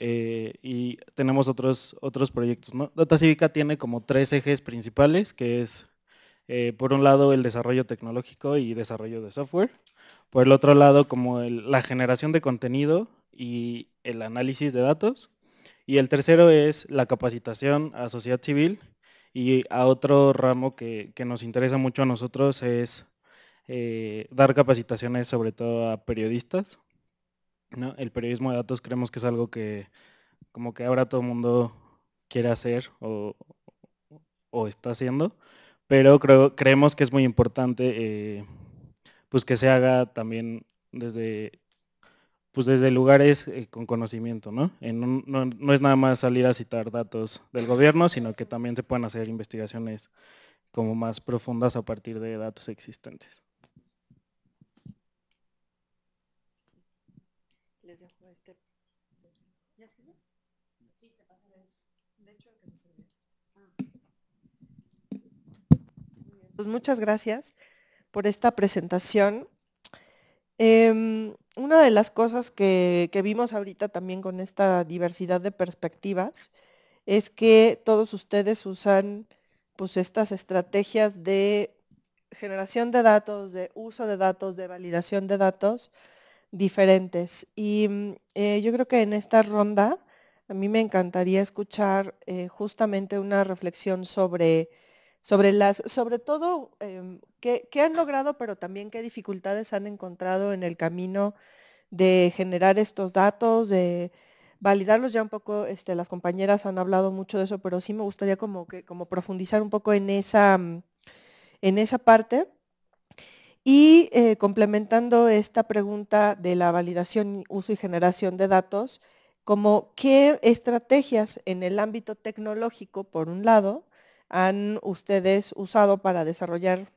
Speaker 11: Eh, y tenemos otros, otros proyectos. Data Cívica tiene como tres ejes principales, que es, eh, por un lado, el desarrollo tecnológico y desarrollo de software, por el otro lado, como la generación de contenido y el análisis de datos, y el tercero es la capacitación a sociedad civil y a otro ramo que, nos interesa mucho a nosotros es eh, dar capacitaciones sobre todo a periodistas el periodismo de datos creemos que es algo que como que ahora todo el mundo quiere hacer o, está haciendo, pero creemos que es muy importante eh, pues que se haga también desde pues desde lugares eh, con conocimiento, ¿no? es nada más salir a citar datos del gobierno, sino que también se puedan hacer investigaciones como más profundas a partir de datos existentes.
Speaker 1: Pues muchas gracias por esta presentación. Em, una de las cosas que, vimos ahorita también con esta diversidad de perspectivas es que todos ustedes usan pues estas estrategias de generación de datos, de uso de datos, de validación de datos diferentes. Y mm, eh, yo creo que en esta ronda a mí me encantaría escuchar eh, justamente una reflexión sobre sobre las, sobre todo, em, ¿qué, han logrado, pero también qué dificultades han encontrado en el camino de generar estos datos, de validarlos ya un poco, este, las compañeras han hablado mucho de eso, pero sí me gustaría como que como profundizar un poco en esa, mm, en esa parte. Y eh, complementando esta pregunta de la validación, uso y generación de datos, como qué estrategias en el ámbito tecnológico, por un lado, han ustedes usado para desarrollar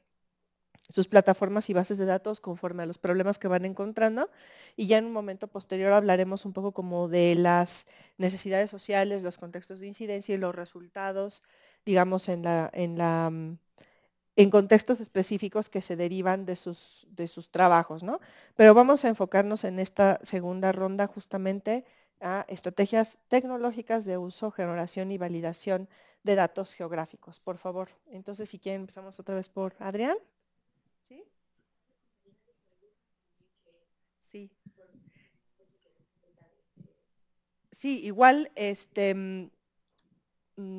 Speaker 1: sus plataformas y bases de datos conforme a los problemas que van encontrando. Y ya en un momento posterior hablaremos un poco como de las necesidades sociales, los contextos de incidencia y los resultados, digamos, en en la mm, en contextos específicos que se derivan de sus, de sus trabajos, ¿no? Pero vamos a enfocarnos en esta segunda ronda justamente a estrategias tecnológicas de uso, generación y validación de datos geográficos, por favor. Entonces, si quieren, empezamos otra vez por Adrián. ¿Sí? Sí. Sí, igual, este, mm,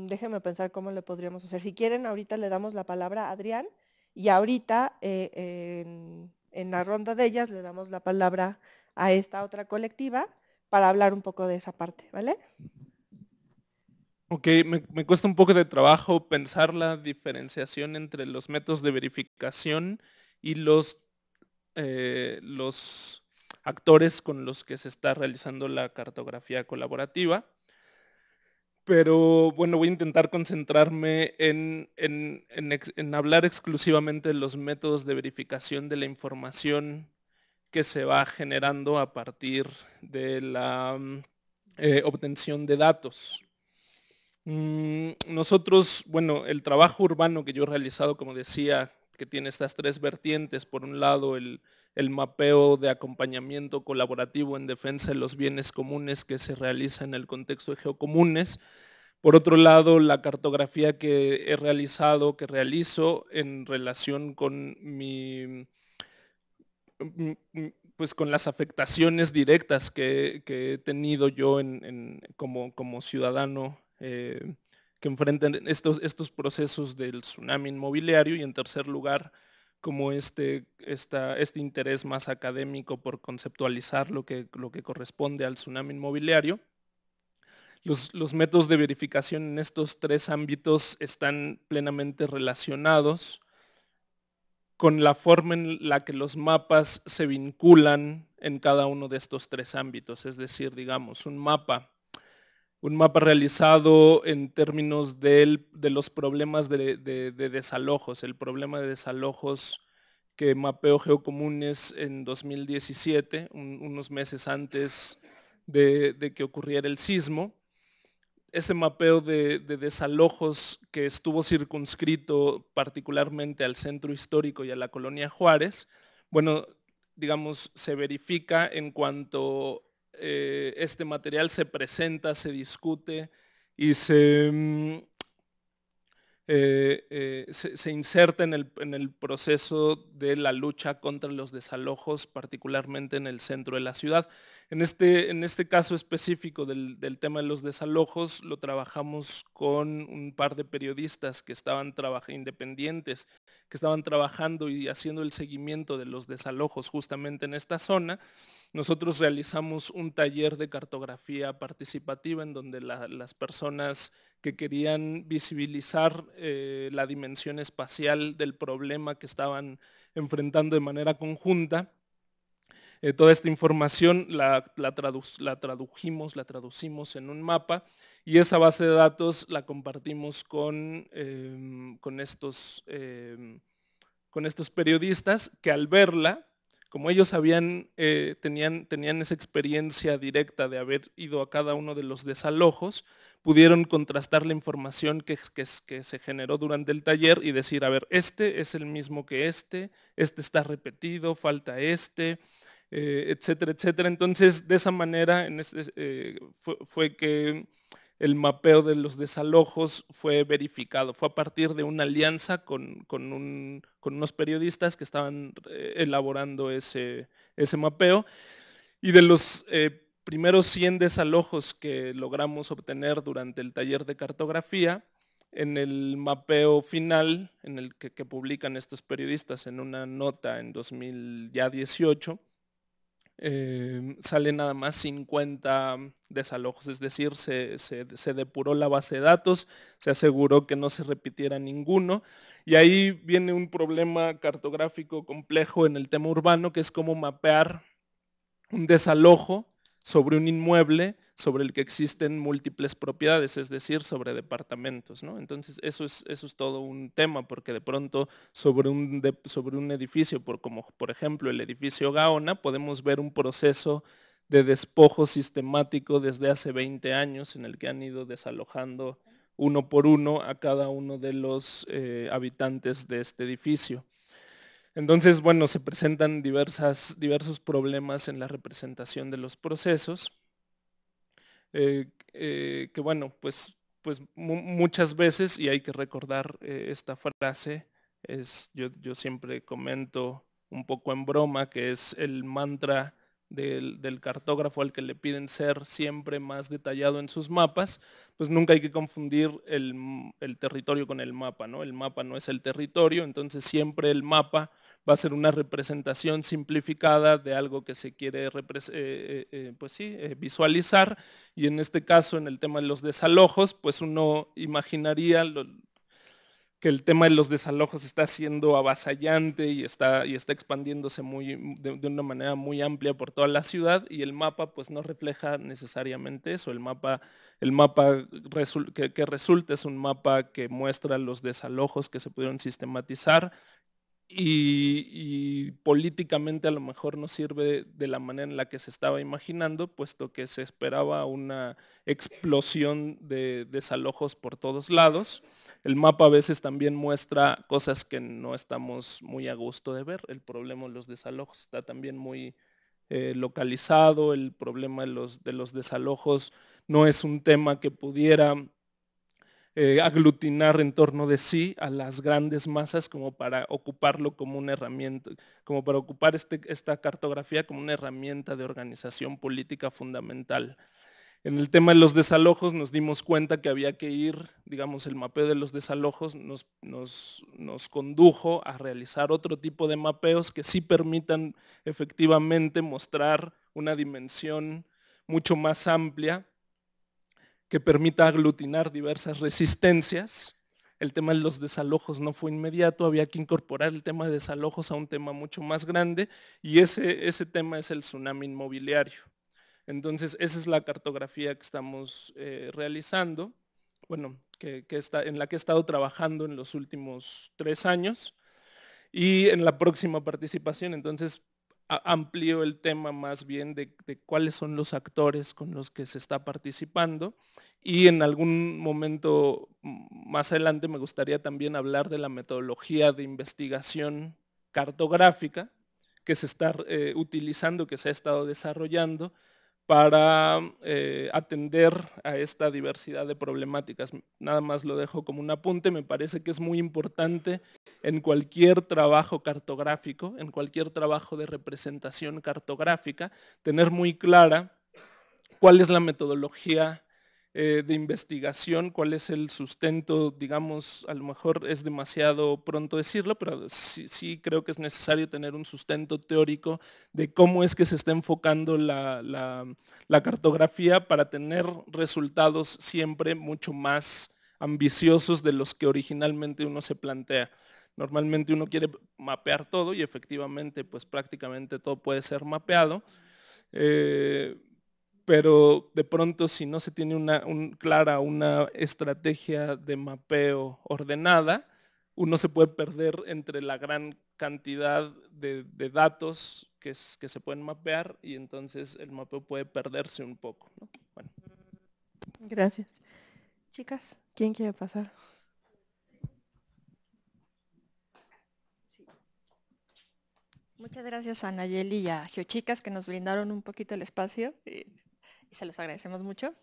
Speaker 1: déjenme pensar cómo le podríamos hacer. Si quieren, ahorita le damos la palabra a Adrián y ahorita eh, en, en la ronda de ellas le damos la palabra a esta otra colectiva para hablar un poco de esa parte, ¿vale?
Speaker 9: Ok, me, cuesta un poco de trabajo pensar la diferenciación entre los métodos de verificación y eh, los, actores con los que se está realizando la cartografía colaborativa. Pero bueno, voy a intentar concentrarme en, hablar exclusivamente de los métodos de verificación de la información que se va generando a partir de la mm, eh, obtención de datos. Mm, nosotros, bueno, el trabajo urbano que yo he realizado, como decía, que tiene estas tres vertientes. Por un lado, el, mapeo de acompañamiento colaborativo en defensa de los bienes comunes que se realiza en el contexto de geocomunes. Por otro lado, la cartografía que he realizado, que realizo en relación con mi mm, mm, pues con las afectaciones directas que, he tenido yo como, como ciudadano eh, que enfrentan estos, estos procesos del tsunami inmobiliario y en tercer lugar, como este, este interés más académico por conceptualizar lo que, lo que corresponde al tsunami inmobiliario. Los, los, métodos de verificación en estos tres ámbitos están plenamente relacionados con la forma en la que los mapas se vinculan en cada uno de estos tres ámbitos. Es decir, digamos, un mapa un mapa realizado en términos de los problemas de, desalojos, el problema de desalojos que mapeó Geocomunes en 2017, unos meses antes de, de, que ocurriera el sismo. Ese mapeo de, desalojos que estuvo circunscrito particularmente al centro histórico y a la colonia Juárez, bueno, digamos, se verifica en cuanto eh, este material se presenta, se discute y se, mm, eh, eh, se, inserta en el, proceso de la lucha contra los desalojos, particularmente en el centro de la ciudad. En este, en este caso específico del, tema de los desalojos, lo trabajamos con un par de periodistas que estaban independientes, que estaban trabajando y haciendo el seguimiento de los desalojos justamente en esta zona. Nosotros realizamos un taller de cartografía participativa en donde las personas que querían visibilizar eh, la dimensión espacial del problema que estaban enfrentando de manera conjunta. Eh, toda esta información la, tradujimos, la traducimos en un mapa y esa base de datos la compartimos con, em, estos, em, con estos, periodistas que al verla, como ellos habían, eh, tenían, tenían esa experiencia directa de haber ido a cada uno de los desalojos, pudieron contrastar la información que, se generó durante el taller y decir, a ver, este es el mismo que este, este está repetido, falta este, eh, etcétera, etcétera. Entonces, de esa manera en eh, fue, que el mapeo de los desalojos fue verificado. Fue a partir de una alianza con, unos periodistas que estaban eh, elaborando ese, mapeo. Y de los primeros 100 desalojos que logramos obtener durante el taller de cartografía, en el mapeo final, en el que, publican estos periodistas en una nota en 2018, em, salen nada más 50 desalojos, es decir, se, se, depuró la base de datos, se aseguró que no se repitiera ninguno. Y ahí viene un problema cartográfico complejo en el tema urbano, que es cómo mapear un desalojo sobre un inmueble sobre el que existen múltiples propiedades, es decir, sobre departamentos. Entonces, eso es, eso es todo un tema, porque de pronto sobre un, sobre un edificio, por, como por ejemplo el edificio Gaona, podemos ver un proceso de despojo sistemático desde hace 20 años en el que han ido desalojando uno por uno a cada uno de los eh, habitantes de este edificio. Entonces, bueno, se presentan diversos problemas en la representación de los procesos, eh, eh, que bueno, pues, pues muchas veces, y hay que recordar eh, esta frase, yo, siempre comento un poco en broma, que es el mantra del, cartógrafo al que le piden ser siempre más detallado en sus mapas, pues nunca hay que confundir el, el territorio con el mapa, ¿no? El mapa no es el territorio, entonces siempre el mapa va a ser una representación simplificada de algo que se quiere eh, eh, eh, pues sí, visualizar. Y en este caso, en el tema de los desalojos, pues uno imaginaría que el tema de los desalojos está siendo avasallante y está, y está expandiéndose muy, de, una manera muy amplia por toda la ciudad y el mapa pues no refleja necesariamente eso. El mapa, el mapa que, que resulta es un mapa que muestra los desalojos que se pudieron sistematizar, y, políticamente a lo mejor no sirve de la manera en la que se estaba imaginando, puesto que se esperaba una explosión de desalojos por todos lados. El mapa a veces también muestra cosas que no estamos muy a gusto de ver. El problema de los desalojos está también muy eh, localizado, el problema de los desalojos no es un tema que pudiera eh, aglutinar en torno de sí a las grandes masas como para ocuparlo como una herramienta, como para ocupar este, esta cartografía como una herramienta de organización política fundamental. En el tema de los desalojos nos dimos cuenta que había que ir, digamos, el mapeo de los desalojos nos, condujo a realizar otro tipo de mapeos que sí permitan efectivamente mostrar una dimensión mucho más amplia que permita aglutinar diversas resistencias. El tema de los desalojos no fue inmediato, había que incorporar el tema de desalojos a un tema mucho más grande y ese, ese tema es el tsunami inmobiliario. Entonces, esa es la cartografía que estamos eh, realizando, bueno, que está, en la que he estado trabajando en los últimos tres años y en la próxima participación. Entonces, amplío el tema más bien de, cuáles son los actores con los que se está participando y en algún momento más adelante me gustaría también hablar de la metodología de investigación cartográfica que se está eh, utilizando, que se ha estado desarrollando para eh, atender a esta diversidad de problemáticas. Nada más lo dejo como un apunte, me parece que es muy importante en cualquier trabajo cartográfico, en cualquier trabajo de representación cartográfica, tener muy clara cuál es la metodología eh, de investigación, cuál es el sustento, digamos, a lo mejor es demasiado pronto decirlo, pero sí, creo que es necesario tener un sustento teórico de cómo es que se está enfocando la, cartografía para tener resultados siempre mucho más ambiciosos de los que originalmente uno se plantea. Normalmente uno quiere mapear todo y efectivamente pues prácticamente todo puede ser mapeado. Eh, pero de pronto si no se tiene una clara una estrategia de mapeo ordenada, uno se puede perder entre la gran cantidad de, datos que, se pueden mapear y entonces el mapeo puede perderse un poco.
Speaker 1: Gracias. Chicas, ¿quién quiere pasar?
Speaker 12: Muchas gracias a Nayeli y a Geochicas que nos brindaron un poquito el espacio. Eh, y se los agradecemos mucho.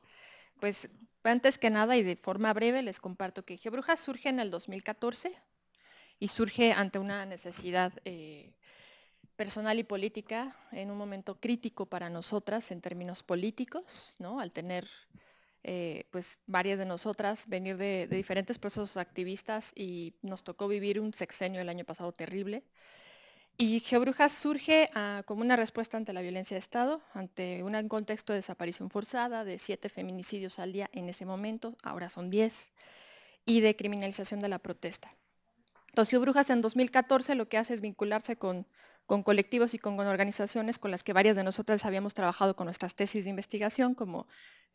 Speaker 12: Pues antes que nada y de forma breve les comparto que Geobruja surge en el 2014 y surge ante una necesidad eh, personal y política en un momento crítico para nosotras en términos políticos, al tener eh, pues varias de nosotras venir de, diferentes procesos activistas y nos tocó vivir un sexenio el año pasado terrible y Geobrujas surge ah, como una respuesta ante la violencia de Estado, ante un contexto de desaparición forzada, de siete feminicidios al día en ese momento, ahora son diez, y de criminalización de la protesta. Entonces Brujas en 2014 lo que hace es vincularse con, colectivos y con, organizaciones con las que varias de nosotras habíamos trabajado con nuestras tesis de investigación, como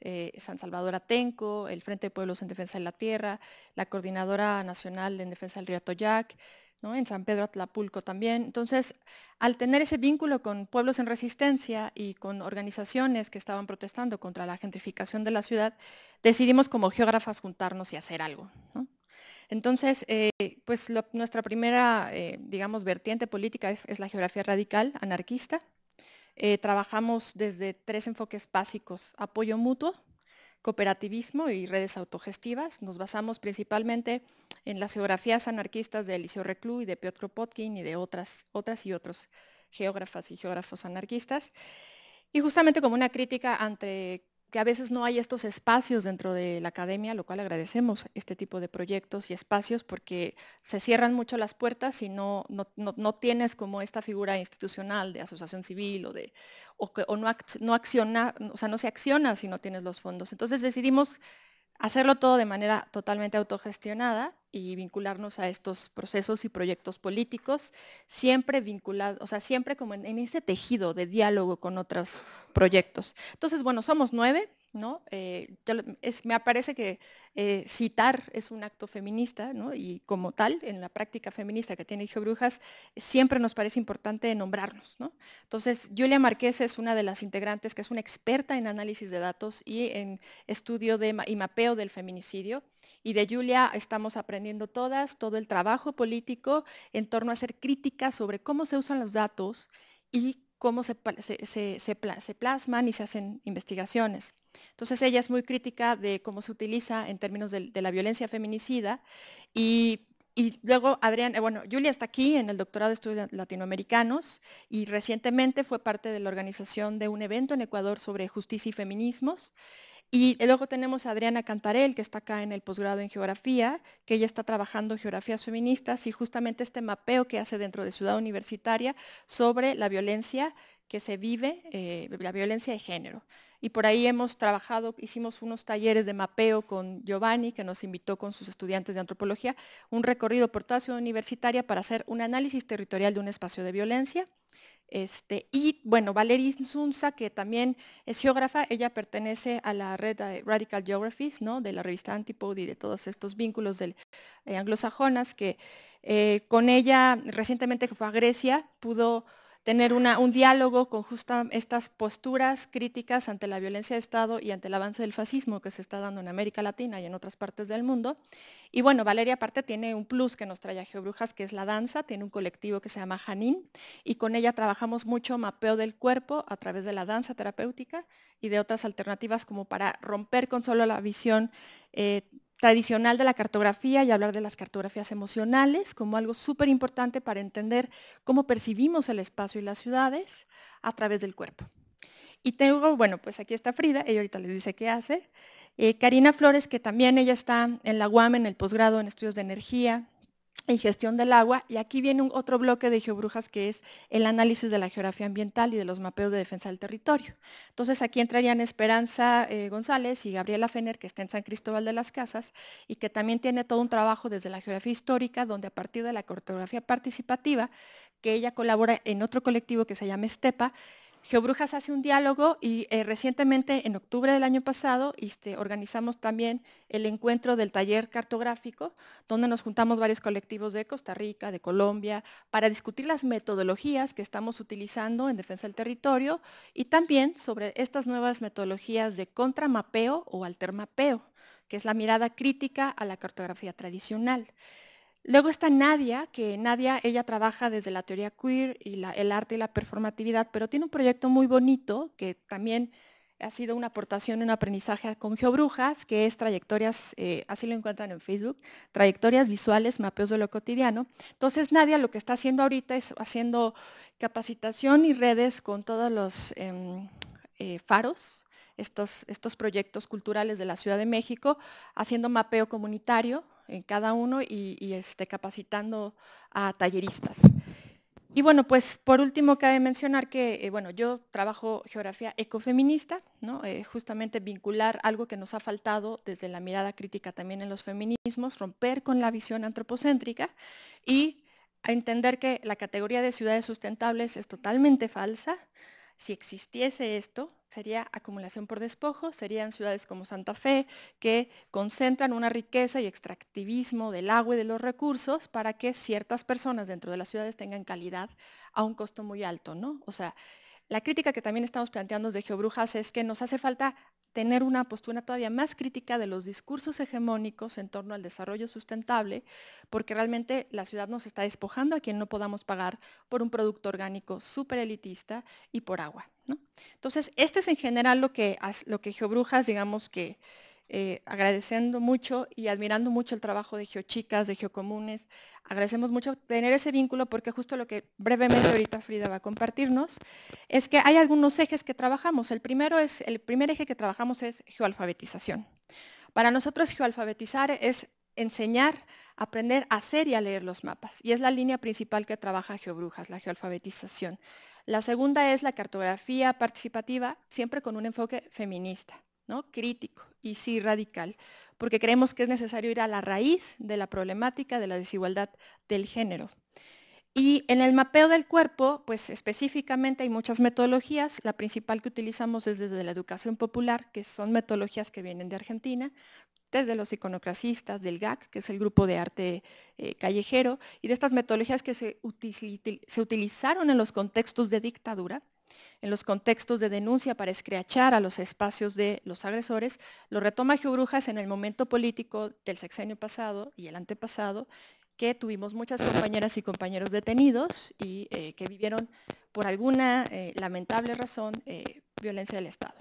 Speaker 12: eh, San Salvador Atenco, el Frente de Pueblos en Defensa de la Tierra, la Coordinadora Nacional en Defensa del Río Atoyac, en San Pedro Atlapulco también. Entonces, al tener ese vínculo con pueblos en resistencia y con organizaciones que estaban protestando contra la gentrificación de la ciudad, decidimos como geógrafas juntarnos y hacer algo. Entonces, eh, pues nuestra primera, eh, digamos, vertiente política es, la geografía radical, anarquista. Eh, trabajamos desde tres enfoques básicos, apoyo mutuo, cooperativismo y redes autogestivas. Nos basamos principalmente en las geografías anarquistas de Eliseo Reclú y de Piotr Potkin y de otras, otras y otros geógrafas y geógrafos anarquistas. Y justamente como una crítica ante que a veces no hay estos espacios dentro de la academia, lo cual agradecemos este tipo de proyectos y espacios porque se cierran mucho las puertas si no, tienes como esta figura institucional de asociación civil o de o, no, no acciona, o sea, no se acciona si no tienes los fondos. Entonces decidimos hacerlo todo de manera totalmente autogestionada y vincularnos a estos procesos y proyectos políticos, siempre vinculados, o sea, siempre como en, en ese tejido de diálogo con otros proyectos. Entonces, bueno, somos nueve, ¿no? Eh, me parece que eh, citar es un acto feminista, Y como tal, en la práctica feminista que tiene Hijo Brujas siempre nos parece importante nombrarnos, ¿no? Entonces, Julia Marqués es una de las integrantes que es una experta en análisis de datos y en estudio de, y mapeo del feminicidio. Y de Julia estamos aprendiendo todas, todo el trabajo político en torno a hacer críticas sobre cómo se usan los datos y cómo se, se, se, plasman y se hacen investigaciones. Entonces ella es muy crítica de cómo se utiliza en términos de, la violencia feminicida y, luego Adrián, eh, bueno, Julia está aquí en el doctorado de estudios latinoamericanos y recientemente fue parte de la organización de un evento en Ecuador sobre justicia y feminismos y luego tenemos a Adriana Cantarel, que está acá en el posgrado en geografía, que ella está trabajando geografías feministas y justamente este mapeo que hace dentro de Ciudad Universitaria sobre la violencia que se vive, eh, la violencia de género y por ahí hemos trabajado, hicimos unos talleres de mapeo con Giovanni, que nos invitó con sus estudiantes de antropología, un recorrido por toda ciudad universitaria para hacer un análisis territorial de un espacio de violencia. Este, y bueno, Valeria Insunza, que también es geógrafa, ella pertenece a la red Radical Geographies, ¿no? de la revista Antipode y de todos estos vínculos del, eh, anglosajonas, que eh, con ella recientemente que fue a Grecia pudo tener un diálogo con justa estas posturas críticas ante la violencia de Estado y ante el avance del fascismo que se está dando en América Latina y en otras partes del mundo. Y bueno, Valeria aparte tiene un plus que nos trae a Geobrujas, que es la danza, tiene un colectivo que se llama Janín y con ella trabajamos mucho mapeo del cuerpo a través de la danza terapéutica y de otras alternativas como para romper con solo la visión eh, tradicional de la cartografía y hablar de las cartografías emocionales como algo súper importante para entender cómo percibimos el espacio y las ciudades a través del cuerpo. Y tengo, bueno, pues aquí está Frida, ella ahorita les dice qué hace. Eh, Karina Flores, que también ella está en la UAM, en el posgrado en estudios de energía, en gestión del agua. Y aquí viene un otro bloque de geobrujas que es el análisis de la geografía ambiental y de los mapeos de defensa del territorio. Entonces aquí entrarían Esperanza eh, González y Gabriela Fener, que está en San Cristóbal de las Casas y que también tiene todo un trabajo desde la geografía histórica, donde a partir de la cartografía participativa, que ella colabora en otro colectivo que se llama Estepa, Geobrujas hace un diálogo y eh, recientemente, en octubre del año pasado, este, organizamos también el encuentro del taller cartográfico, donde nos juntamos varios colectivos de Costa Rica, de Colombia, para discutir las metodologías que estamos utilizando en defensa del territorio y también sobre estas nuevas metodologías de contramapeo o altermapeo, que es la mirada crítica a la cartografía tradicional. Luego está Nadia, que Nadia, ella trabaja desde la teoría queer y el arte y la performatividad, pero tiene un proyecto muy bonito que también ha sido una aportación, un aprendizaje con Geobrujas, que es trayectorias, eh, así lo encuentran en Facebook, trayectorias visuales, mapeos de lo cotidiano. Entonces Nadia lo que está haciendo ahorita es haciendo capacitación y redes con todos los em, eh, faros, estos, estos proyectos culturales de la Ciudad de México, haciendo mapeo comunitario, en cada uno y, y este, capacitando a talleristas. Y bueno, pues por último cabe mencionar que, eh, bueno, yo trabajo geografía ecofeminista, ¿no? Eh, justamente vincular algo que nos ha faltado desde la mirada crítica también en los feminismos, romper con la visión antropocéntrica y entender que la categoría de ciudades sustentables es totalmente falsa. Si existiese esto, sería acumulación por despojo, serían ciudades como Santa Fe, que concentran una riqueza y extractivismo del agua y de los recursos para que ciertas personas dentro de las ciudades tengan calidad a un costo muy alto, ¿no? O sea, la crítica que también estamos planteando de Geobrujas es que nos hace falta tener una postura todavía más crítica de los discursos hegemónicos en torno al desarrollo sustentable, porque realmente la ciudad nos está despojando a quien no podamos pagar por un producto orgánico súper elitista y por agua. Entonces, este es en general lo que, lo que Geobrujas, digamos que eh, agradeciendo mucho y admirando mucho el trabajo de Geochicas, de Geocomunes. Agradecemos mucho tener ese vínculo porque justo lo que brevemente ahorita Frida va a compartirnos es que hay algunos ejes que trabajamos. El primero es, el primer eje que trabajamos es geoalfabetización. Para nosotros geoalfabetizar es enseñar, aprender a hacer y a leer los mapas. Y es la línea principal que trabaja Geobrujas, la geoalfabetización. La segunda es la cartografía participativa, siempre con un enfoque feminista crítico y sí radical, porque creemos que es necesario ir a la raíz de la problemática de la desigualdad del género. Y en el mapeo del cuerpo, pues específicamente hay muchas metodologías, la principal que utilizamos es desde la educación popular, que son metodologías que vienen de Argentina, desde los iconocrasistas del GAC, que es el grupo de arte eh, callejero, y de estas metodologías que se, se utilizaron en los contextos de dictadura, en los contextos de denuncia para escreachar a los espacios de los agresores, lo retoma Geobrujas en el momento político del sexenio pasado y el antepasado, que tuvimos muchas compañeras y compañeros detenidos y eh, que vivieron por alguna eh, lamentable razón eh, violencia del Estado.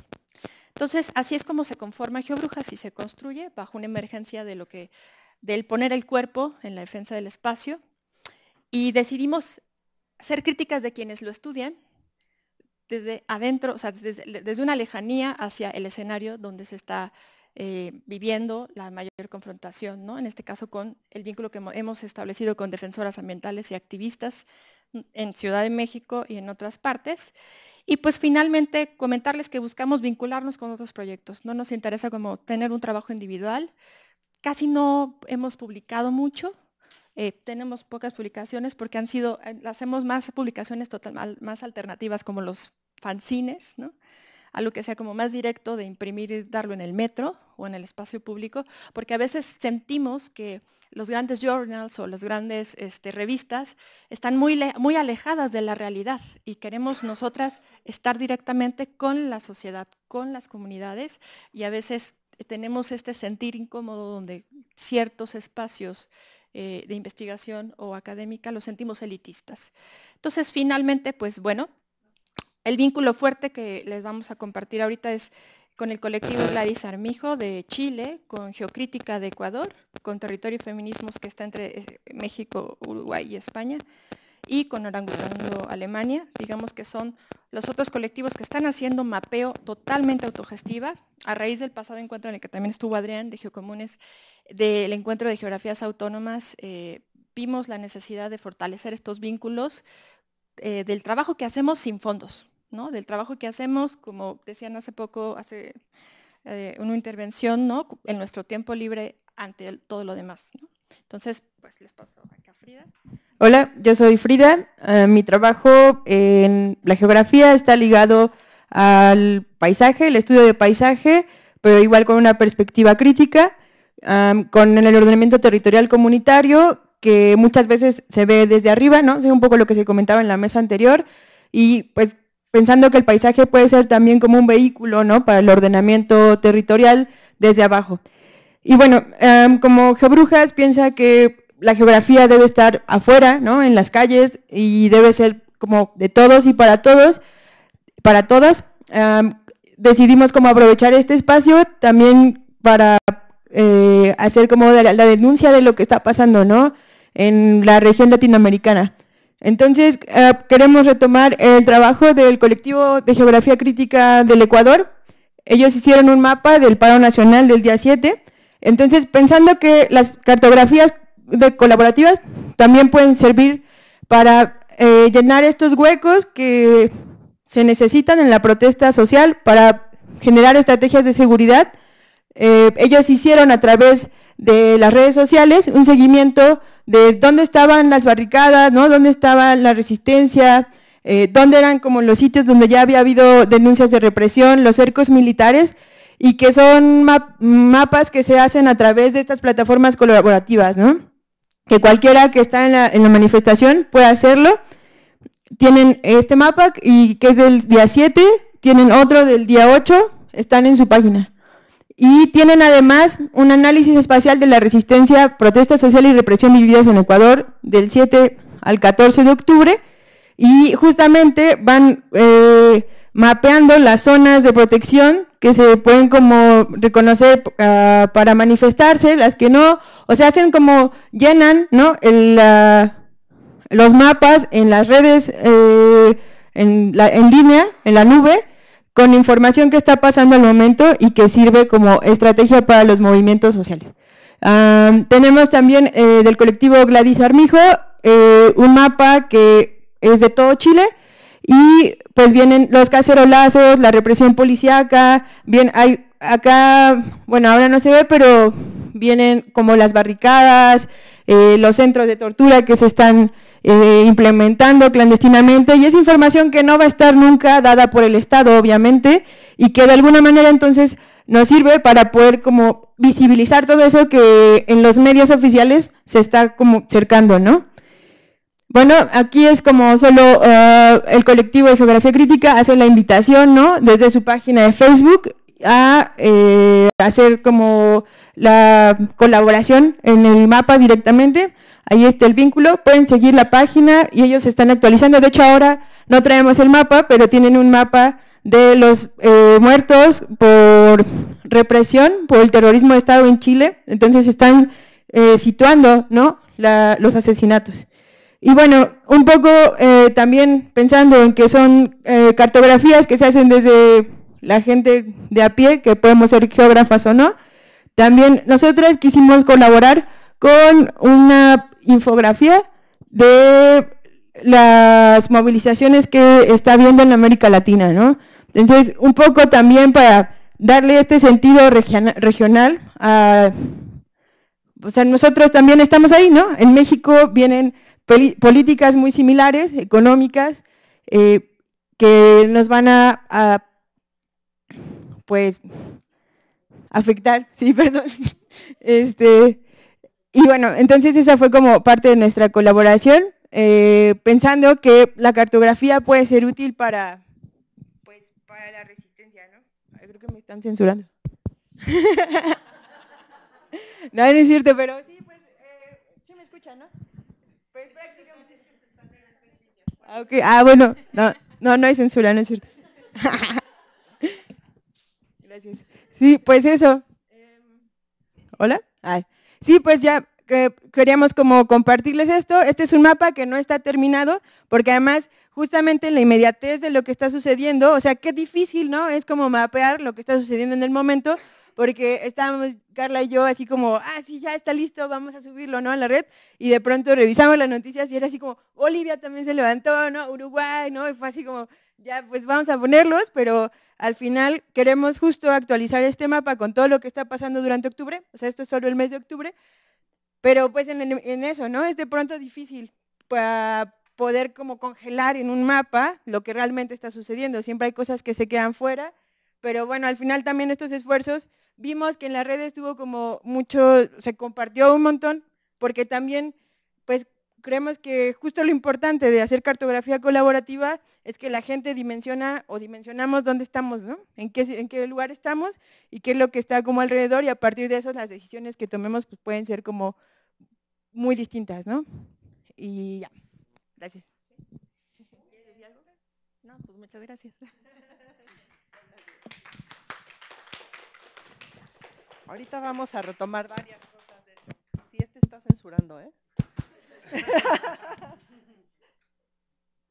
Speaker 12: Entonces, así es como se conforma Geobrujas y se construye bajo una emergencia de lo que, del poner el cuerpo en la defensa del espacio. Y decidimos ser críticas de quienes lo estudian, desde adentro, o sea, desde, una lejanía hacia el escenario donde se está eh, viviendo la mayor confrontación, ¿no? en este caso con el vínculo que hemos establecido con defensoras ambientales y activistas mm, en Ciudad de México y en otras partes. Y pues finalmente comentarles que buscamos vincularnos con otros proyectos, no nos interesa como tener un trabajo individual, casi no hemos publicado mucho, eh, tenemos pocas publicaciones porque han sido, eh, hacemos más publicaciones total, más alternativas como los fanzines, ¿no? algo que sea como más directo de imprimir y darlo en el metro o en el espacio público, porque a veces sentimos que los grandes journals o las grandes este, revistas están muy, muy alejadas de la realidad y queremos nosotras estar directamente con la sociedad, con las comunidades y a veces tenemos este sentir incómodo donde ciertos espacios eh, de investigación o académica, los sentimos elitistas. Entonces, finalmente, pues bueno, el vínculo fuerte que les vamos a compartir ahorita es con el colectivo Gladys Armijo de Chile, con Geocrítica de Ecuador, con Territorio y Feminismos que está entre eh, México, Uruguay y España, y con Orangutando Alemania. Digamos que son los otros colectivos que están haciendo mapeo totalmente autogestiva, a raíz del pasado encuentro en el que también estuvo Adrián de Geocomunes del encuentro de geografías autónomas eh, vimos la necesidad de fortalecer estos vínculos eh, del trabajo que hacemos sin fondos, del trabajo que hacemos, como decían hace poco, hace eh, una intervención, en nuestro tiempo libre ante todo lo demás. Entonces, pues les paso
Speaker 6: a Frida. Hola, yo soy Frida. mi trabajo en la geografía está ligado al paisaje, el estudio de paisaje, pero igual con una perspectiva crítica con el ordenamiento territorial comunitario, que muchas veces se ve desde arriba, ¿no? Es un poco lo que se comentaba en la mesa anterior, y pues pensando que el paisaje puede ser también como un vehículo, ¿no? Para el ordenamiento territorial desde abajo. Y bueno, como Gebrujas piensa que la geografía debe estar afuera, ¿no? En las calles y debe ser como de todos y para todos, para todas. decidimos como aprovechar este espacio también para eh, hacer como la, denuncia de lo que está pasando, ¿no? En la región latinoamericana. Entonces, eh, queremos retomar el trabajo del colectivo de geografía crítica del Ecuador. Ellos hicieron un mapa del paro nacional del día 7. Entonces, pensando que las cartografías de colaborativas también pueden servir para eh, llenar estos huecos que se necesitan en la protesta social para generar estrategias de seguridad eh, ellos hicieron a través de las redes sociales un seguimiento de dónde estaban las barricadas, ¿no? dónde estaba la resistencia, eh, dónde eran como los sitios donde ya había habido denuncias de represión, los cercos militares, y que son mapas que se hacen a través de estas plataformas colaborativas, ¿no? que cualquiera que está en la, manifestación puede hacerlo. Tienen este mapa y que es del día 7, tienen otro del día 8, están en su página. Y tienen además un análisis espacial de la resistencia, protesta social y represión vividas en Ecuador del 7 al 14 de octubre. Y justamente van eh, mapeando las zonas de protección que se pueden como reconocer ah, para manifestarse, las que no, o sea, hacen como llenan ¿no? los mapas en las redes, eh, la, en línea, en la nube, con información que está pasando al momento y que sirve como estrategia para los movimientos sociales. tenemos también eh, del colectivo Gladys Armijo eh, un mapa que es de todo Chile y pues vienen los cacerolazos, la represión policíaca, bien, hay acá, bueno, ahora no se ve, pero vienen como las barricadas, eh, los centros de tortura que se están eh, implementando clandestinamente y es información que no va a estar nunca dada por el Estado, obviamente, y que de alguna manera entonces nos sirve para poder como visibilizar todo eso que en los medios oficiales se está como cercando, ¿no? Bueno, aquí es como solo ah, el colectivo de geografía crítica hace la invitación, ¿no? Desde su página de Facebook a eh, hacer como la colaboración en el mapa directamente. Ahí está el vínculo, pueden seguir la página y ellos se están actualizando. De hecho, ahora no traemos el mapa, pero tienen un mapa de los eh, muertos por represión, por el terrorismo de Estado en Chile. Entonces están eh, situando ¿no? los asesinatos. Y bueno, un poco también pensando en que son cartografías que se hacen desde la gente de a pie, que podemos ser geógrafas o no. También nosotros quisimos colaborar con una infografía de las movilizaciones que está habiendo en América Latina, ¿no? Entonces, un poco también para darle este sentido regional a... O pues, sea, nosotros también estamos ahí, ¿no? En México vienen políticas muy similares, económicas, eh, que nos van a pues afectar, [LAUGHS] sí, perdón. Este, y bueno, entonces esa fue como parte de nuestra colaboración, eh, pensando que la cartografía puede ser útil para, pues, para la resistencia, ¿no? creo que me están censurando. [LAUGHS] no, no es cierto, pero sí, pues, eh, sí me escuchan, ¿no? Pues prácticamente es que se pues. ah, ah, bueno, no, no, no hay censura, no es cierto. [LAUGHS] Sí, pues eso. Em, ¿Hola? Sí, pues ya queríamos como compartirles esto. Este es un mapa que no está terminado, porque además justamente en la inmediatez de lo que está sucediendo, o sea, qué difícil, ¿no? Es como mapear lo que está sucediendo en el momento, porque estábamos Carla y yo así como, ah, sí, ya está listo, vamos a subirlo, ¿no? A la red. Y de pronto revisamos las noticias y era así como, Bolivia también se levantó, ¿no? Uruguay, ¿no? Y fue así como, ya pues vamos a ponerlos, pero al final queremos justo actualizar este mapa con todo lo que está pasando durante octubre, o sea, esto es solo el mes de octubre, pero pues en, eso, ¿no? Es de pronto difícil poder como congelar en un mapa lo que realmente está sucediendo, siempre hay cosas que se quedan fuera, pero bueno, al final también estos esfuerzos, vimos que en las redes estuvo como mucho, se compartió un montón, porque también pues creemos que justo lo importante de hacer cartografía colaborativa es que la gente dimensiona o dimensionamos dónde estamos, ¿no? En qué, en qué lugar estamos y qué es lo que está como alrededor y a partir de eso las decisiones que tomemos pues, pueden ser como muy distintas, ¿no? Y ya,
Speaker 1: gracias. ¿Quieres decir No, pues muchas gracias. Ahorita vamos a retomar varias cosas de eso. si este está censurando, ¿eh?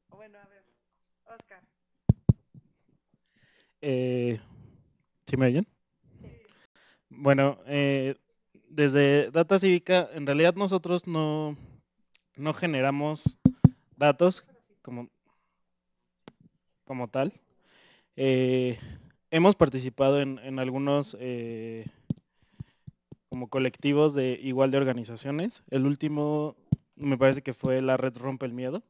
Speaker 11: bueno, a ver, Oscar. Eh, ¿Sí me oyen? Bueno, eh, desde Data Cívica, en realidad nosotros no, generamos datos como, como tal. Eh, hemos participado en, en algunos como colectivos de igual de organizaciones. El último me parece que fue La Red Rompe el Miedo.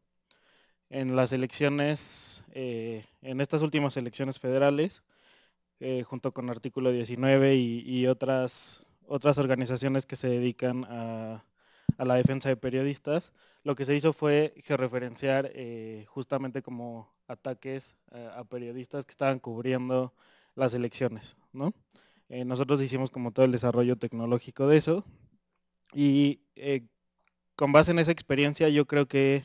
Speaker 11: En las elecciones, eh, en estas últimas elecciones federales, eh, junto con Artículo 19 y, otras, otras organizaciones que se dedican a, la defensa de periodistas, lo que se hizo fue georreferenciar eh, justamente como ataques a periodistas que estaban cubriendo las elecciones. ¿no? nosotros hicimos como todo el desarrollo tecnológico de eso, y con base en esa experiencia, yo creo que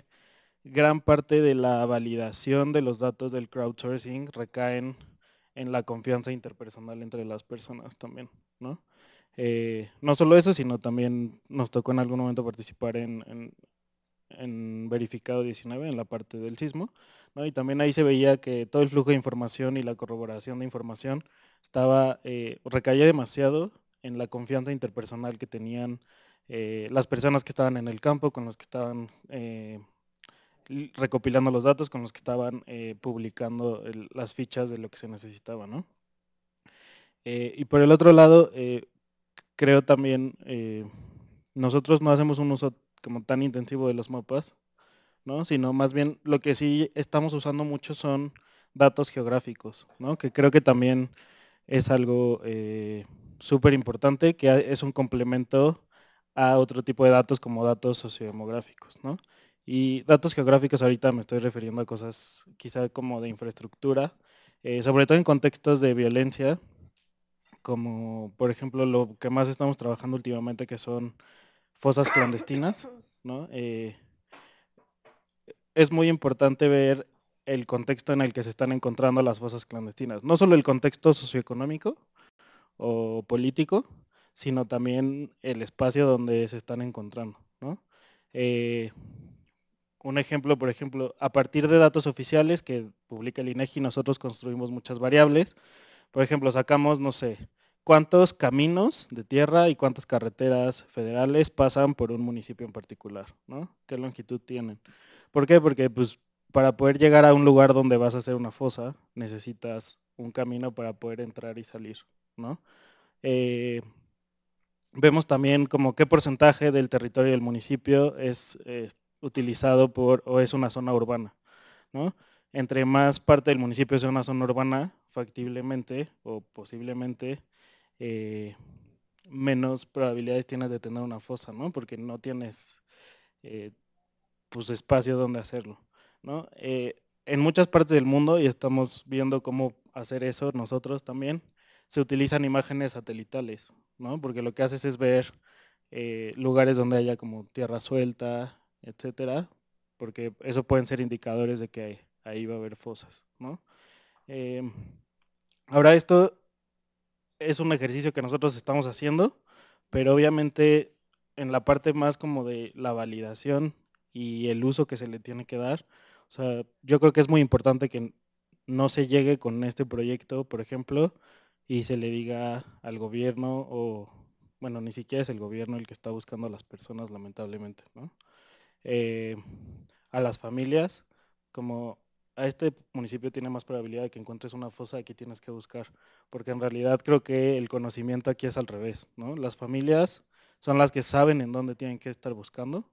Speaker 11: gran parte de la validación de los datos del crowdsourcing recaen en la confianza interpersonal entre las personas también, eh, ¿no? solo eso, sino también nos tocó en algún momento participar en, Verificado 19, en la parte del sismo, ¿no? y también ahí se veía que todo el flujo de información y la corroboración de información estaba, eh, recaía demasiado en la confianza interpersonal que tenían eh, las personas que estaban en el campo, con los que estaban eh, recopilando los datos, con los que estaban eh, publicando las fichas de lo que se necesitaba. y por el otro lado, creo también, nosotros no hacemos un uso como tan intensivo de los mapas, sino más bien lo que sí estamos usando mucho son datos geográficos, que creo que también es algo súper importante, que es un complemento a otro tipo de datos como datos sociodemográficos, Y datos geográficos ahorita me estoy refiriendo a cosas quizá como de infraestructura, eh, sobre todo en contextos de violencia, como por ejemplo lo que más estamos trabajando últimamente que son fosas clandestinas, eh, es muy importante ver el contexto en el que se están encontrando las fosas clandestinas, no solo el contexto socioeconómico o político, sino también el espacio donde se están encontrando. Eh, un ejemplo, por ejemplo, a partir de datos oficiales que publica el INEGI, nosotros construimos muchas variables. Por ejemplo, sacamos, no sé, cuántos caminos de tierra y cuántas carreteras federales pasan por un municipio en particular, ¿no? ¿Qué longitud tienen? ¿Por qué? Porque pues, para poder llegar a un lugar donde vas a hacer una fosa, necesitas un camino para poder entrar y salir, ¿no? Eh, vemos también como qué porcentaje del territorio del municipio es eh, utilizado por o es una zona urbana. Entre más parte del municipio es una zona urbana, factiblemente o posiblemente eh, menos probabilidades tienes de tener una fosa, porque no tienes eh, pues, espacio donde hacerlo. en muchas partes del mundo, y estamos viendo cómo hacer eso nosotros también, se utilizan imágenes satelitales, ¿no? Porque lo que haces es ver eh, lugares donde haya como tierra suelta, etcétera, porque eso pueden ser indicadores de que ahí va a haber fosas, em, ahora esto es un ejercicio que nosotros estamos haciendo, pero obviamente en la parte más como de la validación y el uso que se le tiene que dar, o sea, yo creo que es muy importante que no se llegue con este proyecto, por ejemplo, y se le diga al gobierno o, bueno, ni siquiera es el gobierno el que está buscando a las personas, lamentablemente, eh, a las familias, como a este municipio tiene más probabilidad de que encuentres una fosa, aquí tienes que buscar, porque en realidad creo que el conocimiento aquí es al revés, Las familias son las que saben en dónde tienen que estar buscando,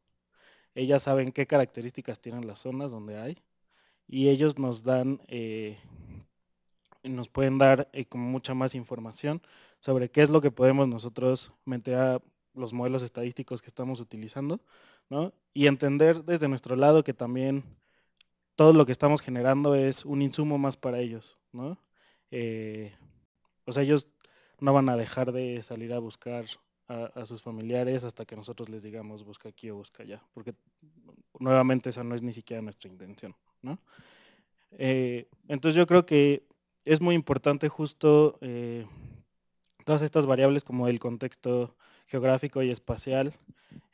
Speaker 11: ellas saben qué características tienen las zonas donde hay, y ellos nos dan eh, nos pueden dar eh, mucha más información sobre qué es lo que podemos nosotros meter a los modelos estadísticos que estamos utilizando, ¿no? Y entender desde nuestro lado que también todo lo que estamos generando es un insumo más para ellos, ¿no? Eh, o sea, ellos no van a dejar de salir a buscar a, sus familiares hasta que nosotros les digamos busca aquí o busca allá, porque nuevamente esa no es ni siquiera nuestra intención, ¿no? Eh, entonces yo creo que es muy importante justo eh, todas estas variables como el contexto geográfico y espacial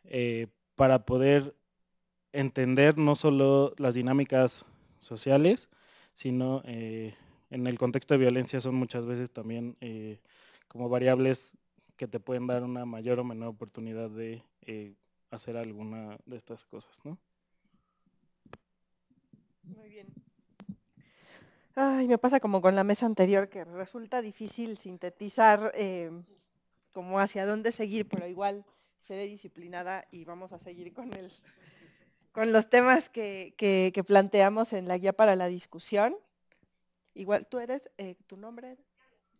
Speaker 11: eh, para poder entender no solo las dinámicas sociales, sino eh, en el contexto de violencia son muchas veces también como variables que te pueden dar una mayor o menor oportunidad de hacer alguna de estas cosas,
Speaker 1: Muy bien. Ay, me pasa como con la mesa anterior, que resulta difícil sintetizar em, como hacia dónde seguir, pero igual seré disciplinada y vamos a seguir con, el, con los temas que, planteamos en la guía para la discusión. Igual tú eres, eh, tu nombre,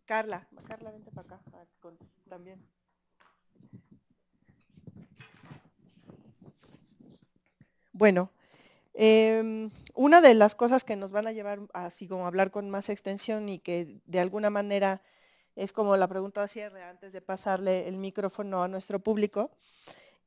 Speaker 1: Carla. Carla, vente para acá también. Bueno, Em, una de las cosas que nos van a llevar así como hablar con más extensión y que de alguna manera es como la pregunta de cierre antes de pasarle el micrófono a nuestro público,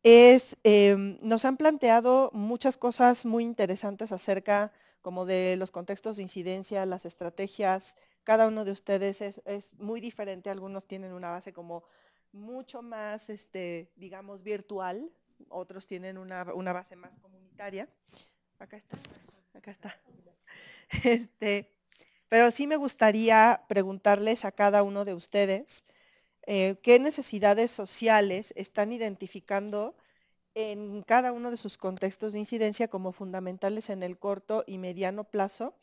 Speaker 1: es, em, nos han planteado muchas cosas muy interesantes acerca como de los contextos de incidencia, las estrategias, cada uno de ustedes es, muy diferente, algunos tienen una base como mucho más, este, digamos, virtual, otros tienen una, una base más comunitaria. Acá está, acá está. Este, pero sí me gustaría preguntarles a cada uno de ustedes eh, qué necesidades sociales están identificando en cada uno de sus contextos de incidencia como fundamentales en el corto y mediano plazo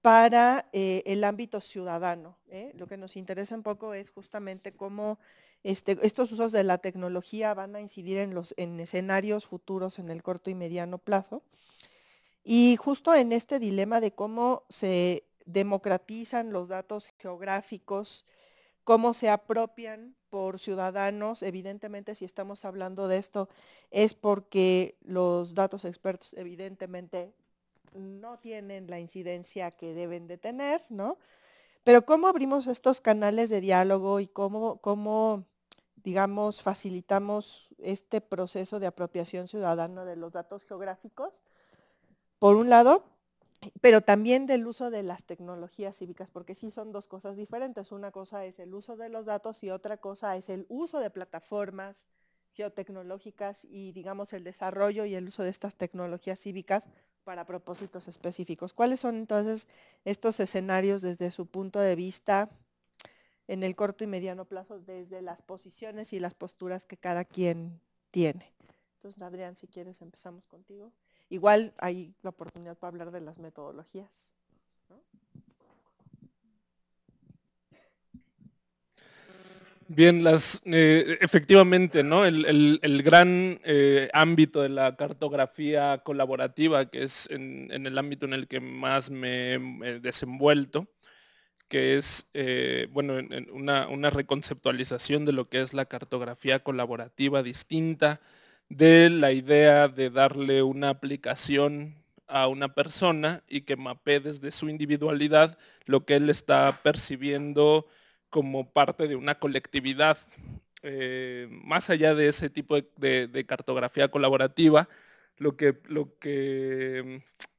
Speaker 1: para eh, el ámbito ciudadano. Eh? Lo que nos interesa un poco es justamente cómo este, estos usos de la tecnología van a incidir en los en escenarios futuros en el corto y mediano plazo. Y justo en este dilema de cómo se democratizan los datos geográficos, cómo se apropian por ciudadanos, evidentemente si estamos hablando de esto es porque los datos expertos evidentemente no tienen la incidencia que deben de tener, ¿no? Pero cómo abrimos estos canales de diálogo y cómo, cómo digamos, facilitamos este proceso de apropiación ciudadana de los datos geográficos, por un lado, pero también del uso de las tecnologías cívicas, porque sí son dos cosas diferentes. Una cosa es el uso de los datos y otra cosa es el uso de plataformas geotecnológicas y, digamos, el desarrollo y el uso de estas tecnologías cívicas para propósitos específicos. ¿Cuáles son entonces estos escenarios desde su punto de vista en el corto y mediano plazo, desde las posiciones y las posturas que cada quien tiene? Entonces, Adrián, si quieres, empezamos contigo. Igual hay la oportunidad para hablar de las metodologías.
Speaker 9: Bien, las, eh, efectivamente, ¿no? El, gran eh, ámbito de la cartografía colaborativa, que es en, el ámbito en el que más me he desenvuelto, que es eh, una, reconceptualización de lo que es la cartografía colaborativa distinta de la idea de darle una aplicación a una persona y que mapee desde su individualidad lo que él está percibiendo como parte de una colectividad. Eh, más allá de ese tipo de, cartografía colaborativa,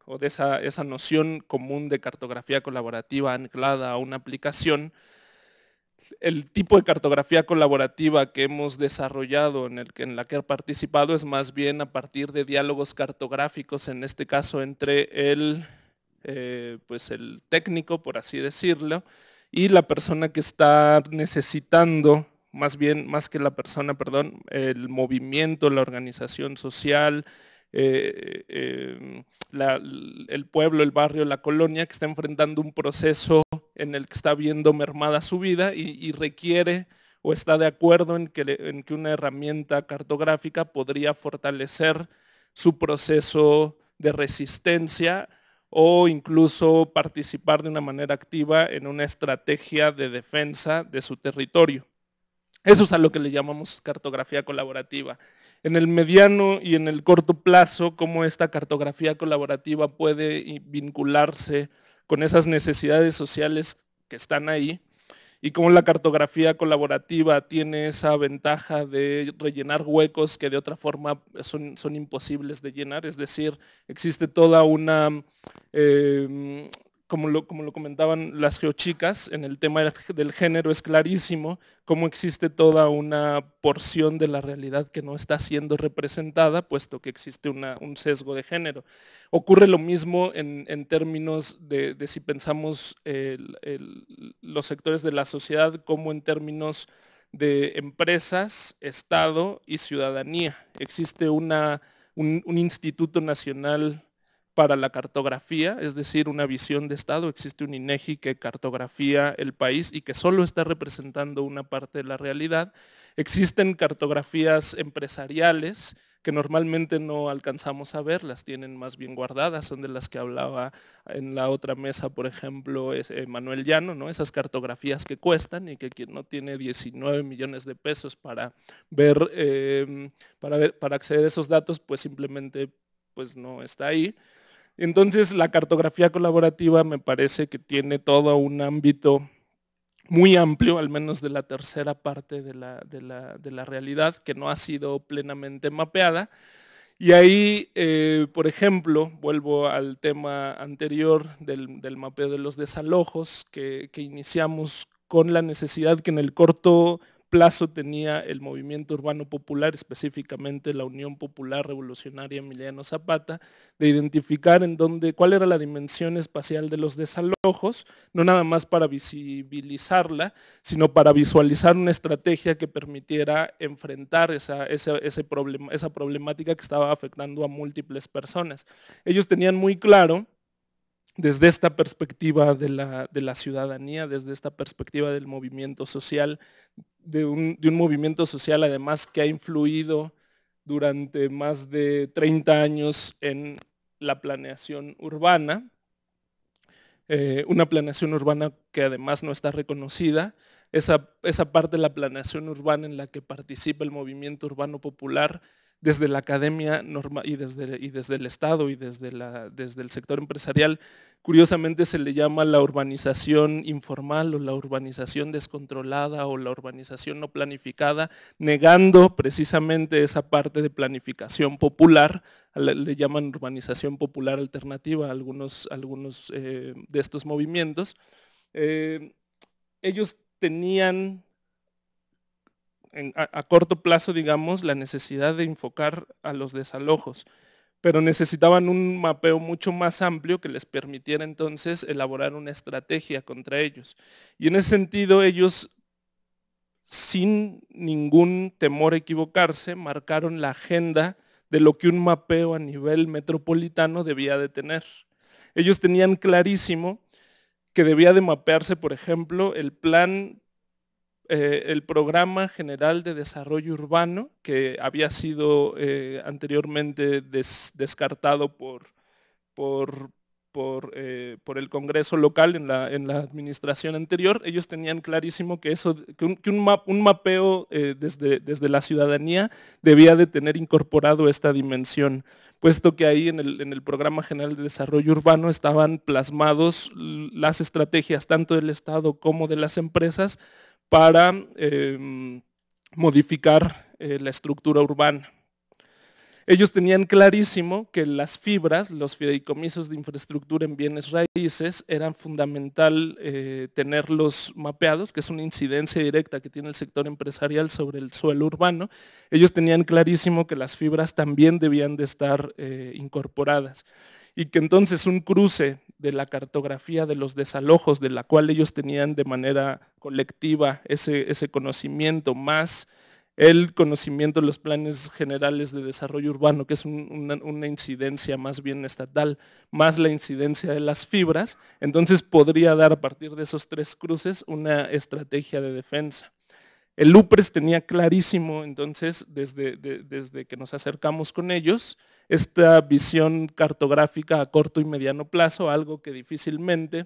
Speaker 9: o de esa noción común de cartografía colaborativa anclada a una aplicación, el tipo de cartografía colaborativa que hemos desarrollado, en, el, en la que he participado, es más bien a partir de diálogos cartográficos, en este caso entre el, eh, pues el técnico, por así decirlo, y la persona que está necesitando, más bien, más que la persona, perdón, el movimiento, la organización social, eh, eh, el pueblo, el barrio, la colonia que está enfrentando un proceso en el que está viendo mermada su vida y, requiere o está de acuerdo en en que una herramienta cartográfica podría fortalecer su proceso de resistencia o incluso participar de una manera activa en una estrategia de defensa de su territorio. Eso es a lo que le llamamos cartografía colaborativa en el mediano y en el corto plazo, cómo esta cartografía colaborativa puede vincularse con esas necesidades sociales que están ahí y cómo la cartografía colaborativa tiene esa ventaja de rellenar huecos que de otra forma son, son imposibles de llenar. Es decir, existe toda una em, como lo, como lo comentaban las geochicas, en el tema del género es clarísimo cómo existe toda una porción de la realidad que no está siendo representada, puesto que existe un sesgo de género. Ocurre lo mismo en, términos de, si pensamos los sectores de la sociedad como en términos de empresas, Estado y ciudadanía. Existe una, un Instituto Nacional para la cartografía, es decir, una visión de Estado. Existe un INEGI que cartografía el país y que solo está representando una parte de la realidad. Existen cartografías empresariales que normalmente no alcanzamos a ver, las tienen más bien guardadas, son de las que hablaba en la otra mesa, por ejemplo, eh, Manuel Llano, ¿no? esas cartografías que cuestan y que quien no tiene 19 millones de pesos para, ver, eh, para, ver, para acceder a esos datos, pues simplemente pues no está ahí. Entonces, la cartografía colaborativa me parece que tiene todo un ámbito muy amplio, al menos de la tercera parte de la, realidad, que no ha sido plenamente mapeada. Y ahí, eh, por ejemplo, vuelvo al tema anterior del, mapeo de los desalojos, que, que iniciamos con la necesidad que en el corto plazo tenía el movimiento urbano popular, específicamente la Unión Popular Revolucionaria Emiliano Zapata, de identificar en dónde, cuál era la dimensión espacial de los desalojos, no nada más para visibilizarla, sino para visualizar una estrategia que permitiera enfrentar esa, ese esa problemática que estaba afectando a múltiples personas. Ellos tenían muy claro desde esta perspectiva de la, de la, ciudadanía, desde esta perspectiva del movimiento social de un, movimiento social además que ha influido durante más de 30 años en la planeación urbana, eh, una planeación urbana que además no está reconocida, esa, esa parte de la planeación urbana en la que participa el movimiento urbano popular desde la academia normal y desde, el Estado y desde, el sector empresarial, curiosamente se le llama la urbanización informal o la urbanización descontrolada o la urbanización no planificada, negando precisamente esa parte de planificación popular, le llaman urbanización popular alternativa a algunos, eh, de estos movimientos. Eh, ellos tenían a, a corto plazo, digamos, la necesidad de enfocar a los desalojos, pero necesitaban un mapeo mucho más amplio que les permitiera entonces elaborar una estrategia contra ellos. Y en ese sentido, ellos, sin ningún temor a equivocarse, marcaron la agenda de lo que un mapeo a nivel metropolitano debía de tener. Ellos tenían clarísimo que debía de mapearse, por ejemplo, el plan eh, el Programa General de Desarrollo Urbano, que había sido eh, anteriormente descartado por, por, eh, por, el Congreso local en la, en la, administración anterior, ellos tenían clarísimo que, eso, un, un mapeo desde, desde, la ciudadanía debía de tener incorporado esta dimensión, puesto que ahí en el, en el Programa General de Desarrollo Urbano estaban plasmados las estrategias tanto del Estado como de las empresas para eh, modificar eh, la estructura urbana. Ellos tenían clarísimo que las fibras, los fideicomisos de infraestructura en bienes raíces, eran fundamental eh, tenerlos mapeados, que es una incidencia directa que tiene el sector empresarial sobre el suelo urbano. Ellos tenían clarísimo que las fibras también debían de estar incorporadas y que entonces un cruce de la cartografía de los desalojos, de la cual ellos tenían de manera colectiva ese, conocimiento, más el conocimiento de los planes generales de desarrollo urbano, que es una, incidencia más bien estatal, más la incidencia de las fibras, entonces podría dar a partir de esos tres cruces una estrategia de defensa. El UPRES tenía clarísimo entonces, desde, desde que nos acercamos con ellos, esta visión cartográfica a corto y mediano plazo, algo que difícilmente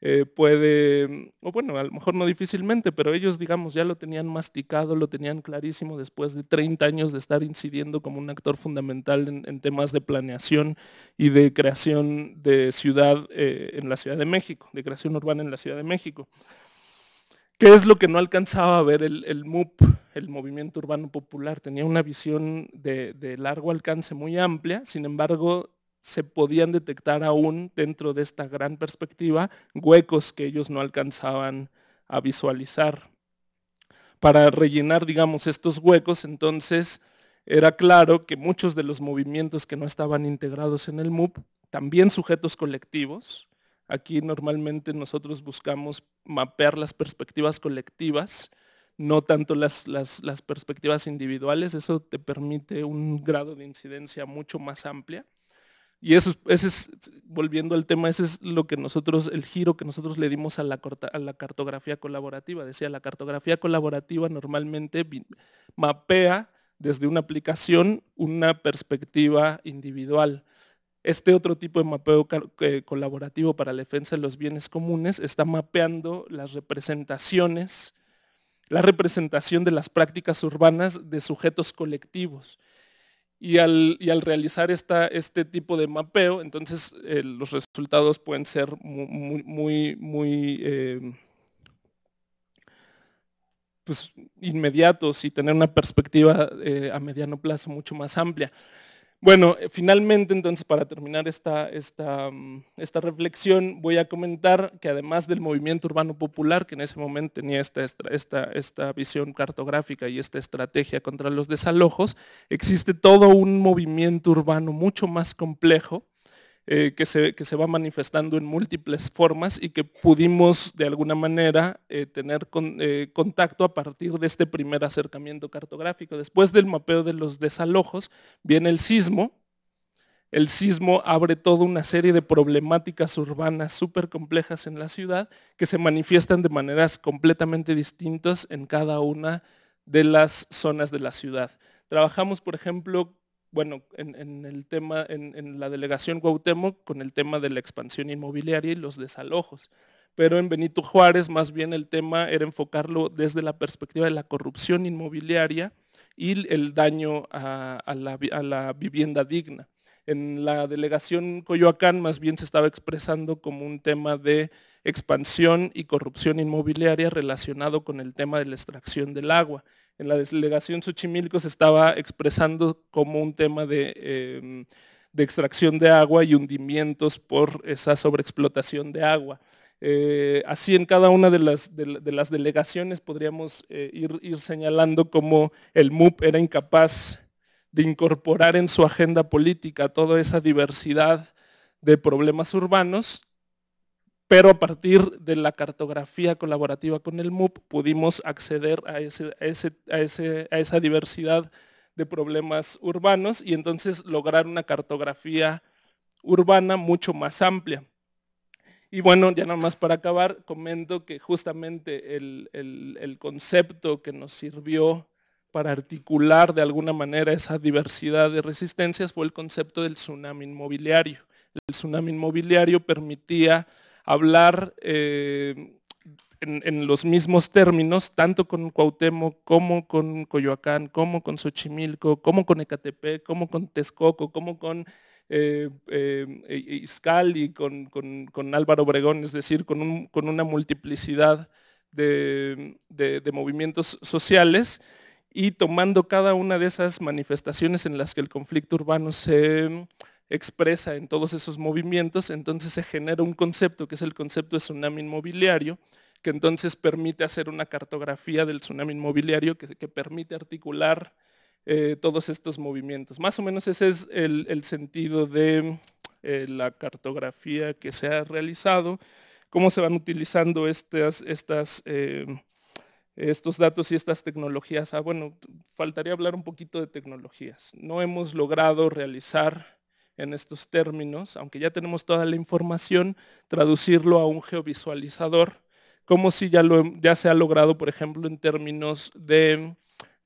Speaker 9: eh, puede, o bueno, a lo mejor no difícilmente, pero ellos, digamos, ya lo tenían masticado, lo tenían clarísimo después de 30 años de estar incidiendo como un actor fundamental en, temas de planeación y de creación de ciudad eh, en la Ciudad de México, de creación urbana en la Ciudad de México. ¿Qué es lo que no alcanzaba a ver el, MUP, el Movimiento Urbano Popular? Tenía una visión de, de, largo alcance muy amplia, sin embargo, se podían detectar aún dentro de esta gran perspectiva huecos que ellos no alcanzaban a visualizar. Para rellenar, digamos, estos huecos, entonces, era claro que muchos de los movimientos que no estaban integrados en el MUP, también sujetos colectivos, Aquí normalmente nosotros buscamos mapear las perspectivas colectivas, no tanto las, perspectivas individuales. Eso te permite un grado de incidencia mucho más amplia. Y eso, es, volviendo al tema, ese es lo que nosotros, el giro que nosotros le dimos a la cartografía colaborativa. Decía, la cartografía colaborativa normalmente mapea desde una aplicación una perspectiva individual. Este otro tipo de mapeo colaborativo para la defensa de los bienes comunes está mapeando las representaciones, la representación de las prácticas urbanas de sujetos colectivos. Y al, realizar este tipo de mapeo, entonces eh, los resultados pueden ser muy, muy, em, pues, inmediatos y tener una perspectiva eh, a mediano plazo mucho más amplia. Bueno, eh, finalmente entonces para terminar mm, esta, reflexión voy a comentar que además del movimiento urbano popular, que en ese momento tenía esta visión cartográfica y esta estrategia contra los desalojos, existe todo un movimiento urbano mucho más complejo eh, que, se, va manifestando en múltiples formas y que pudimos de alguna manera eh, tener eh, contacto a partir de este primer acercamiento cartográfico. Después del mapeo de los desalojos viene el sismo. El sismo abre toda una serie de problemáticas urbanas súper complejas en la ciudad que se manifiestan de maneras completamente distintas en cada una de las zonas de la ciudad. Trabajamos, por ejemplo, bueno, en, el tema, en, la delegación Cuauhtémoc, con el tema de la expansión inmobiliaria y los desalojos. Pero en Benito Juárez, más bien el tema era enfocarlo desde la perspectiva de la corrupción inmobiliaria y el daño a la, vivienda digna. En la delegación Coyoacán, más bien se estaba expresando como un tema de expansión y corrupción inmobiliaria relacionado con el tema de la extracción del agua en la delegación Xochimilco se estaba expresando como un tema de, em, extracción de agua y hundimientos por esa sobreexplotación de agua. Eh, así en cada una de las, delegaciones podríamos eh, ir, ir, señalando cómo el MUP era incapaz de incorporar en su agenda política toda esa diversidad de problemas urbanos pero a partir de la cartografía colaborativa con el MUP pudimos acceder a, esa diversidad de problemas urbanos y entonces lograr una cartografía urbana mucho más amplia. Y bueno, ya nada más para acabar, comento que justamente el, concepto que nos sirvió para articular de alguna manera esa diversidad de resistencias fue el concepto del tsunami inmobiliario. El tsunami inmobiliario permitía hablar eh, en, los mismos términos, tanto con Cuauhtémoc, como con Coyoacán, como con Xochimilco, como con Ecatepec, como con Texcoco, como con eh, eh, Izcal y con, Álvaro Obregón, es decir, con, con una multiplicidad de, movimientos sociales y tomando cada una de esas manifestaciones en las que el conflicto urbano se expresa en todos esos movimientos, entonces se genera un concepto que es el concepto de tsunami inmobiliario, que entonces permite hacer una cartografía del tsunami inmobiliario que, permite articular eh, todos estos movimientos. Más o menos ese es el, sentido de eh, la cartografía que se ha realizado, cómo se van utilizando estas, estas em, estos datos y estas tecnologías. Ah, bueno, faltaría hablar un poquito de tecnologías. No hemos logrado realizar en estos términos, aunque ya tenemos toda la información, traducirlo a un geovisualizador, como si ya, se ha logrado, por ejemplo, en términos de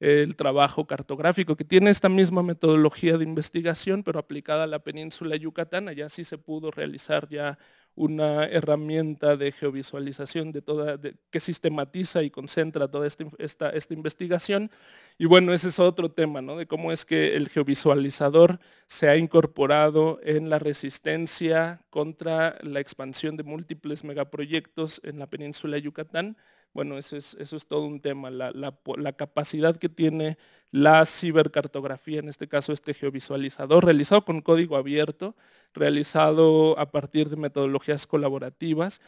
Speaker 9: eh, trabajo cartográfico, que tiene esta misma metodología de investigación, pero aplicada a la península Yucatán, allá sí se pudo realizar ya una herramienta de geovisualización de que sistematiza y concentra toda esta, esta, investigación. Y bueno, ese es otro tema, ¿no? De cómo es que el geovisualizador se ha incorporado en la resistencia contra la expansión de múltiples megaproyectos en la península de Yucatán bueno, eso es, todo un tema, la, capacidad que tiene la cibercartografía, en este caso este geovisualizador, realizado con código abierto, realizado a partir de metodologías colaborativas,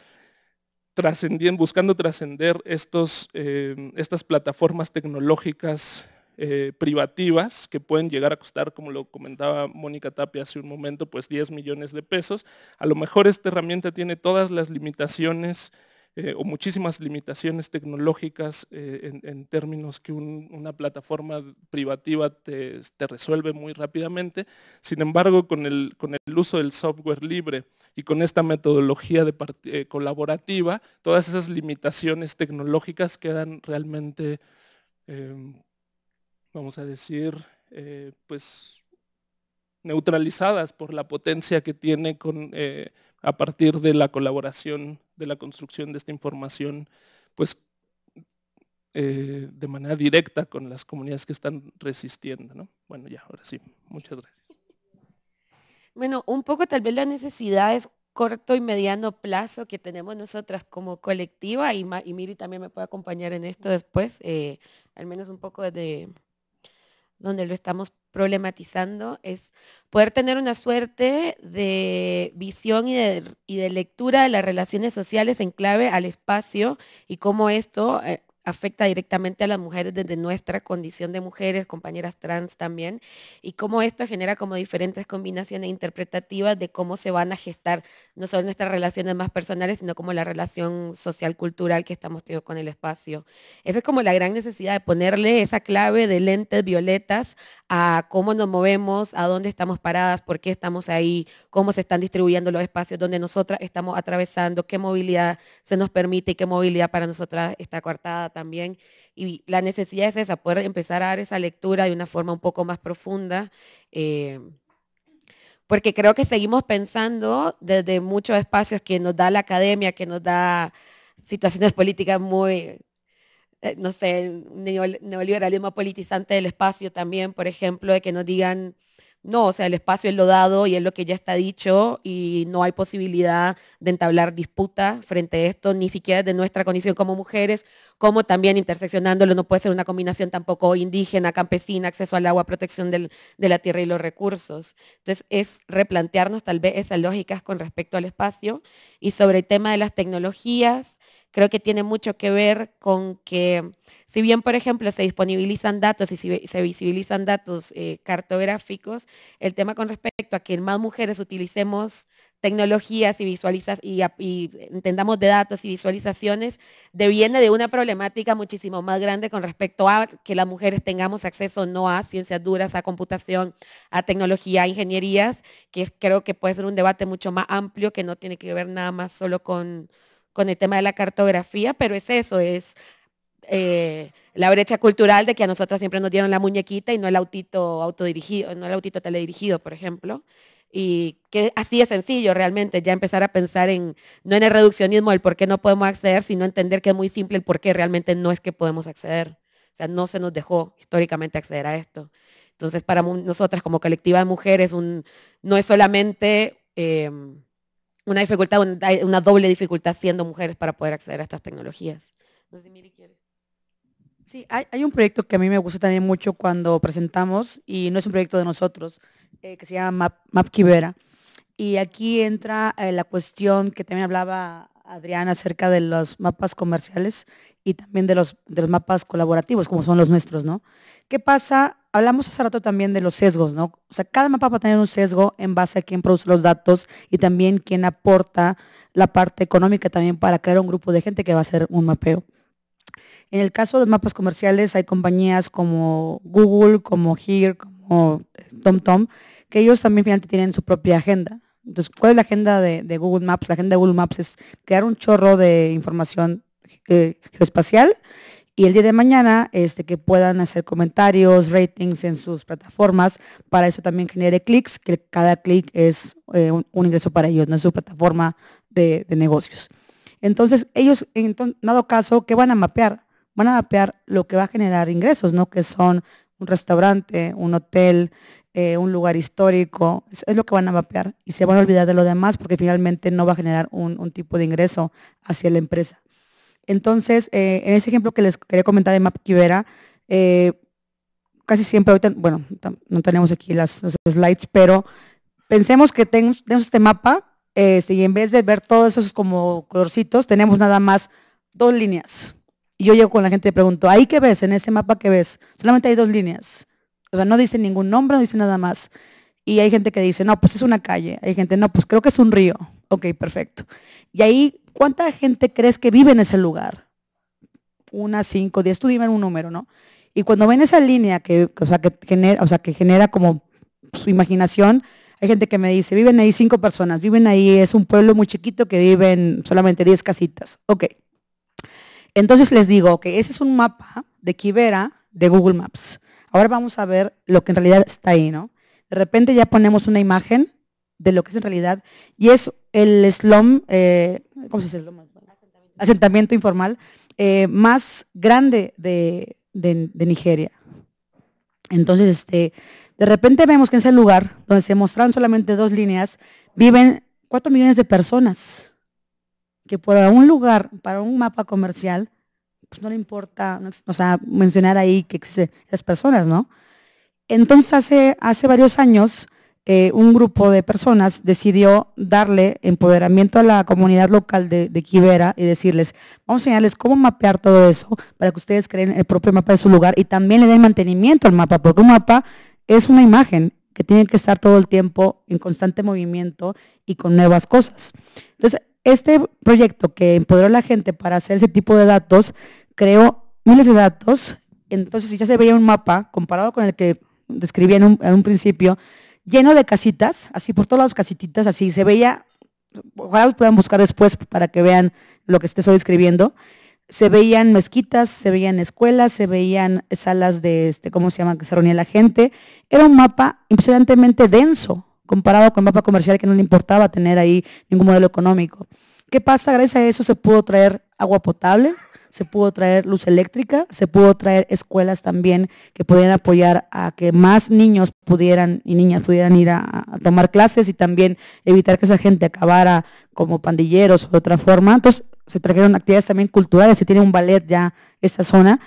Speaker 9: buscando trascender eh, estas plataformas tecnológicas eh, privativas que pueden llegar a costar, como lo comentaba Mónica Tapia hace un momento, pues 10 millones de pesos. A lo mejor esta herramienta tiene todas las limitaciones eh, o muchísimas limitaciones tecnológicas eh, en, términos que una plataforma privativa te, resuelve muy rápidamente. Sin embargo, con el, con el uso del software libre y con esta metodología de eh, colaborativa, todas esas limitaciones tecnológicas quedan realmente, em, vamos a decir, pues neutralizadas por la potencia que tiene con a partir de la colaboración, de la construcción de esta información, pues eh, de manera directa con las comunidades que están resistiendo. ¿no? Bueno, ya, ahora sí, muchas gracias.
Speaker 10: Bueno, un poco tal vez las necesidades corto y mediano plazo que tenemos nosotras como colectiva, y, y Miri también me puede acompañar en esto después, eh, al menos un poco de donde lo estamos problematizando es poder tener una suerte de visión y de, y de lectura de las relaciones sociales en clave al espacio y cómo esto eh, afecta directamente a las mujeres desde nuestra condición de mujeres, compañeras trans también, y cómo esto genera como diferentes combinaciones interpretativas de cómo se van a gestar no solo nuestras relaciones más personales, sino como la relación social-cultural que estamos teniendo con el espacio. Esa es como la gran necesidad de ponerle esa clave de lentes violetas a cómo nos movemos, a dónde estamos paradas, por qué estamos ahí, cómo se están distribuyendo los espacios donde nosotras estamos atravesando, qué movilidad se nos permite y qué movilidad para nosotras está coartada también. Y la necesidad es esa, poder empezar a dar esa lectura de una forma un poco más profunda. Eh, porque creo que seguimos pensando desde muchos espacios que nos da la academia, que nos da situaciones [LAUGHS] políticas muy, eh, no sé, neoliberalismo politizante del espacio también, por ejemplo, de que nos digan no, o sea, el espacio es lo dado y es lo que ya está dicho y no hay posibilidad de entablar disputa frente a esto, ni siquiera de nuestra condición como mujeres, como también interseccionándolo, no puede ser una combinación tampoco indígena, campesina, acceso al agua, protección de la tierra y los recursos. Entonces, es replantearnos tal vez esas lógicas con respecto al espacio y sobre el tema de las tecnologías creo que tiene mucho que ver con que, si bien, por ejemplo, se disponibilizan datos y se visibilizan datos eh, cartográficos, el tema con respecto a que más mujeres utilicemos tecnologías y, visualizas, y, entendamos de datos y visualizaciones, deviene de una problemática muchísimo más grande con respecto a que las mujeres tengamos acceso no a ciencias duras, a computación, a tecnología, a ingenierías, que creo que puede ser un debate mucho más amplio que no tiene que ver nada más solo con, con el tema de la cartografía, pero es eso, es eh, la brecha cultural de que a nosotras siempre nos dieron la muñequita y no el autito autodirigido, no el autito teledirigido, por ejemplo. Y que así es sencillo realmente, ya empezar a pensar en, no en el reduccionismo, del por qué no podemos acceder, sino entender que es muy simple el por qué realmente no es que podemos acceder. O sea, no se nos dejó históricamente acceder a esto. Entonces, para nosotras como colectiva de mujeres, no es solamente... Em, una dificultad, una doble dificultad siendo mujeres para poder acceder a estas tecnologías.
Speaker 5: Sí, hay, un proyecto que a mí me gustó también mucho cuando presentamos, y no es un proyecto de nosotros, eh, que se llama Map, Y aquí entra eh, la cuestión que también hablaba Adrián acerca de los mapas comerciales y también de los, los mapas colaborativos, como son los nuestros, ¿no? ¿Qué pasa? Hablamos hace rato también de los sesgos, ¿no? O sea, cada mapa va a tener un sesgo en base a quién produce los datos y también quién aporta la parte económica también para crear un grupo de gente que va a hacer un mapeo. En el caso de mapas comerciales hay compañías como Google, como Here, como eh, TomTom, que ellos también finalmente tienen su propia agenda. Entonces, ¿cuál es la agenda de, Google Maps? La agenda de Google Maps es crear un chorro de información eh, geoespacial y el día de mañana este, que puedan hacer comentarios, ratings en sus plataformas. Para eso también genere clics, que cada clic es eh, un, ingreso para ellos, no es su plataforma de, de negocios. Entonces, ellos, en dado caso, ¿qué van a mapear? Van a mapear lo que va a generar ingresos, ¿no? Que son un restaurante, un hotel, eh, un lugar histórico, es, lo que van a mapear y se van a olvidar de lo demás porque finalmente no va a generar un, tipo de ingreso hacia la empresa. Entonces, eh, en ese ejemplo que les quería comentar de Map eh, casi siempre, bueno, no tenemos aquí las, los slides, pero pensemos que tenemos, este mapa este, y en vez de ver todos esos como colorcitos, tenemos nada más dos líneas. Y yo llego con la gente y pregunto, ¿ahí qué ves en este mapa qué ves? Solamente hay dos líneas. O sea, no dice ningún nombre, no dice nada más. Y hay gente que dice, no, pues es una calle. Hay gente, no, pues creo que es un río. Ok, perfecto. Y ahí, ¿cuánta gente crees que vive en ese lugar? Una, cinco, diez, tú dime un número, ¿no? Y cuando ven esa línea que, sea, que genera, o sea, que genera como su imaginación, hay gente que me dice, viven ahí cinco personas, viven ahí, es un pueblo muy chiquito que viven solamente diez casitas. Ok. Entonces les digo, que ese es un mapa de quibera de Google Maps. Ahora vamos a ver lo que en realidad está ahí, ¿no? De repente ya ponemos una imagen de lo que es en realidad y es el slum, eh, ¿cómo se dice? Asentamiento. informal eh, más grande de, Nigeria. Entonces, este, de repente vemos que en ese lugar donde se mostraron solamente dos líneas viven cuatro millones de personas que por un lugar, para un mapa comercial, pues no le importa, o sea, mencionar ahí que existen esas personas, ¿no? Entonces, hace, hace varios años, eh, un grupo de personas decidió darle empoderamiento a la comunidad local de, de y decirles, vamos a enseñarles cómo mapear todo eso para que ustedes creen el propio mapa de su lugar y también le den mantenimiento al mapa, porque un mapa es una imagen que tiene que estar todo el tiempo en constante movimiento y con nuevas cosas. Entonces, este proyecto que empoderó a la gente para hacer ese tipo de datos creó miles de datos. Entonces, si ya se veía un mapa comparado con el que describí en un, principio, lleno de casitas, así por todos lados casitas, así se veía, ojalá los puedan buscar después para que vean lo que estoy describiendo. Se veían mezquitas, se veían escuelas, se veían salas de, este, ¿cómo se llama?, que se reunía la gente. Era un mapa impresionantemente denso, comparado con el mapa comercial que no le importaba tener ahí ningún modelo económico. ¿Qué pasa? Gracias a eso se pudo traer agua potable, se pudo traer luz eléctrica, se pudo traer escuelas también que pudieran apoyar a que más niños pudieran y niñas pudieran ir a, tomar clases y también evitar que esa gente acabara como pandilleros o de otra forma. Entonces se trajeron actividades también culturales, se tiene un ballet ya esta zona,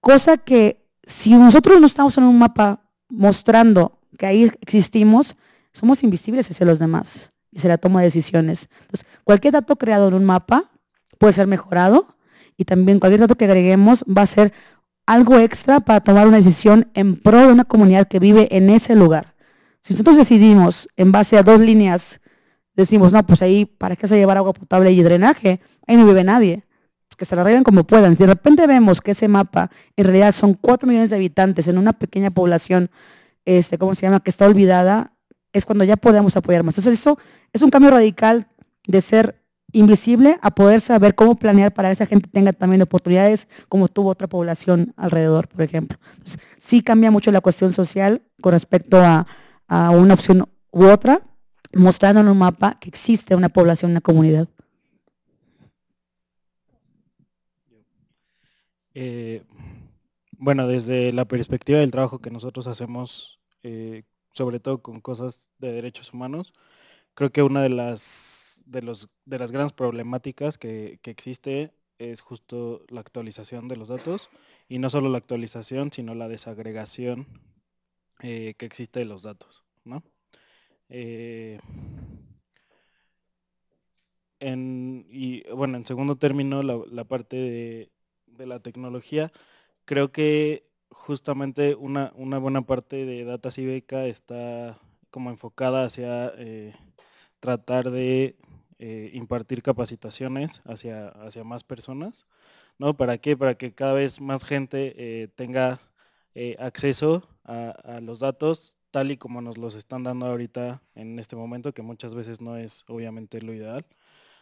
Speaker 5: cosa que si nosotros no estamos en un mapa mostrando que ahí existimos, somos invisibles hacia los demás y hacia la toma de decisiones. Entonces, cualquier dato creado en un mapa puede ser mejorado y también cualquier dato que agreguemos va a ser algo extra para tomar una decisión en pro de una comunidad que vive en ese lugar. Si nosotros decidimos en base a dos líneas, decimos, no, pues ahí, ¿para qué se llevar agua potable y drenaje? Ahí no vive nadie. Pues que se la arreglen como puedan. Si de repente vemos que ese mapa en realidad son cuatro millones de habitantes en una pequeña población, este, ¿cómo se llama?, que está olvidada, es cuando ya podemos apoyar más. Entonces, eso es un cambio radical de ser invisible a poder saber cómo planear para que esa gente tenga también oportunidades como tuvo otra población alrededor, por ejemplo. sí cambia mucho la cuestión social con respecto a, una opción u otra, mostrando en un mapa que existe una población, una comunidad.
Speaker 11: Eh, bueno, desde la perspectiva del trabajo que nosotros hacemos eh, sobre todo con cosas de derechos humanos, creo que una de las, de los, de las grandes problemáticas que, existe es justo la actualización de los datos y no solo la actualización, sino la desagregación eh, que existe de los datos. Eh, en, y bueno, en segundo término, la, parte de, de, la tecnología, creo que justamente una, buena parte de Data Cibeca está como enfocada hacia eh, tratar de eh, impartir capacitaciones hacia, hacia más personas. ¿no? ¿Para qué? Para que cada vez más gente eh, tenga acceso a, los datos tal y como nos los están dando ahorita en este momento, que muchas veces no es obviamente lo ideal,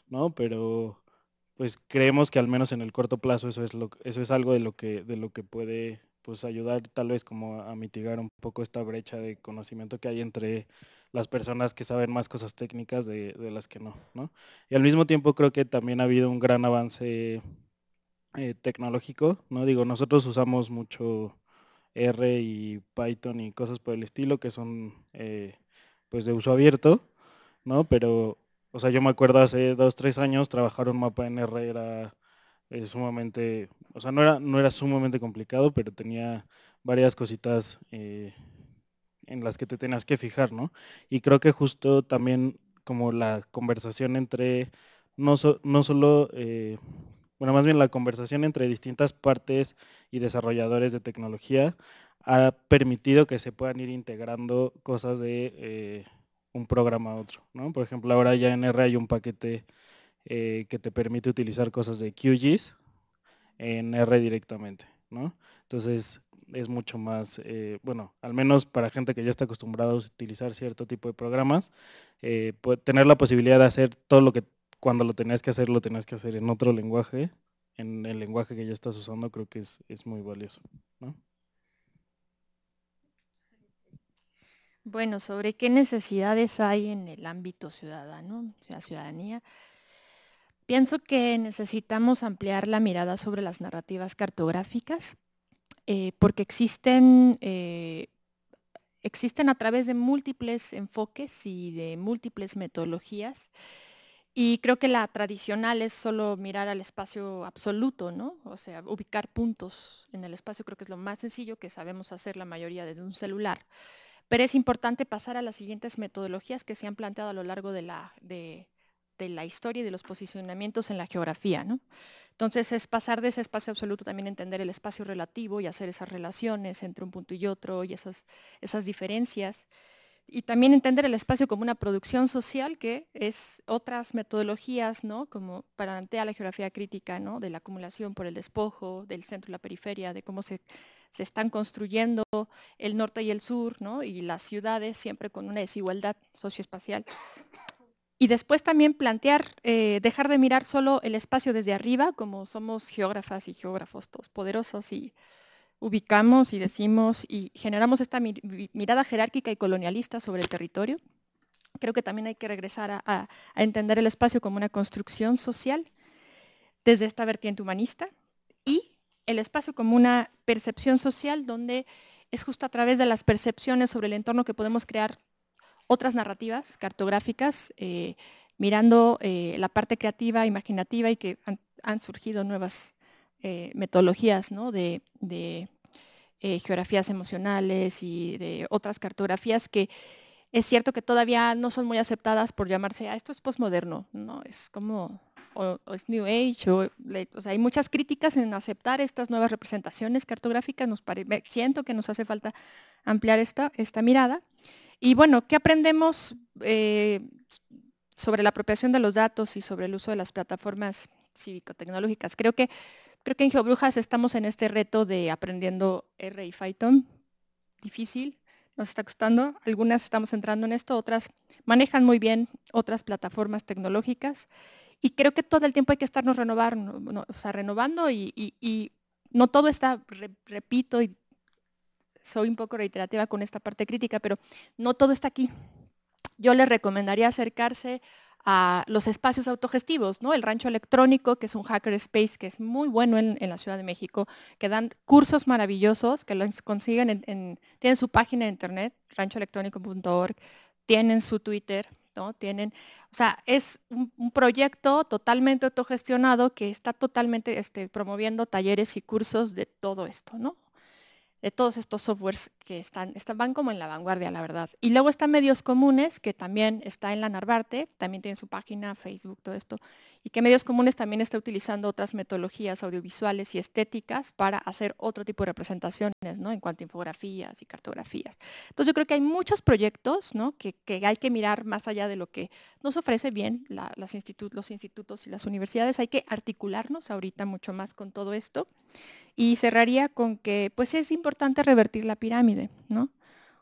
Speaker 11: ¿no? Pero pues creemos que al menos en el corto plazo eso es, lo, eso es algo de lo que, de lo que puede pues ayudar tal vez como a mitigar un poco esta brecha de conocimiento que hay entre las personas que saben más cosas técnicas de, las que no, no, Y al mismo tiempo creo que también ha habido un gran avance eh, tecnológico, ¿no? Digo, nosotros usamos mucho R y Python y cosas por el estilo que son eh, pues de uso abierto, ¿no? Pero, o sea, yo me acuerdo hace dos, tres años trabajar un mapa en R era es sumamente, o sea, no era, no era sumamente complicado, pero tenía varias cositas eh, en las que te tenías que fijar, ¿no? Y creo que justo también como la conversación entre, no, no solo, eh, bueno, más bien la conversación entre distintas partes y desarrolladores de tecnología ha permitido que se puedan ir integrando cosas de eh, un programa a otro, ¿no? Por ejemplo, ahora ya en R hay un paquete eh, que te permite utilizar cosas de QGIS en R directamente, ¿no? Entonces es mucho más, eh, bueno, al menos para gente que ya está acostumbrada a utilizar cierto tipo de programas, eh, pues, tener la posibilidad de hacer todo lo que cuando lo tenías que hacer, lo tenías que hacer en otro lenguaje, en el lenguaje que ya estás usando, creo que es, muy valioso,
Speaker 12: Bueno, sobre qué necesidades hay en el ámbito ciudadano, ciudadanía, pienso que necesitamos ampliar la mirada sobre las narrativas cartográficas, eh, porque existen, eh, existen a través de múltiples enfoques y de múltiples metodologías. Y creo que la tradicional es solo mirar al espacio absoluto, O sea, ubicar puntos en el espacio creo que es lo más sencillo que sabemos hacer la mayoría desde un celular. Pero es importante pasar a las siguientes metodologías que se han planteado a lo largo de la, de, de la historia y de los posicionamientos en la geografía. ¿no? Entonces es pasar de ese espacio absoluto también entender el espacio relativo y hacer esas relaciones entre un punto y otro y esas, esas diferencias. Y también entender el espacio como una producción social que es otras metodologías, ¿no? Como plantea la geografía crítica, ¿no? De la acumulación por el despojo, del centro y la periferia, de cómo se se están construyendo el norte y el sur, ¿no? y las ciudades siempre con una desigualdad socioespacial. Y después también plantear, eh, dejar de mirar solo el espacio desde arriba, como somos geógrafas y geógrafos todos poderosos y ubicamos y decimos y generamos esta mirada jerárquica y colonialista sobre el territorio. Creo que también hay que regresar a entender el espacio como una construcción social desde esta vertiente humanista y el espacio como una percepción social donde es justo a través de las percepciones sobre el entorno que podemos crear otras narrativas cartográficas, eh, mirando eh, la parte creativa, imaginativa y que han, surgido nuevas eh, metodologías de, geografías emocionales y de otras cartografías que es cierto que todavía no son muy aceptadas por llamarse, a ah, esto es posmoderno, ¿no? Es como, o, es New Age, o, sea, hay muchas críticas en aceptar estas nuevas representaciones cartográficas, nos siento que nos hace falta ampliar esta, esta mirada. Y bueno, ¿qué aprendemos eh, sobre la apropiación de los datos y sobre el uso de las plataformas cívico-tecnológicas? Creo que, creo que en Geobrujas estamos en este reto de aprendiendo R y Python. Difícil, nos está costando. Algunas estamos entrando en esto, otras manejan muy bien otras plataformas tecnológicas. Y creo que todo el tiempo hay que estarnos renovando, renovando y, y no todo está, repito y soy un poco reiterativa con esta parte crítica, pero no todo está aquí. Yo les recomendaría acercarse a los espacios autogestivos, ¿no? El Rancho Electrónico, que es un hacker space que es muy bueno en, la Ciudad de México, que dan cursos maravillosos, que los consiguen en, tienen su página de internet, ranchoelectrónico.org, tienen su Twitter, ¿no? Tienen, o sea, es un, proyecto totalmente autogestionado que está totalmente este, promoviendo talleres y cursos de todo esto, ¿no? de todos estos softwares que están, van como en la vanguardia, la verdad. Y luego están medios comunes, que también está en la Narvarte, también tiene su página, Facebook, todo esto, y que medios comunes también está utilizando otras metodologías audiovisuales y estéticas para hacer otro tipo de representaciones, ¿no? En cuanto a infografías y cartografías. Entonces yo creo que hay muchos proyectos, ¿no? Que, hay que mirar más allá de lo que nos ofrece bien los institutos y las universidades. Hay que articularnos ahorita mucho más con todo esto. Y cerraría con que pues es importante revertir la pirámide, ¿no?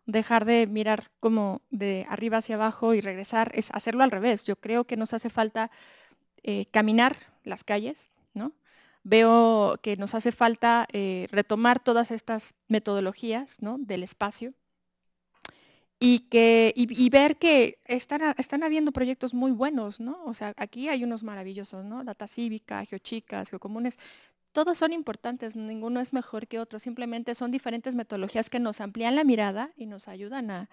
Speaker 12: Dejar de mirar como de arriba hacia abajo y regresar, es hacerlo al revés. Yo creo que nos hace falta eh, caminar las calles, ¿no? Veo que nos hace falta eh, retomar todas estas metodologías del espacio y, que, ver que están, están, habiendo proyectos muy buenos, ¿no? O sea, aquí hay unos maravillosos, ¿no? Data cívica, geochicas, geocomunes, todos son importantes, ninguno es mejor que otro, simplemente son diferentes metodologías que nos amplían la mirada y nos ayudan a,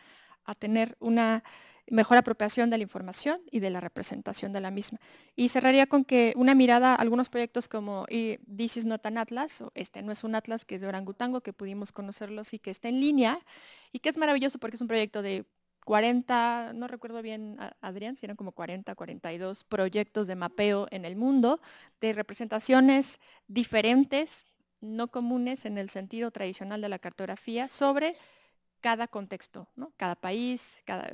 Speaker 12: tener una mejor apropiación de la información y de la representación de la misma. Y cerraría con que una mirada, algunos proyectos como eh, This is not an atlas, o este no es un atlas, que es de Orangutango, que pudimos conocerlos y que está en línea, y que es maravilloso porque es un proyecto de 40, no recuerdo bien, Adrián, si eran como 40, 42 proyectos de mapeo en el mundo, de representaciones diferentes, no comunes en el sentido tradicional de la cartografía, sobre cada contexto, ¿no? cada país, cada,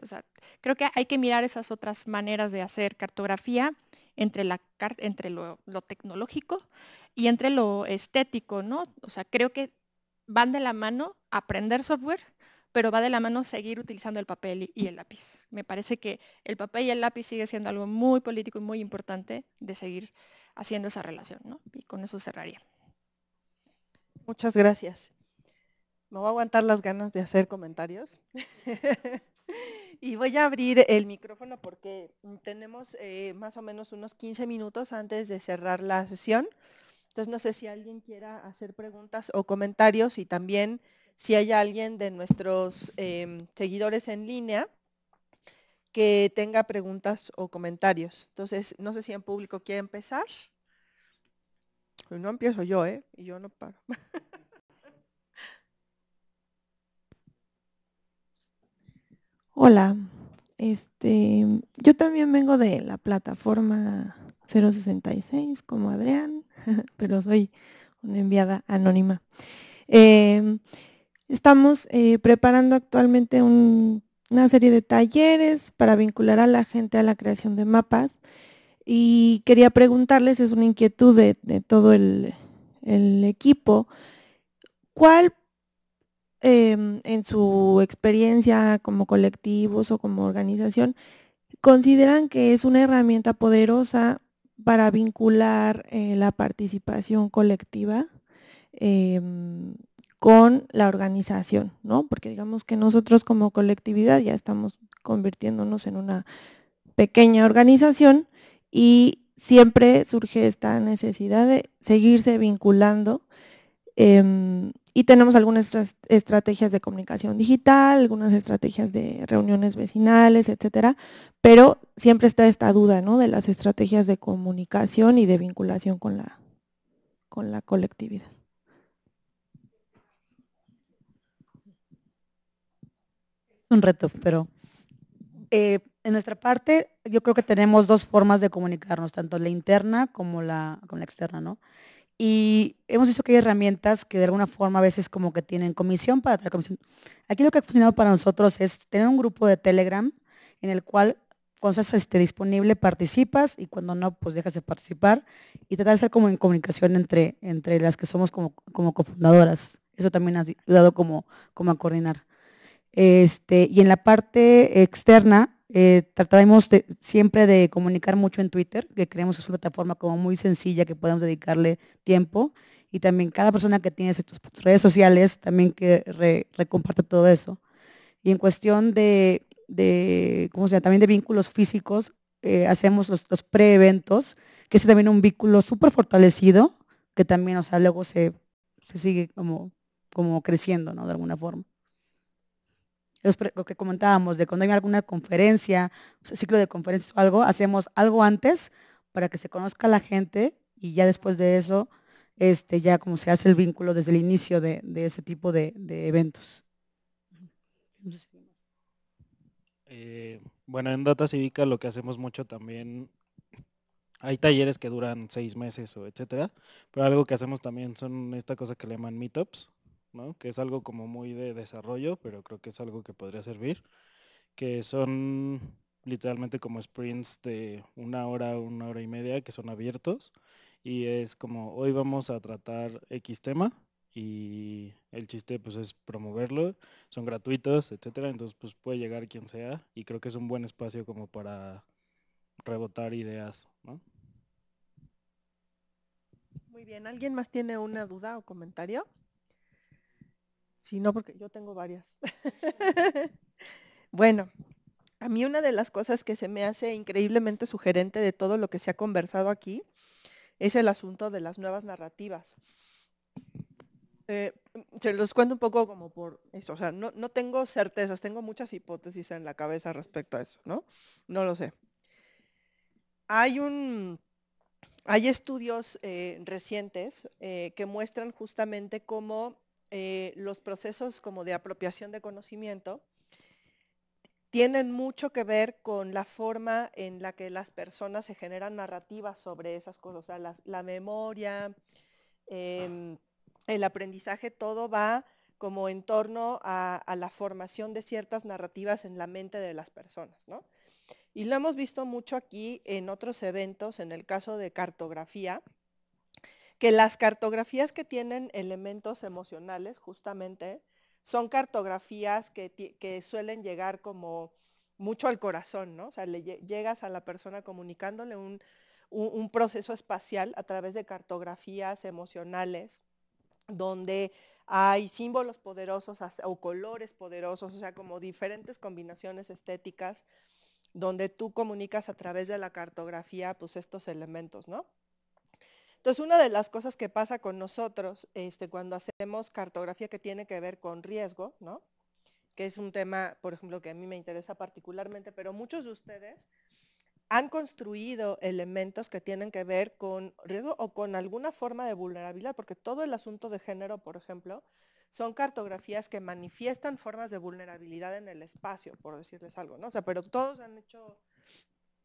Speaker 12: creo que hay que mirar esas otras maneras de hacer cartografía entre, la, entre lo, lo, tecnológico y entre lo estético, ¿no? O sea, creo que van de la mano aprender software, pero va de la mano seguir utilizando el papel y, el lápiz. Me parece que el papel y el lápiz sigue siendo algo muy político y muy importante de seguir haciendo esa relación, ¿no? Y con eso cerraría.
Speaker 1: Muchas gracias. Me voy a aguantar las ganas de hacer comentarios. [LAUGHS] y voy a abrir el micrófono porque tenemos eh, más o menos unos 15 minutos antes de cerrar la sesión. Entonces no sé si alguien quiera hacer preguntas o comentarios y también si hay alguien de nuestros em, seguidores en línea que tenga preguntas o comentarios. Entonces, no sé si en público quiere empezar. Pues no empiezo yo, ¿eh? Y yo no paro.
Speaker 13: [LAUGHS] Hola, este, yo también vengo de la plataforma 066 como Adrián, [LAUGHS] pero soy una enviada anónima. Em, Estamos eh, preparando actualmente una serie de talleres para vincular a la gente a la creación de mapas y quería preguntarles, es una inquietud de, todo el, equipo, ¿cuál em, en su experiencia como colectivos o como organización consideran que es una herramienta poderosa para vincular eh, la participación colectiva? Em, con la organización, ¿no? Porque digamos que nosotros como colectividad ya estamos convirtiéndonos en una pequeña organización y siempre surge esta necesidad de seguirse vinculando em, y tenemos algunas estrategias de comunicación digital, algunas estrategias de reuniones vecinales, etcétera, pero siempre está esta duda de las estrategias de comunicación y de vinculación con la, con la colectividad.
Speaker 5: un reto, pero eh, en nuestra parte yo creo que tenemos dos formas de comunicarnos, tanto la interna como la, como la externa, ¿no? Y hemos visto que hay herramientas que de alguna forma a veces como que tienen comisión para traer comisión. Aquí lo que ha funcionado para nosotros es tener un grupo de Telegram en el cual cuando estás este, disponible participas y cuando no, pues dejas de participar y tratar de ser como en comunicación entre, entre las que somos como, como cofundadoras. Eso también ha ayudado como, como a coordinar. Este, y en la parte externa, eh, trataremos siempre de comunicar mucho en Twitter, que creemos es una plataforma como muy sencilla que podemos dedicarle tiempo. Y también cada persona que tiene sus redes sociales, también que recomparte todo eso. Y en cuestión de, de ¿cómo También de vínculos físicos, eh, hacemos los, pre-eventos, que es también un vínculo súper fortalecido, que también, o sea, luego se, se sigue como, como creciendo, ¿no? De alguna forma lo que comentábamos, de cuando hay alguna conferencia, ciclo de conferencias o algo, hacemos algo antes para que se conozca la gente y ya después de eso, este, ya como se hace el vínculo desde el inicio de, ese tipo de, de eventos.
Speaker 11: Eh, bueno, en Data Cívica lo que hacemos mucho también, hay talleres que duran seis meses o etcétera, pero algo que hacemos también son esta cosa que le llaman meetups, que es algo como muy de desarrollo, pero creo que es algo que podría servir, que son literalmente como sprints de una hora, una hora y media que son abiertos y es como hoy vamos a tratar X tema y el chiste pues es promoverlo, son gratuitos, etcétera, entonces pues puede llegar quien sea y creo que es un buen espacio como para rebotar ideas,
Speaker 1: Muy bien, ¿alguien más tiene una duda o comentario? Sí, no, porque yo tengo varias. [LAUGHS] bueno, a mí una de las cosas que se me hace increíblemente sugerente de todo lo que se ha conversado aquí es el asunto de las nuevas narrativas. Eh, mm, se los cuento un poco como por eso, o sea, no, tengo certezas, tengo muchas hipótesis en la cabeza respecto a eso, ¿no? No lo sé. Hay un, hay estudios eh, recientes eh, que muestran justamente cómo eh, los procesos como de apropiación de conocimiento tienen mucho que ver con la forma en la que las personas se generan narrativas sobre esas cosas, la memoria, em, el aprendizaje, todo va como en torno a, la formación de ciertas narrativas en la mente de las personas, Y lo hemos visto mucho aquí en otros eventos, en el caso de cartografía, que las cartografías que tienen elementos emocionales, justamente, son cartografías que, suelen llegar como mucho al corazón, ¿no? O sea, le llegas a la persona comunicándole un, un proceso espacial a través de cartografías emocionales, donde hay símbolos poderosos o colores poderosos, o sea, como diferentes combinaciones estéticas, donde tú comunicas a través de la cartografía, pues estos elementos, ¿no? Entonces, una de las cosas que pasa con nosotros este, cuando hacemos cartografía que tiene que ver con riesgo, ¿no? que es un tema, por ejemplo, que a mí me interesa particularmente, pero muchos de ustedes han construido elementos que tienen que ver con riesgo o con alguna forma de vulnerabilidad, porque todo el asunto de género, por ejemplo, son cartografías que manifiestan formas de vulnerabilidad en el espacio, por decirles algo, ¿no? O sea, pero todos han hecho,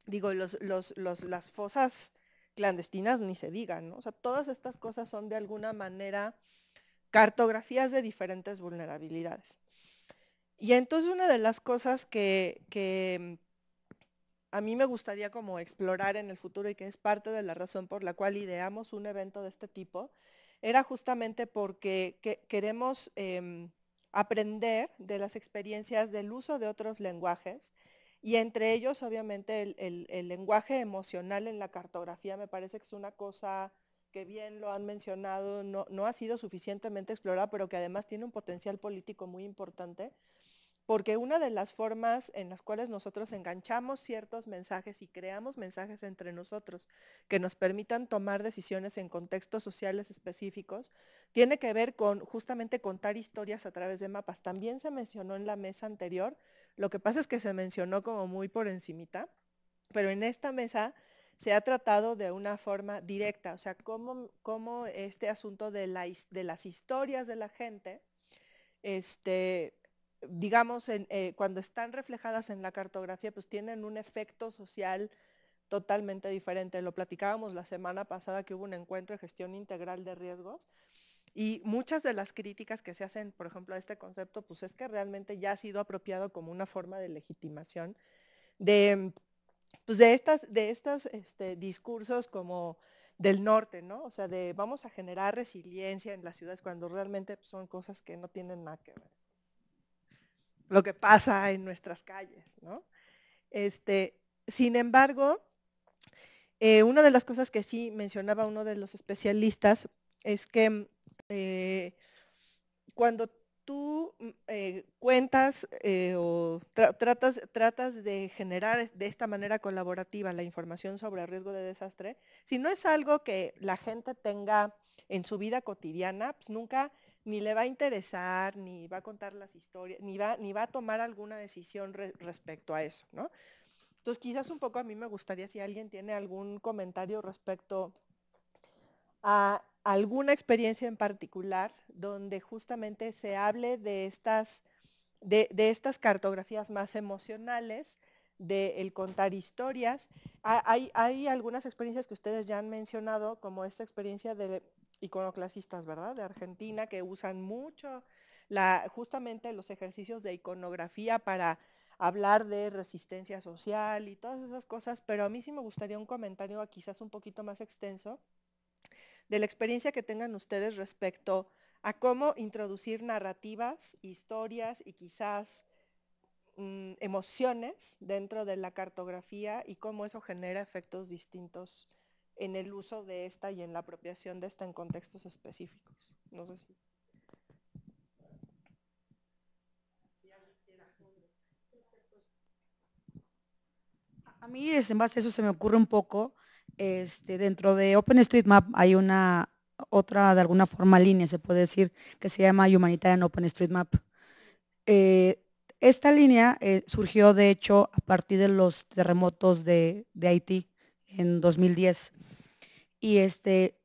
Speaker 1: digo, las fosas clandestinas ni se digan, ¿no? O sea, todas estas cosas son de alguna manera cartografías de diferentes vulnerabilidades. Y entonces una de las cosas que, a mí me gustaría como explorar en el futuro y que es parte de la razón por la cual ideamos un evento de este tipo, era justamente porque queremos em, aprender de las experiencias del uso de otros lenguajes y entre ellos, obviamente, el, lenguaje emocional en la cartografía me parece que es una cosa que bien lo han mencionado, no, no ha sido suficientemente explorada, pero que además tiene un potencial político muy importante, porque una de las formas en las cuales nosotros enganchamos ciertos mensajes y creamos mensajes entre nosotros que nos permitan tomar decisiones en contextos sociales específicos, tiene que ver con justamente contar historias a través de mapas. También se mencionó en la mesa anterior lo que pasa es que se mencionó como muy por encimita, pero en esta mesa se ha tratado de una forma directa, o sea, cómo, este asunto de, las historias de la gente, este, digamos, eh, cuando están reflejadas en la cartografía, pues tienen un efecto social totalmente diferente. Lo platicábamos la semana pasada que hubo un encuentro de gestión integral de riesgos y muchas de las críticas que se hacen, por ejemplo, a este concepto, pues es que realmente ya ha sido apropiado como una forma de legitimación de, mm, pues, de, estas, de estos este, discursos como del norte, ¿no? O sea, de vamos a generar resiliencia en las ciudades cuando realmente pues, son cosas que no tienen nada que ver. Lo que pasa en nuestras calles, ¿no? Este, sin embargo, eh, una de las cosas que sí mencionaba uno de los especialistas es que mm, eh, cuando tú mm, eh, cuentas eh, o tratas, de generar de esta manera colaborativa la información sobre riesgo de desastre, si no es algo que la gente tenga en su vida cotidiana, pues nunca ni le va a interesar, ni va a contar las historias, ni va, a tomar alguna decisión respecto a eso, ¿no? Entonces quizás un poco a mí me gustaría si alguien tiene algún comentario respecto a alguna experiencia en particular donde justamente se hable de estas, de, estas cartografías más emocionales, del de contar historias. Hay, hay, algunas experiencias que ustedes ya han mencionado, como esta experiencia de iconoclasistas, ¿verdad? De Argentina, que usan mucho justamente los ejercicios de iconografía para hablar de resistencia social y todas esas cosas, pero a mí sí me gustaría un comentario quizás un poquito más extenso de la experiencia que tengan ustedes respecto a cómo introducir narrativas, historias y quizás mm, emociones dentro de la cartografía y cómo eso genera efectos distintos en el uso de esta y en la apropiación de esta en contextos específicos. No
Speaker 5: sé A mí, en base eso, se me ocurre un poco este, dentro de OpenStreetMap hay una otra, de alguna forma, línea, se puede decir, que se llama Humanitarian OpenStreetMap. Eh, esta línea eh, surgió, de hecho, a partir de los terremotos de, Haití en 2010. Y este,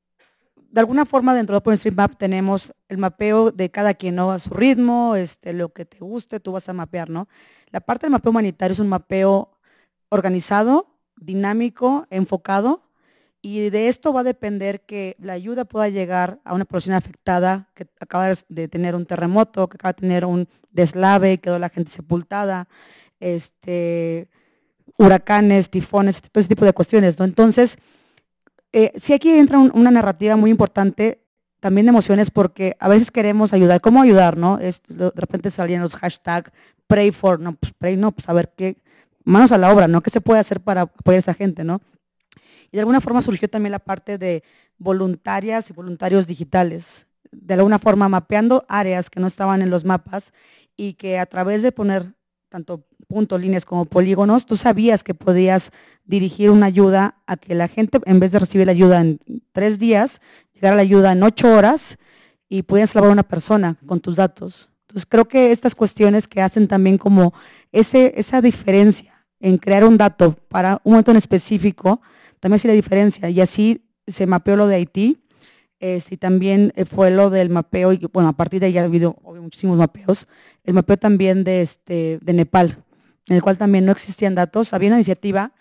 Speaker 5: de alguna forma dentro de OpenStreetMap tenemos el mapeo de cada quien, A su ritmo, este, lo que te guste, tú vas a mapear, ¿no? La parte del mapeo humanitario es un mapeo organizado dinámico, enfocado, y de esto va a depender que la ayuda pueda llegar a una población afectada que acaba de tener un terremoto, que acaba de tener un deslave, quedó la gente sepultada, este, huracanes, tifones, este, todo ese tipo de cuestiones. Entonces, eh, si aquí entra una narrativa muy importante también de emociones porque a veces queremos ayudar. ¿Cómo ayudar? no? de repente salían los hashtags, pray for, no, pues pray no, pues a ver qué, manos a la obra, ¿no? ¿Qué se puede hacer para apoyar a esa gente, ¿no? Y de alguna forma surgió también la parte de voluntarias y voluntarios digitales, de alguna forma mapeando áreas que no estaban en los mapas y que a través de poner tanto puntos, líneas como polígonos, tú sabías que podías dirigir una ayuda a que la gente, en vez de recibir la ayuda en tres días, llegara la ayuda en ocho horas y pudieras salvar a una persona con tus datos. Entonces creo que estas cuestiones que hacen también como ese, esa diferencia en crear un dato para un momento en específico, también es la diferencia. Y así se mapeó lo de Haití, este, y también eh, fue lo del mapeo, y bueno, a partir de ahí ha habido muchísimos mapeos, el mapeo también de, este, de Nepal, en el cual también no existían datos, había una iniciativa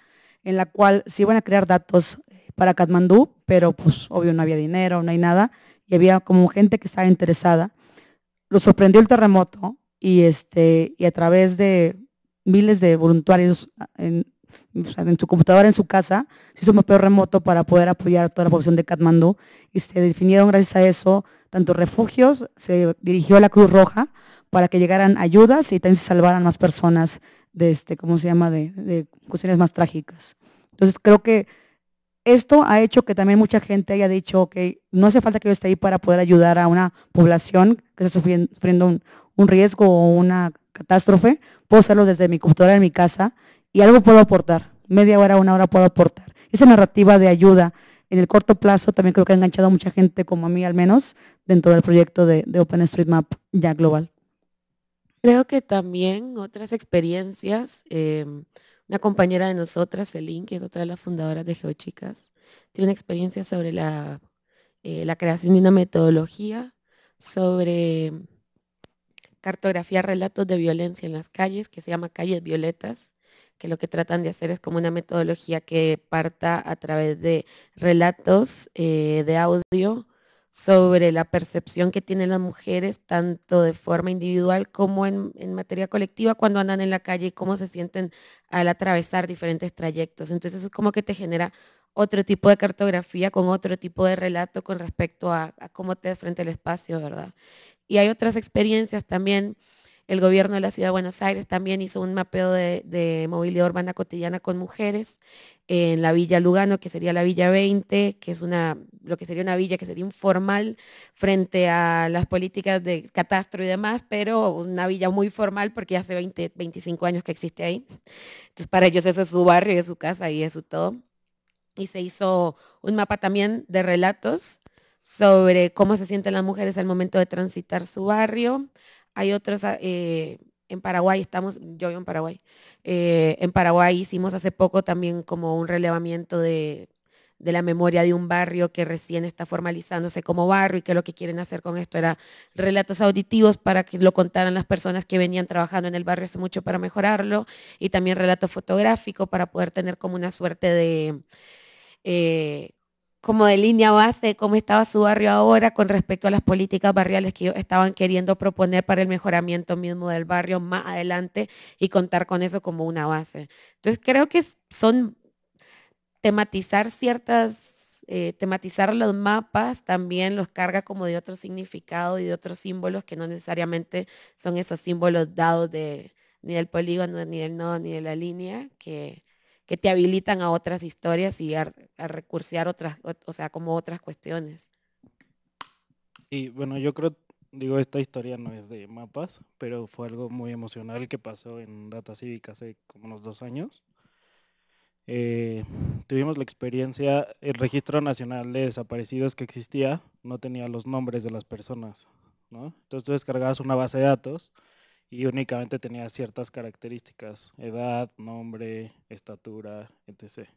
Speaker 5: en la cual se iban a crear datos eh, para Katmandú, pero pues obvio no había dinero, no hay nada, y había como gente que estaba interesada. Lo sorprendió el terremoto y, este, y a través de miles de voluntarios ah, en, su computadora, en su casa, se hizo un mapeo remoto para poder apoyar a toda la población de Katmandú y se definieron gracias a eso tanto refugios, se dirigió a la Cruz Roja para que llegaran ayudas y también se salvaran más personas de, este, ¿cómo se llama?, de, cuestiones más trágicas. Entonces creo que esto ha hecho que también mucha gente haya dicho, ok, no hace falta que yo esté ahí para poder ayudar a una población que está sufriendo un riesgo o una catástrofe, puedo hacerlo desde mi computadora en mi casa y algo puedo aportar, media hora, una hora puedo aportar. Esa narrativa de ayuda en el corto plazo también creo que ha enganchado a mucha gente, como a mí al menos, dentro del proyecto de, OpenStreetMap ya global.
Speaker 10: Creo que también otras experiencias, eh, una compañera de nosotras, Elin, que es otra de las fundadoras de Geochicas, tiene una experiencia sobre la, eh, la creación de una metodología sobre cartografía relatos de violencia en las calles, que se llama Calles Violetas, que lo que tratan de hacer es como una metodología que parta a través de relatos eh, de audio sobre la percepción que tienen las mujeres, tanto de forma individual como en, materia colectiva, cuando andan en la calle y cómo se sienten al atravesar diferentes trayectos. Entonces eso es como que te genera otro tipo de cartografía con otro tipo de relato con respecto a, cómo te de frente al espacio, ¿verdad? Y hay otras experiencias también. El gobierno de la Ciudad de Buenos Aires también hizo un mapeo de, movilidad urbana cotidiana con mujeres en la Villa Lugano, que sería la Villa 20, que es una, lo que sería una villa que sería informal frente a las políticas de catastro y demás, pero una villa muy formal porque hace 20, 25 años que existe ahí. Entonces para ellos eso es su barrio, es su casa y es su todo. Y se hizo un mapa también de relatos sobre cómo se sienten las mujeres al momento de transitar su barrio. Hay otros, ah, eh, en Paraguay estamos, yo vivo en Paraguay, eh, en Paraguay hicimos hace poco también como un relevamiento de, la memoria de un barrio que recién está formalizándose como barrio y que lo que quieren hacer con esto era relatos auditivos para que lo contaran las personas que venían trabajando en el barrio hace mucho para mejorarlo y también relato fotográfico para poder tener como una suerte de... Eh, como de línea base cómo estaba su barrio ahora con respecto a las políticas barriales que ellos estaban queriendo proponer para el mejoramiento mismo del barrio más adelante y contar con eso como una base. Entonces creo que son tematizar ciertas, eh, tematizar los mapas también los carga como de otro significado y de otros símbolos que no necesariamente son esos símbolos dados de ni del polígono, ni del nodo, ni de la línea, que, que te habilitan a otras historias y a, recursear otras, o, sea, como otras cuestiones.
Speaker 11: Y bueno, yo creo, digo, esta historia no es de mapas, pero fue algo muy emocional que pasó en Data Civic hace como unos dos años. Eh, tuvimos la experiencia, el Registro Nacional de Desaparecidos que existía no tenía los nombres de las personas, ¿no? Entonces tú descargabas una base de datos y únicamente tenía ciertas características, edad, nombre, estatura, etc.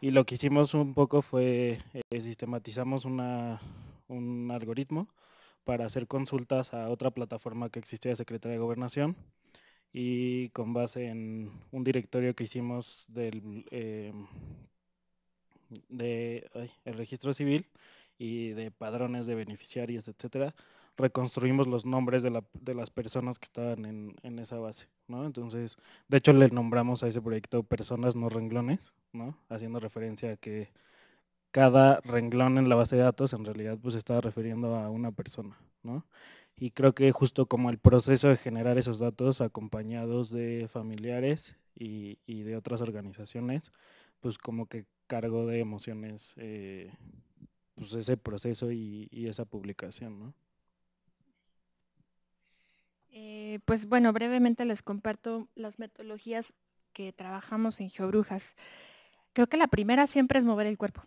Speaker 11: Y lo que hicimos un poco fue eh, sistematizamos un algoritmo para hacer consultas a otra plataforma que existía de Secretaría de Gobernación y con base en un directorio que hicimos del eh, registro civil y de padrones de beneficiarios, etc., reconstruimos los nombres de, las personas que estaban en, esa base, ¿no? Entonces, de hecho le nombramos a ese proyecto Personas no renglones, ¿no? Haciendo referencia a que cada renglón en la base de datos en realidad pues estaba refiriendo a una persona, ¿no? Y creo que justo como el proceso de generar esos datos acompañados de familiares y, de otras organizaciones, pues como que cargo de emociones eh, pues ese proceso y, y esa publicación, ¿no?
Speaker 12: Eh, pues bueno, brevemente les comparto las metodologías que trabajamos en Geobrujas. Creo que la primera siempre es mover el cuerpo,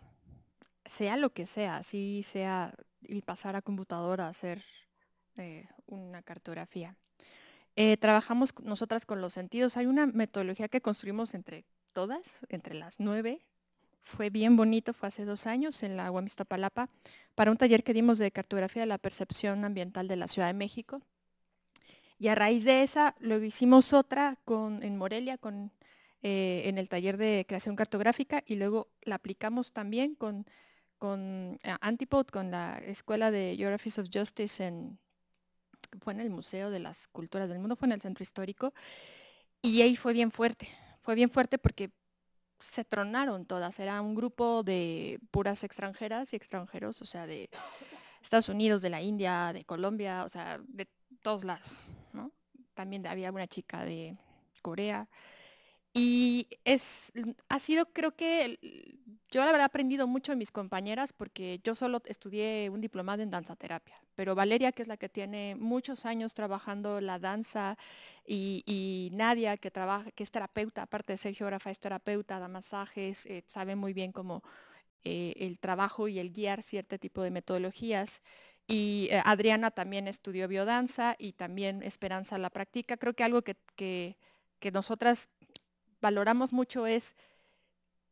Speaker 12: sea lo que sea, así sea y pasar a computadora a hacer eh, una cartografía. Eh, trabajamos nosotras con los sentidos. Hay una metodología que construimos entre todas, entre las nueve. Fue bien bonito, fue hace dos años en la Guamistapalapa, para un taller que dimos de cartografía de la percepción ambiental de la Ciudad de México. Y a raíz de esa, luego hicimos otra con, en Morelia, con, eh, en el taller de creación cartográfica, y luego la aplicamos también con, con ah, Antipod, con la Escuela de Geographies of Justice, en, fue en el Museo de las Culturas del Mundo, fue en el Centro Histórico, y ahí fue bien fuerte, fue bien fuerte porque se tronaron todas, era un grupo de puras extranjeras y extranjeros, o sea, de Estados Unidos, de la India, de Colombia, o sea, de todos lados también había una chica de Corea. Y es, ha sido, creo que yo la verdad he aprendido mucho de mis compañeras porque yo solo estudié un diplomado en danza terapia, pero Valeria, que es la que tiene muchos años trabajando la danza, y, Nadia, que, trabaja, que es terapeuta, aparte de ser geógrafa, es terapeuta, da masajes, eh, sabe muy bien cómo eh, el trabajo y el guiar cierto tipo de metodologías. Y eh, Adriana también estudió biodanza y también Esperanza la practica. Creo que algo que, nosotras valoramos mucho es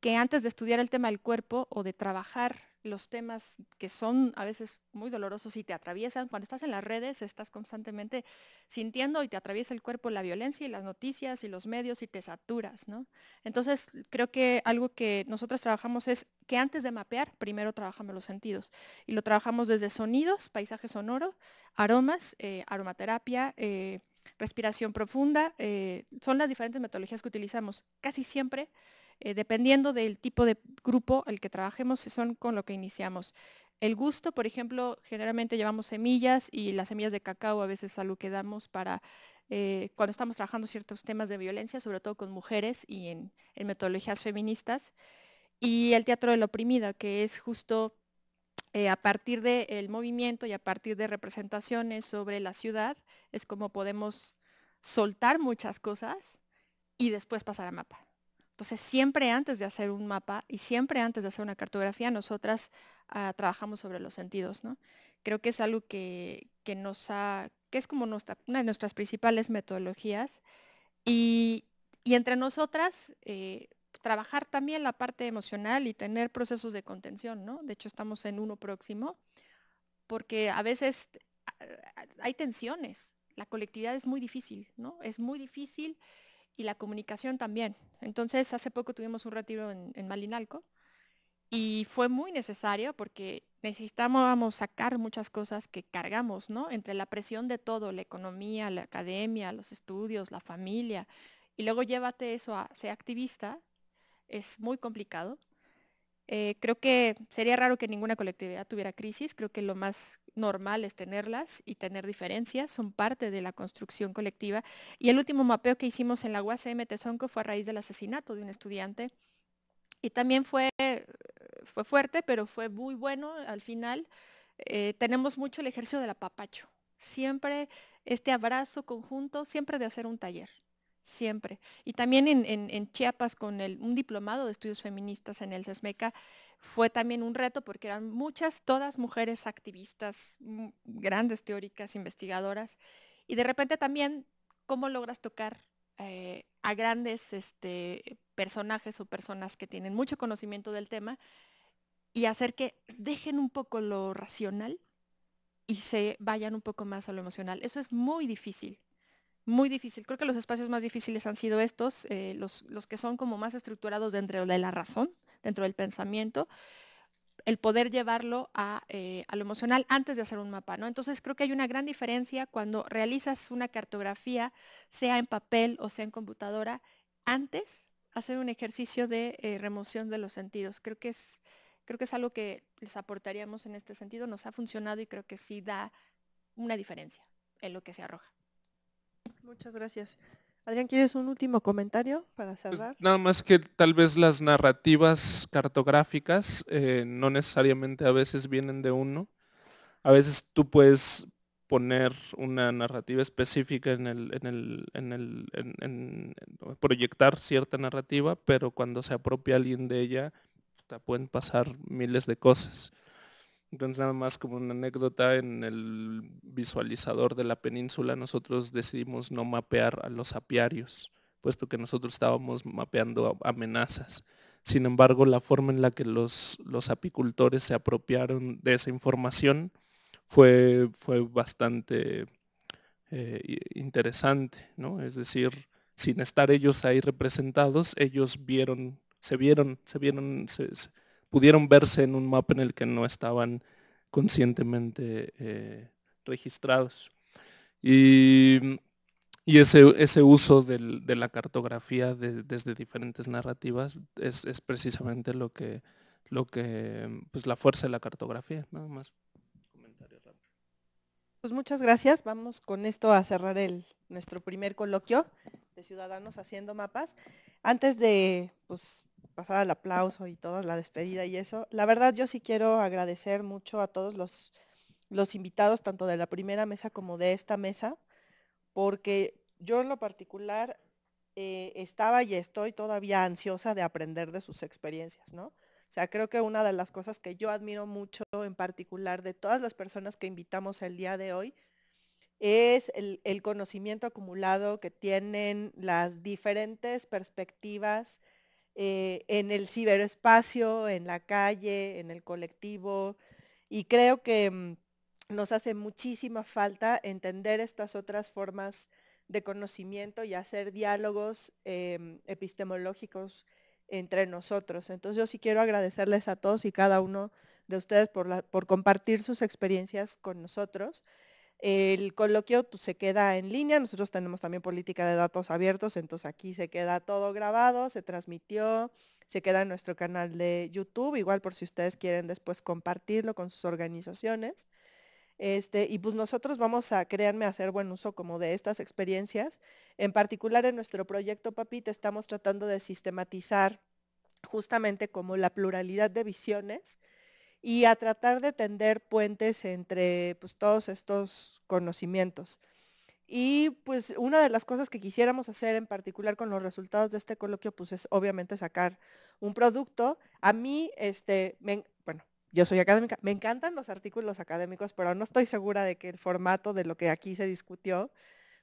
Speaker 12: que antes de estudiar el tema del cuerpo o de trabajar los temas que son a veces muy dolorosos y te atraviesan. Cuando estás en las redes estás constantemente sintiendo y te atraviesa el cuerpo la violencia y las noticias y los medios y te saturas, ¿no? Entonces creo que algo que nosotras trabajamos es que antes de mapear, primero trabajamos los sentidos. Y lo trabajamos desde sonidos, paisaje sonoro, aromas, eh, aromaterapia, eh, respiración profunda. Eh, son las diferentes metodologías que utilizamos. Casi siempre, dependiendo del tipo de grupo al que trabajemos, son con lo que iniciamos. El gusto, por ejemplo, generalmente llevamos semillas y las semillas de cacao a veces a lo que damos para cuando estamos trabajando ciertos temas de violencia, sobre todo con mujeres y en metodologías feministas y el teatro del oprimido, que es justo eh, a partir del movimiento y a partir de representaciones sobre la ciudad, es como podemos soltar muchas cosas y después pasar a mapa. Entonces, siempre antes de hacer un mapa y siempre antes de hacer una cartografía, nosotras ah, trabajamos sobre los sentidos, ¿no? Creo que es algo que, nos ha, que es como una de nuestras principales metodologías. Y, entre nosotras, eh, trabajar también la parte emocional y tener procesos de contención, ¿no? De hecho, estamos en uno próximo, porque a veces ah, hay tensiones, la colectividad es muy difícil, ¿no? Es muy difícil y la comunicación también. Entonces, hace poco tuvimos un retiro en, Malinalco y fue muy necesario porque necesitábamos sacar muchas cosas que cargamos, ¿no? Entre la presión de todo, la economía, la academia, los estudios, la familia, y luego llévate eso a ser activista es muy complicado. Eh, creo que sería raro que ninguna colectividad tuviera crisis, creo que lo más normal es tenerlas y tener diferencias, son parte de la construcción colectiva. Y el último mapeo que hicimos en la UACM Tesonco fue a raíz del asesinato de un estudiante y también fue, fue fuerte, pero fue muy bueno al final. Eh, tenemos mucho el ejercicio del apapacho, siempre este abrazo conjunto, siempre de hacer un taller siempre. Y también en, Chiapas con un diplomado de estudios feministas en el CESMECA fue también un reto porque eran muchas, todas mujeres activistas, mm, grandes teóricas, investigadoras, y de repente también cómo logras tocar eh, a grandes este, personajes o personas que tienen mucho conocimiento del tema y hacer que dejen un poco lo racional y se vayan un poco más a lo emocional. Eso es muy difícil, muy difícil. Creo que los espacios más difíciles han sido estos, eh, los, que son como más estructurados dentro de la razón, dentro del pensamiento, el poder llevarlo eh, a, lo emocional antes de hacer un mapa, ¿no? Entonces creo que hay una gran diferencia cuando realizas una cartografía, sea en papel o sea en computadora, antes hacer un ejercicio de eh, remoción de los sentidos. Creo que es, creo que es algo que les aportaríamos en este sentido, nos ha funcionado y creo que sí da una diferencia en lo que se arroja. Muchas gracias.
Speaker 1: Adrián, ¿quieres un último comentario para pues, cerrar?
Speaker 9: nada más que tal vez las narrativas cartográficas eh, no necesariamente a veces vienen de uno. A veces tú puedes poner una narrativa específica en el, en el, en el proyectar cierta narrativa, pero cuando se apropia alguien de ella, te pueden pasar miles de cosas. Entonces nada más como una anécdota, en el visualizador de la península nosotros decidimos no mapear a los apiarios, puesto que nosotros estábamos mapeando amenazas. Sin embargo, la forma en la que los, apicultores se apropiaron de esa información fue, fue bastante eh, interesante, ¿no? Es decir, sin estar ellos ahí representados, ellos vieron, se vieron, se vieron, pudieron verse en un mapa en el que no estaban conscientemente eh, registrados. Y, ese, ese, uso de la cartografía desde diferentes narrativas es, precisamente lo que, lo que, pues, la fuerza de la cartografía, nada más.
Speaker 1: Pues muchas gracias. Vamos con esto a cerrar el, nuestro primer coloquio de Ciudadanos Haciendo Mapas. Antes de pues, pasar el aplauso y toda la despedida y eso, la verdad yo sí quiero agradecer mucho a todos los, invitados, tanto de la primera mesa como de esta mesa, porque yo en lo particular eh, estaba y estoy todavía ansiosa de aprender de sus experiencias, ¿no? O sea, creo que una de las cosas que yo admiro mucho en particular de todas las personas que invitamos el día de hoy es el, el conocimiento acumulado que tienen las diferentes perspectivas eh, en el ciberespacio, en la calle, en el colectivo. Y creo que mm, nos hace muchísima falta entender estas otras formas de conocimiento y hacer diálogos em, epistemológicos entre nosotros. Entonces yo sí quiero agradecerles a todos y cada uno de ustedes por compartir sus experiencias con nosotros. El coloquio pues, se queda en línea, nosotros tenemos también política de datos abiertos, entonces aquí se queda todo grabado, se transmitió, se queda en nuestro canal de YouTube, igual por si ustedes quieren después compartirlo con sus organizaciones. Este, y pues nosotros vamos a, créanme, hacer buen uso como de estas experiencias. En particular en nuestro proyecto Papita estamos tratando de sistematizar justamente como la pluralidad de visiones y a tratar de tender puentes entre pues, todos estos conocimientos. Y pues una de las cosas que quisiéramos hacer en particular con los resultados de este coloquio, pues es obviamente sacar un producto. A mí, este, bueno, yo soy académica, me encantan los artículos académicos, pero no estoy segura de que el formato de lo que aquí se discutió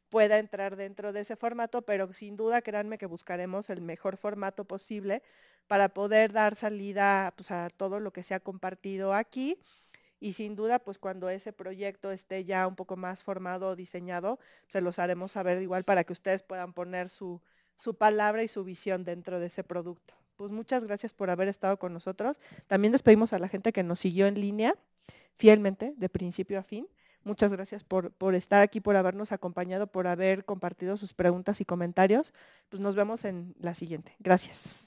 Speaker 1: pueda entrar dentro de ese formato, pero sin duda créanme que buscaremos el mejor formato posible para poder dar salida pues, a todo lo que se ha compartido aquí y sin duda pues cuando ese proyecto esté ya un poco más formado o diseñado, se los haremos saber igual para que ustedes puedan poner su, su palabra y su visión dentro de ese producto. Pues muchas gracias por haber estado con nosotros. También despedimos a la gente que nos siguió en línea fielmente de principio a fin. Muchas gracias por, estar aquí, por habernos acompañado, por haber compartido sus preguntas y comentarios. Pues nos vemos en la siguiente. Gracias.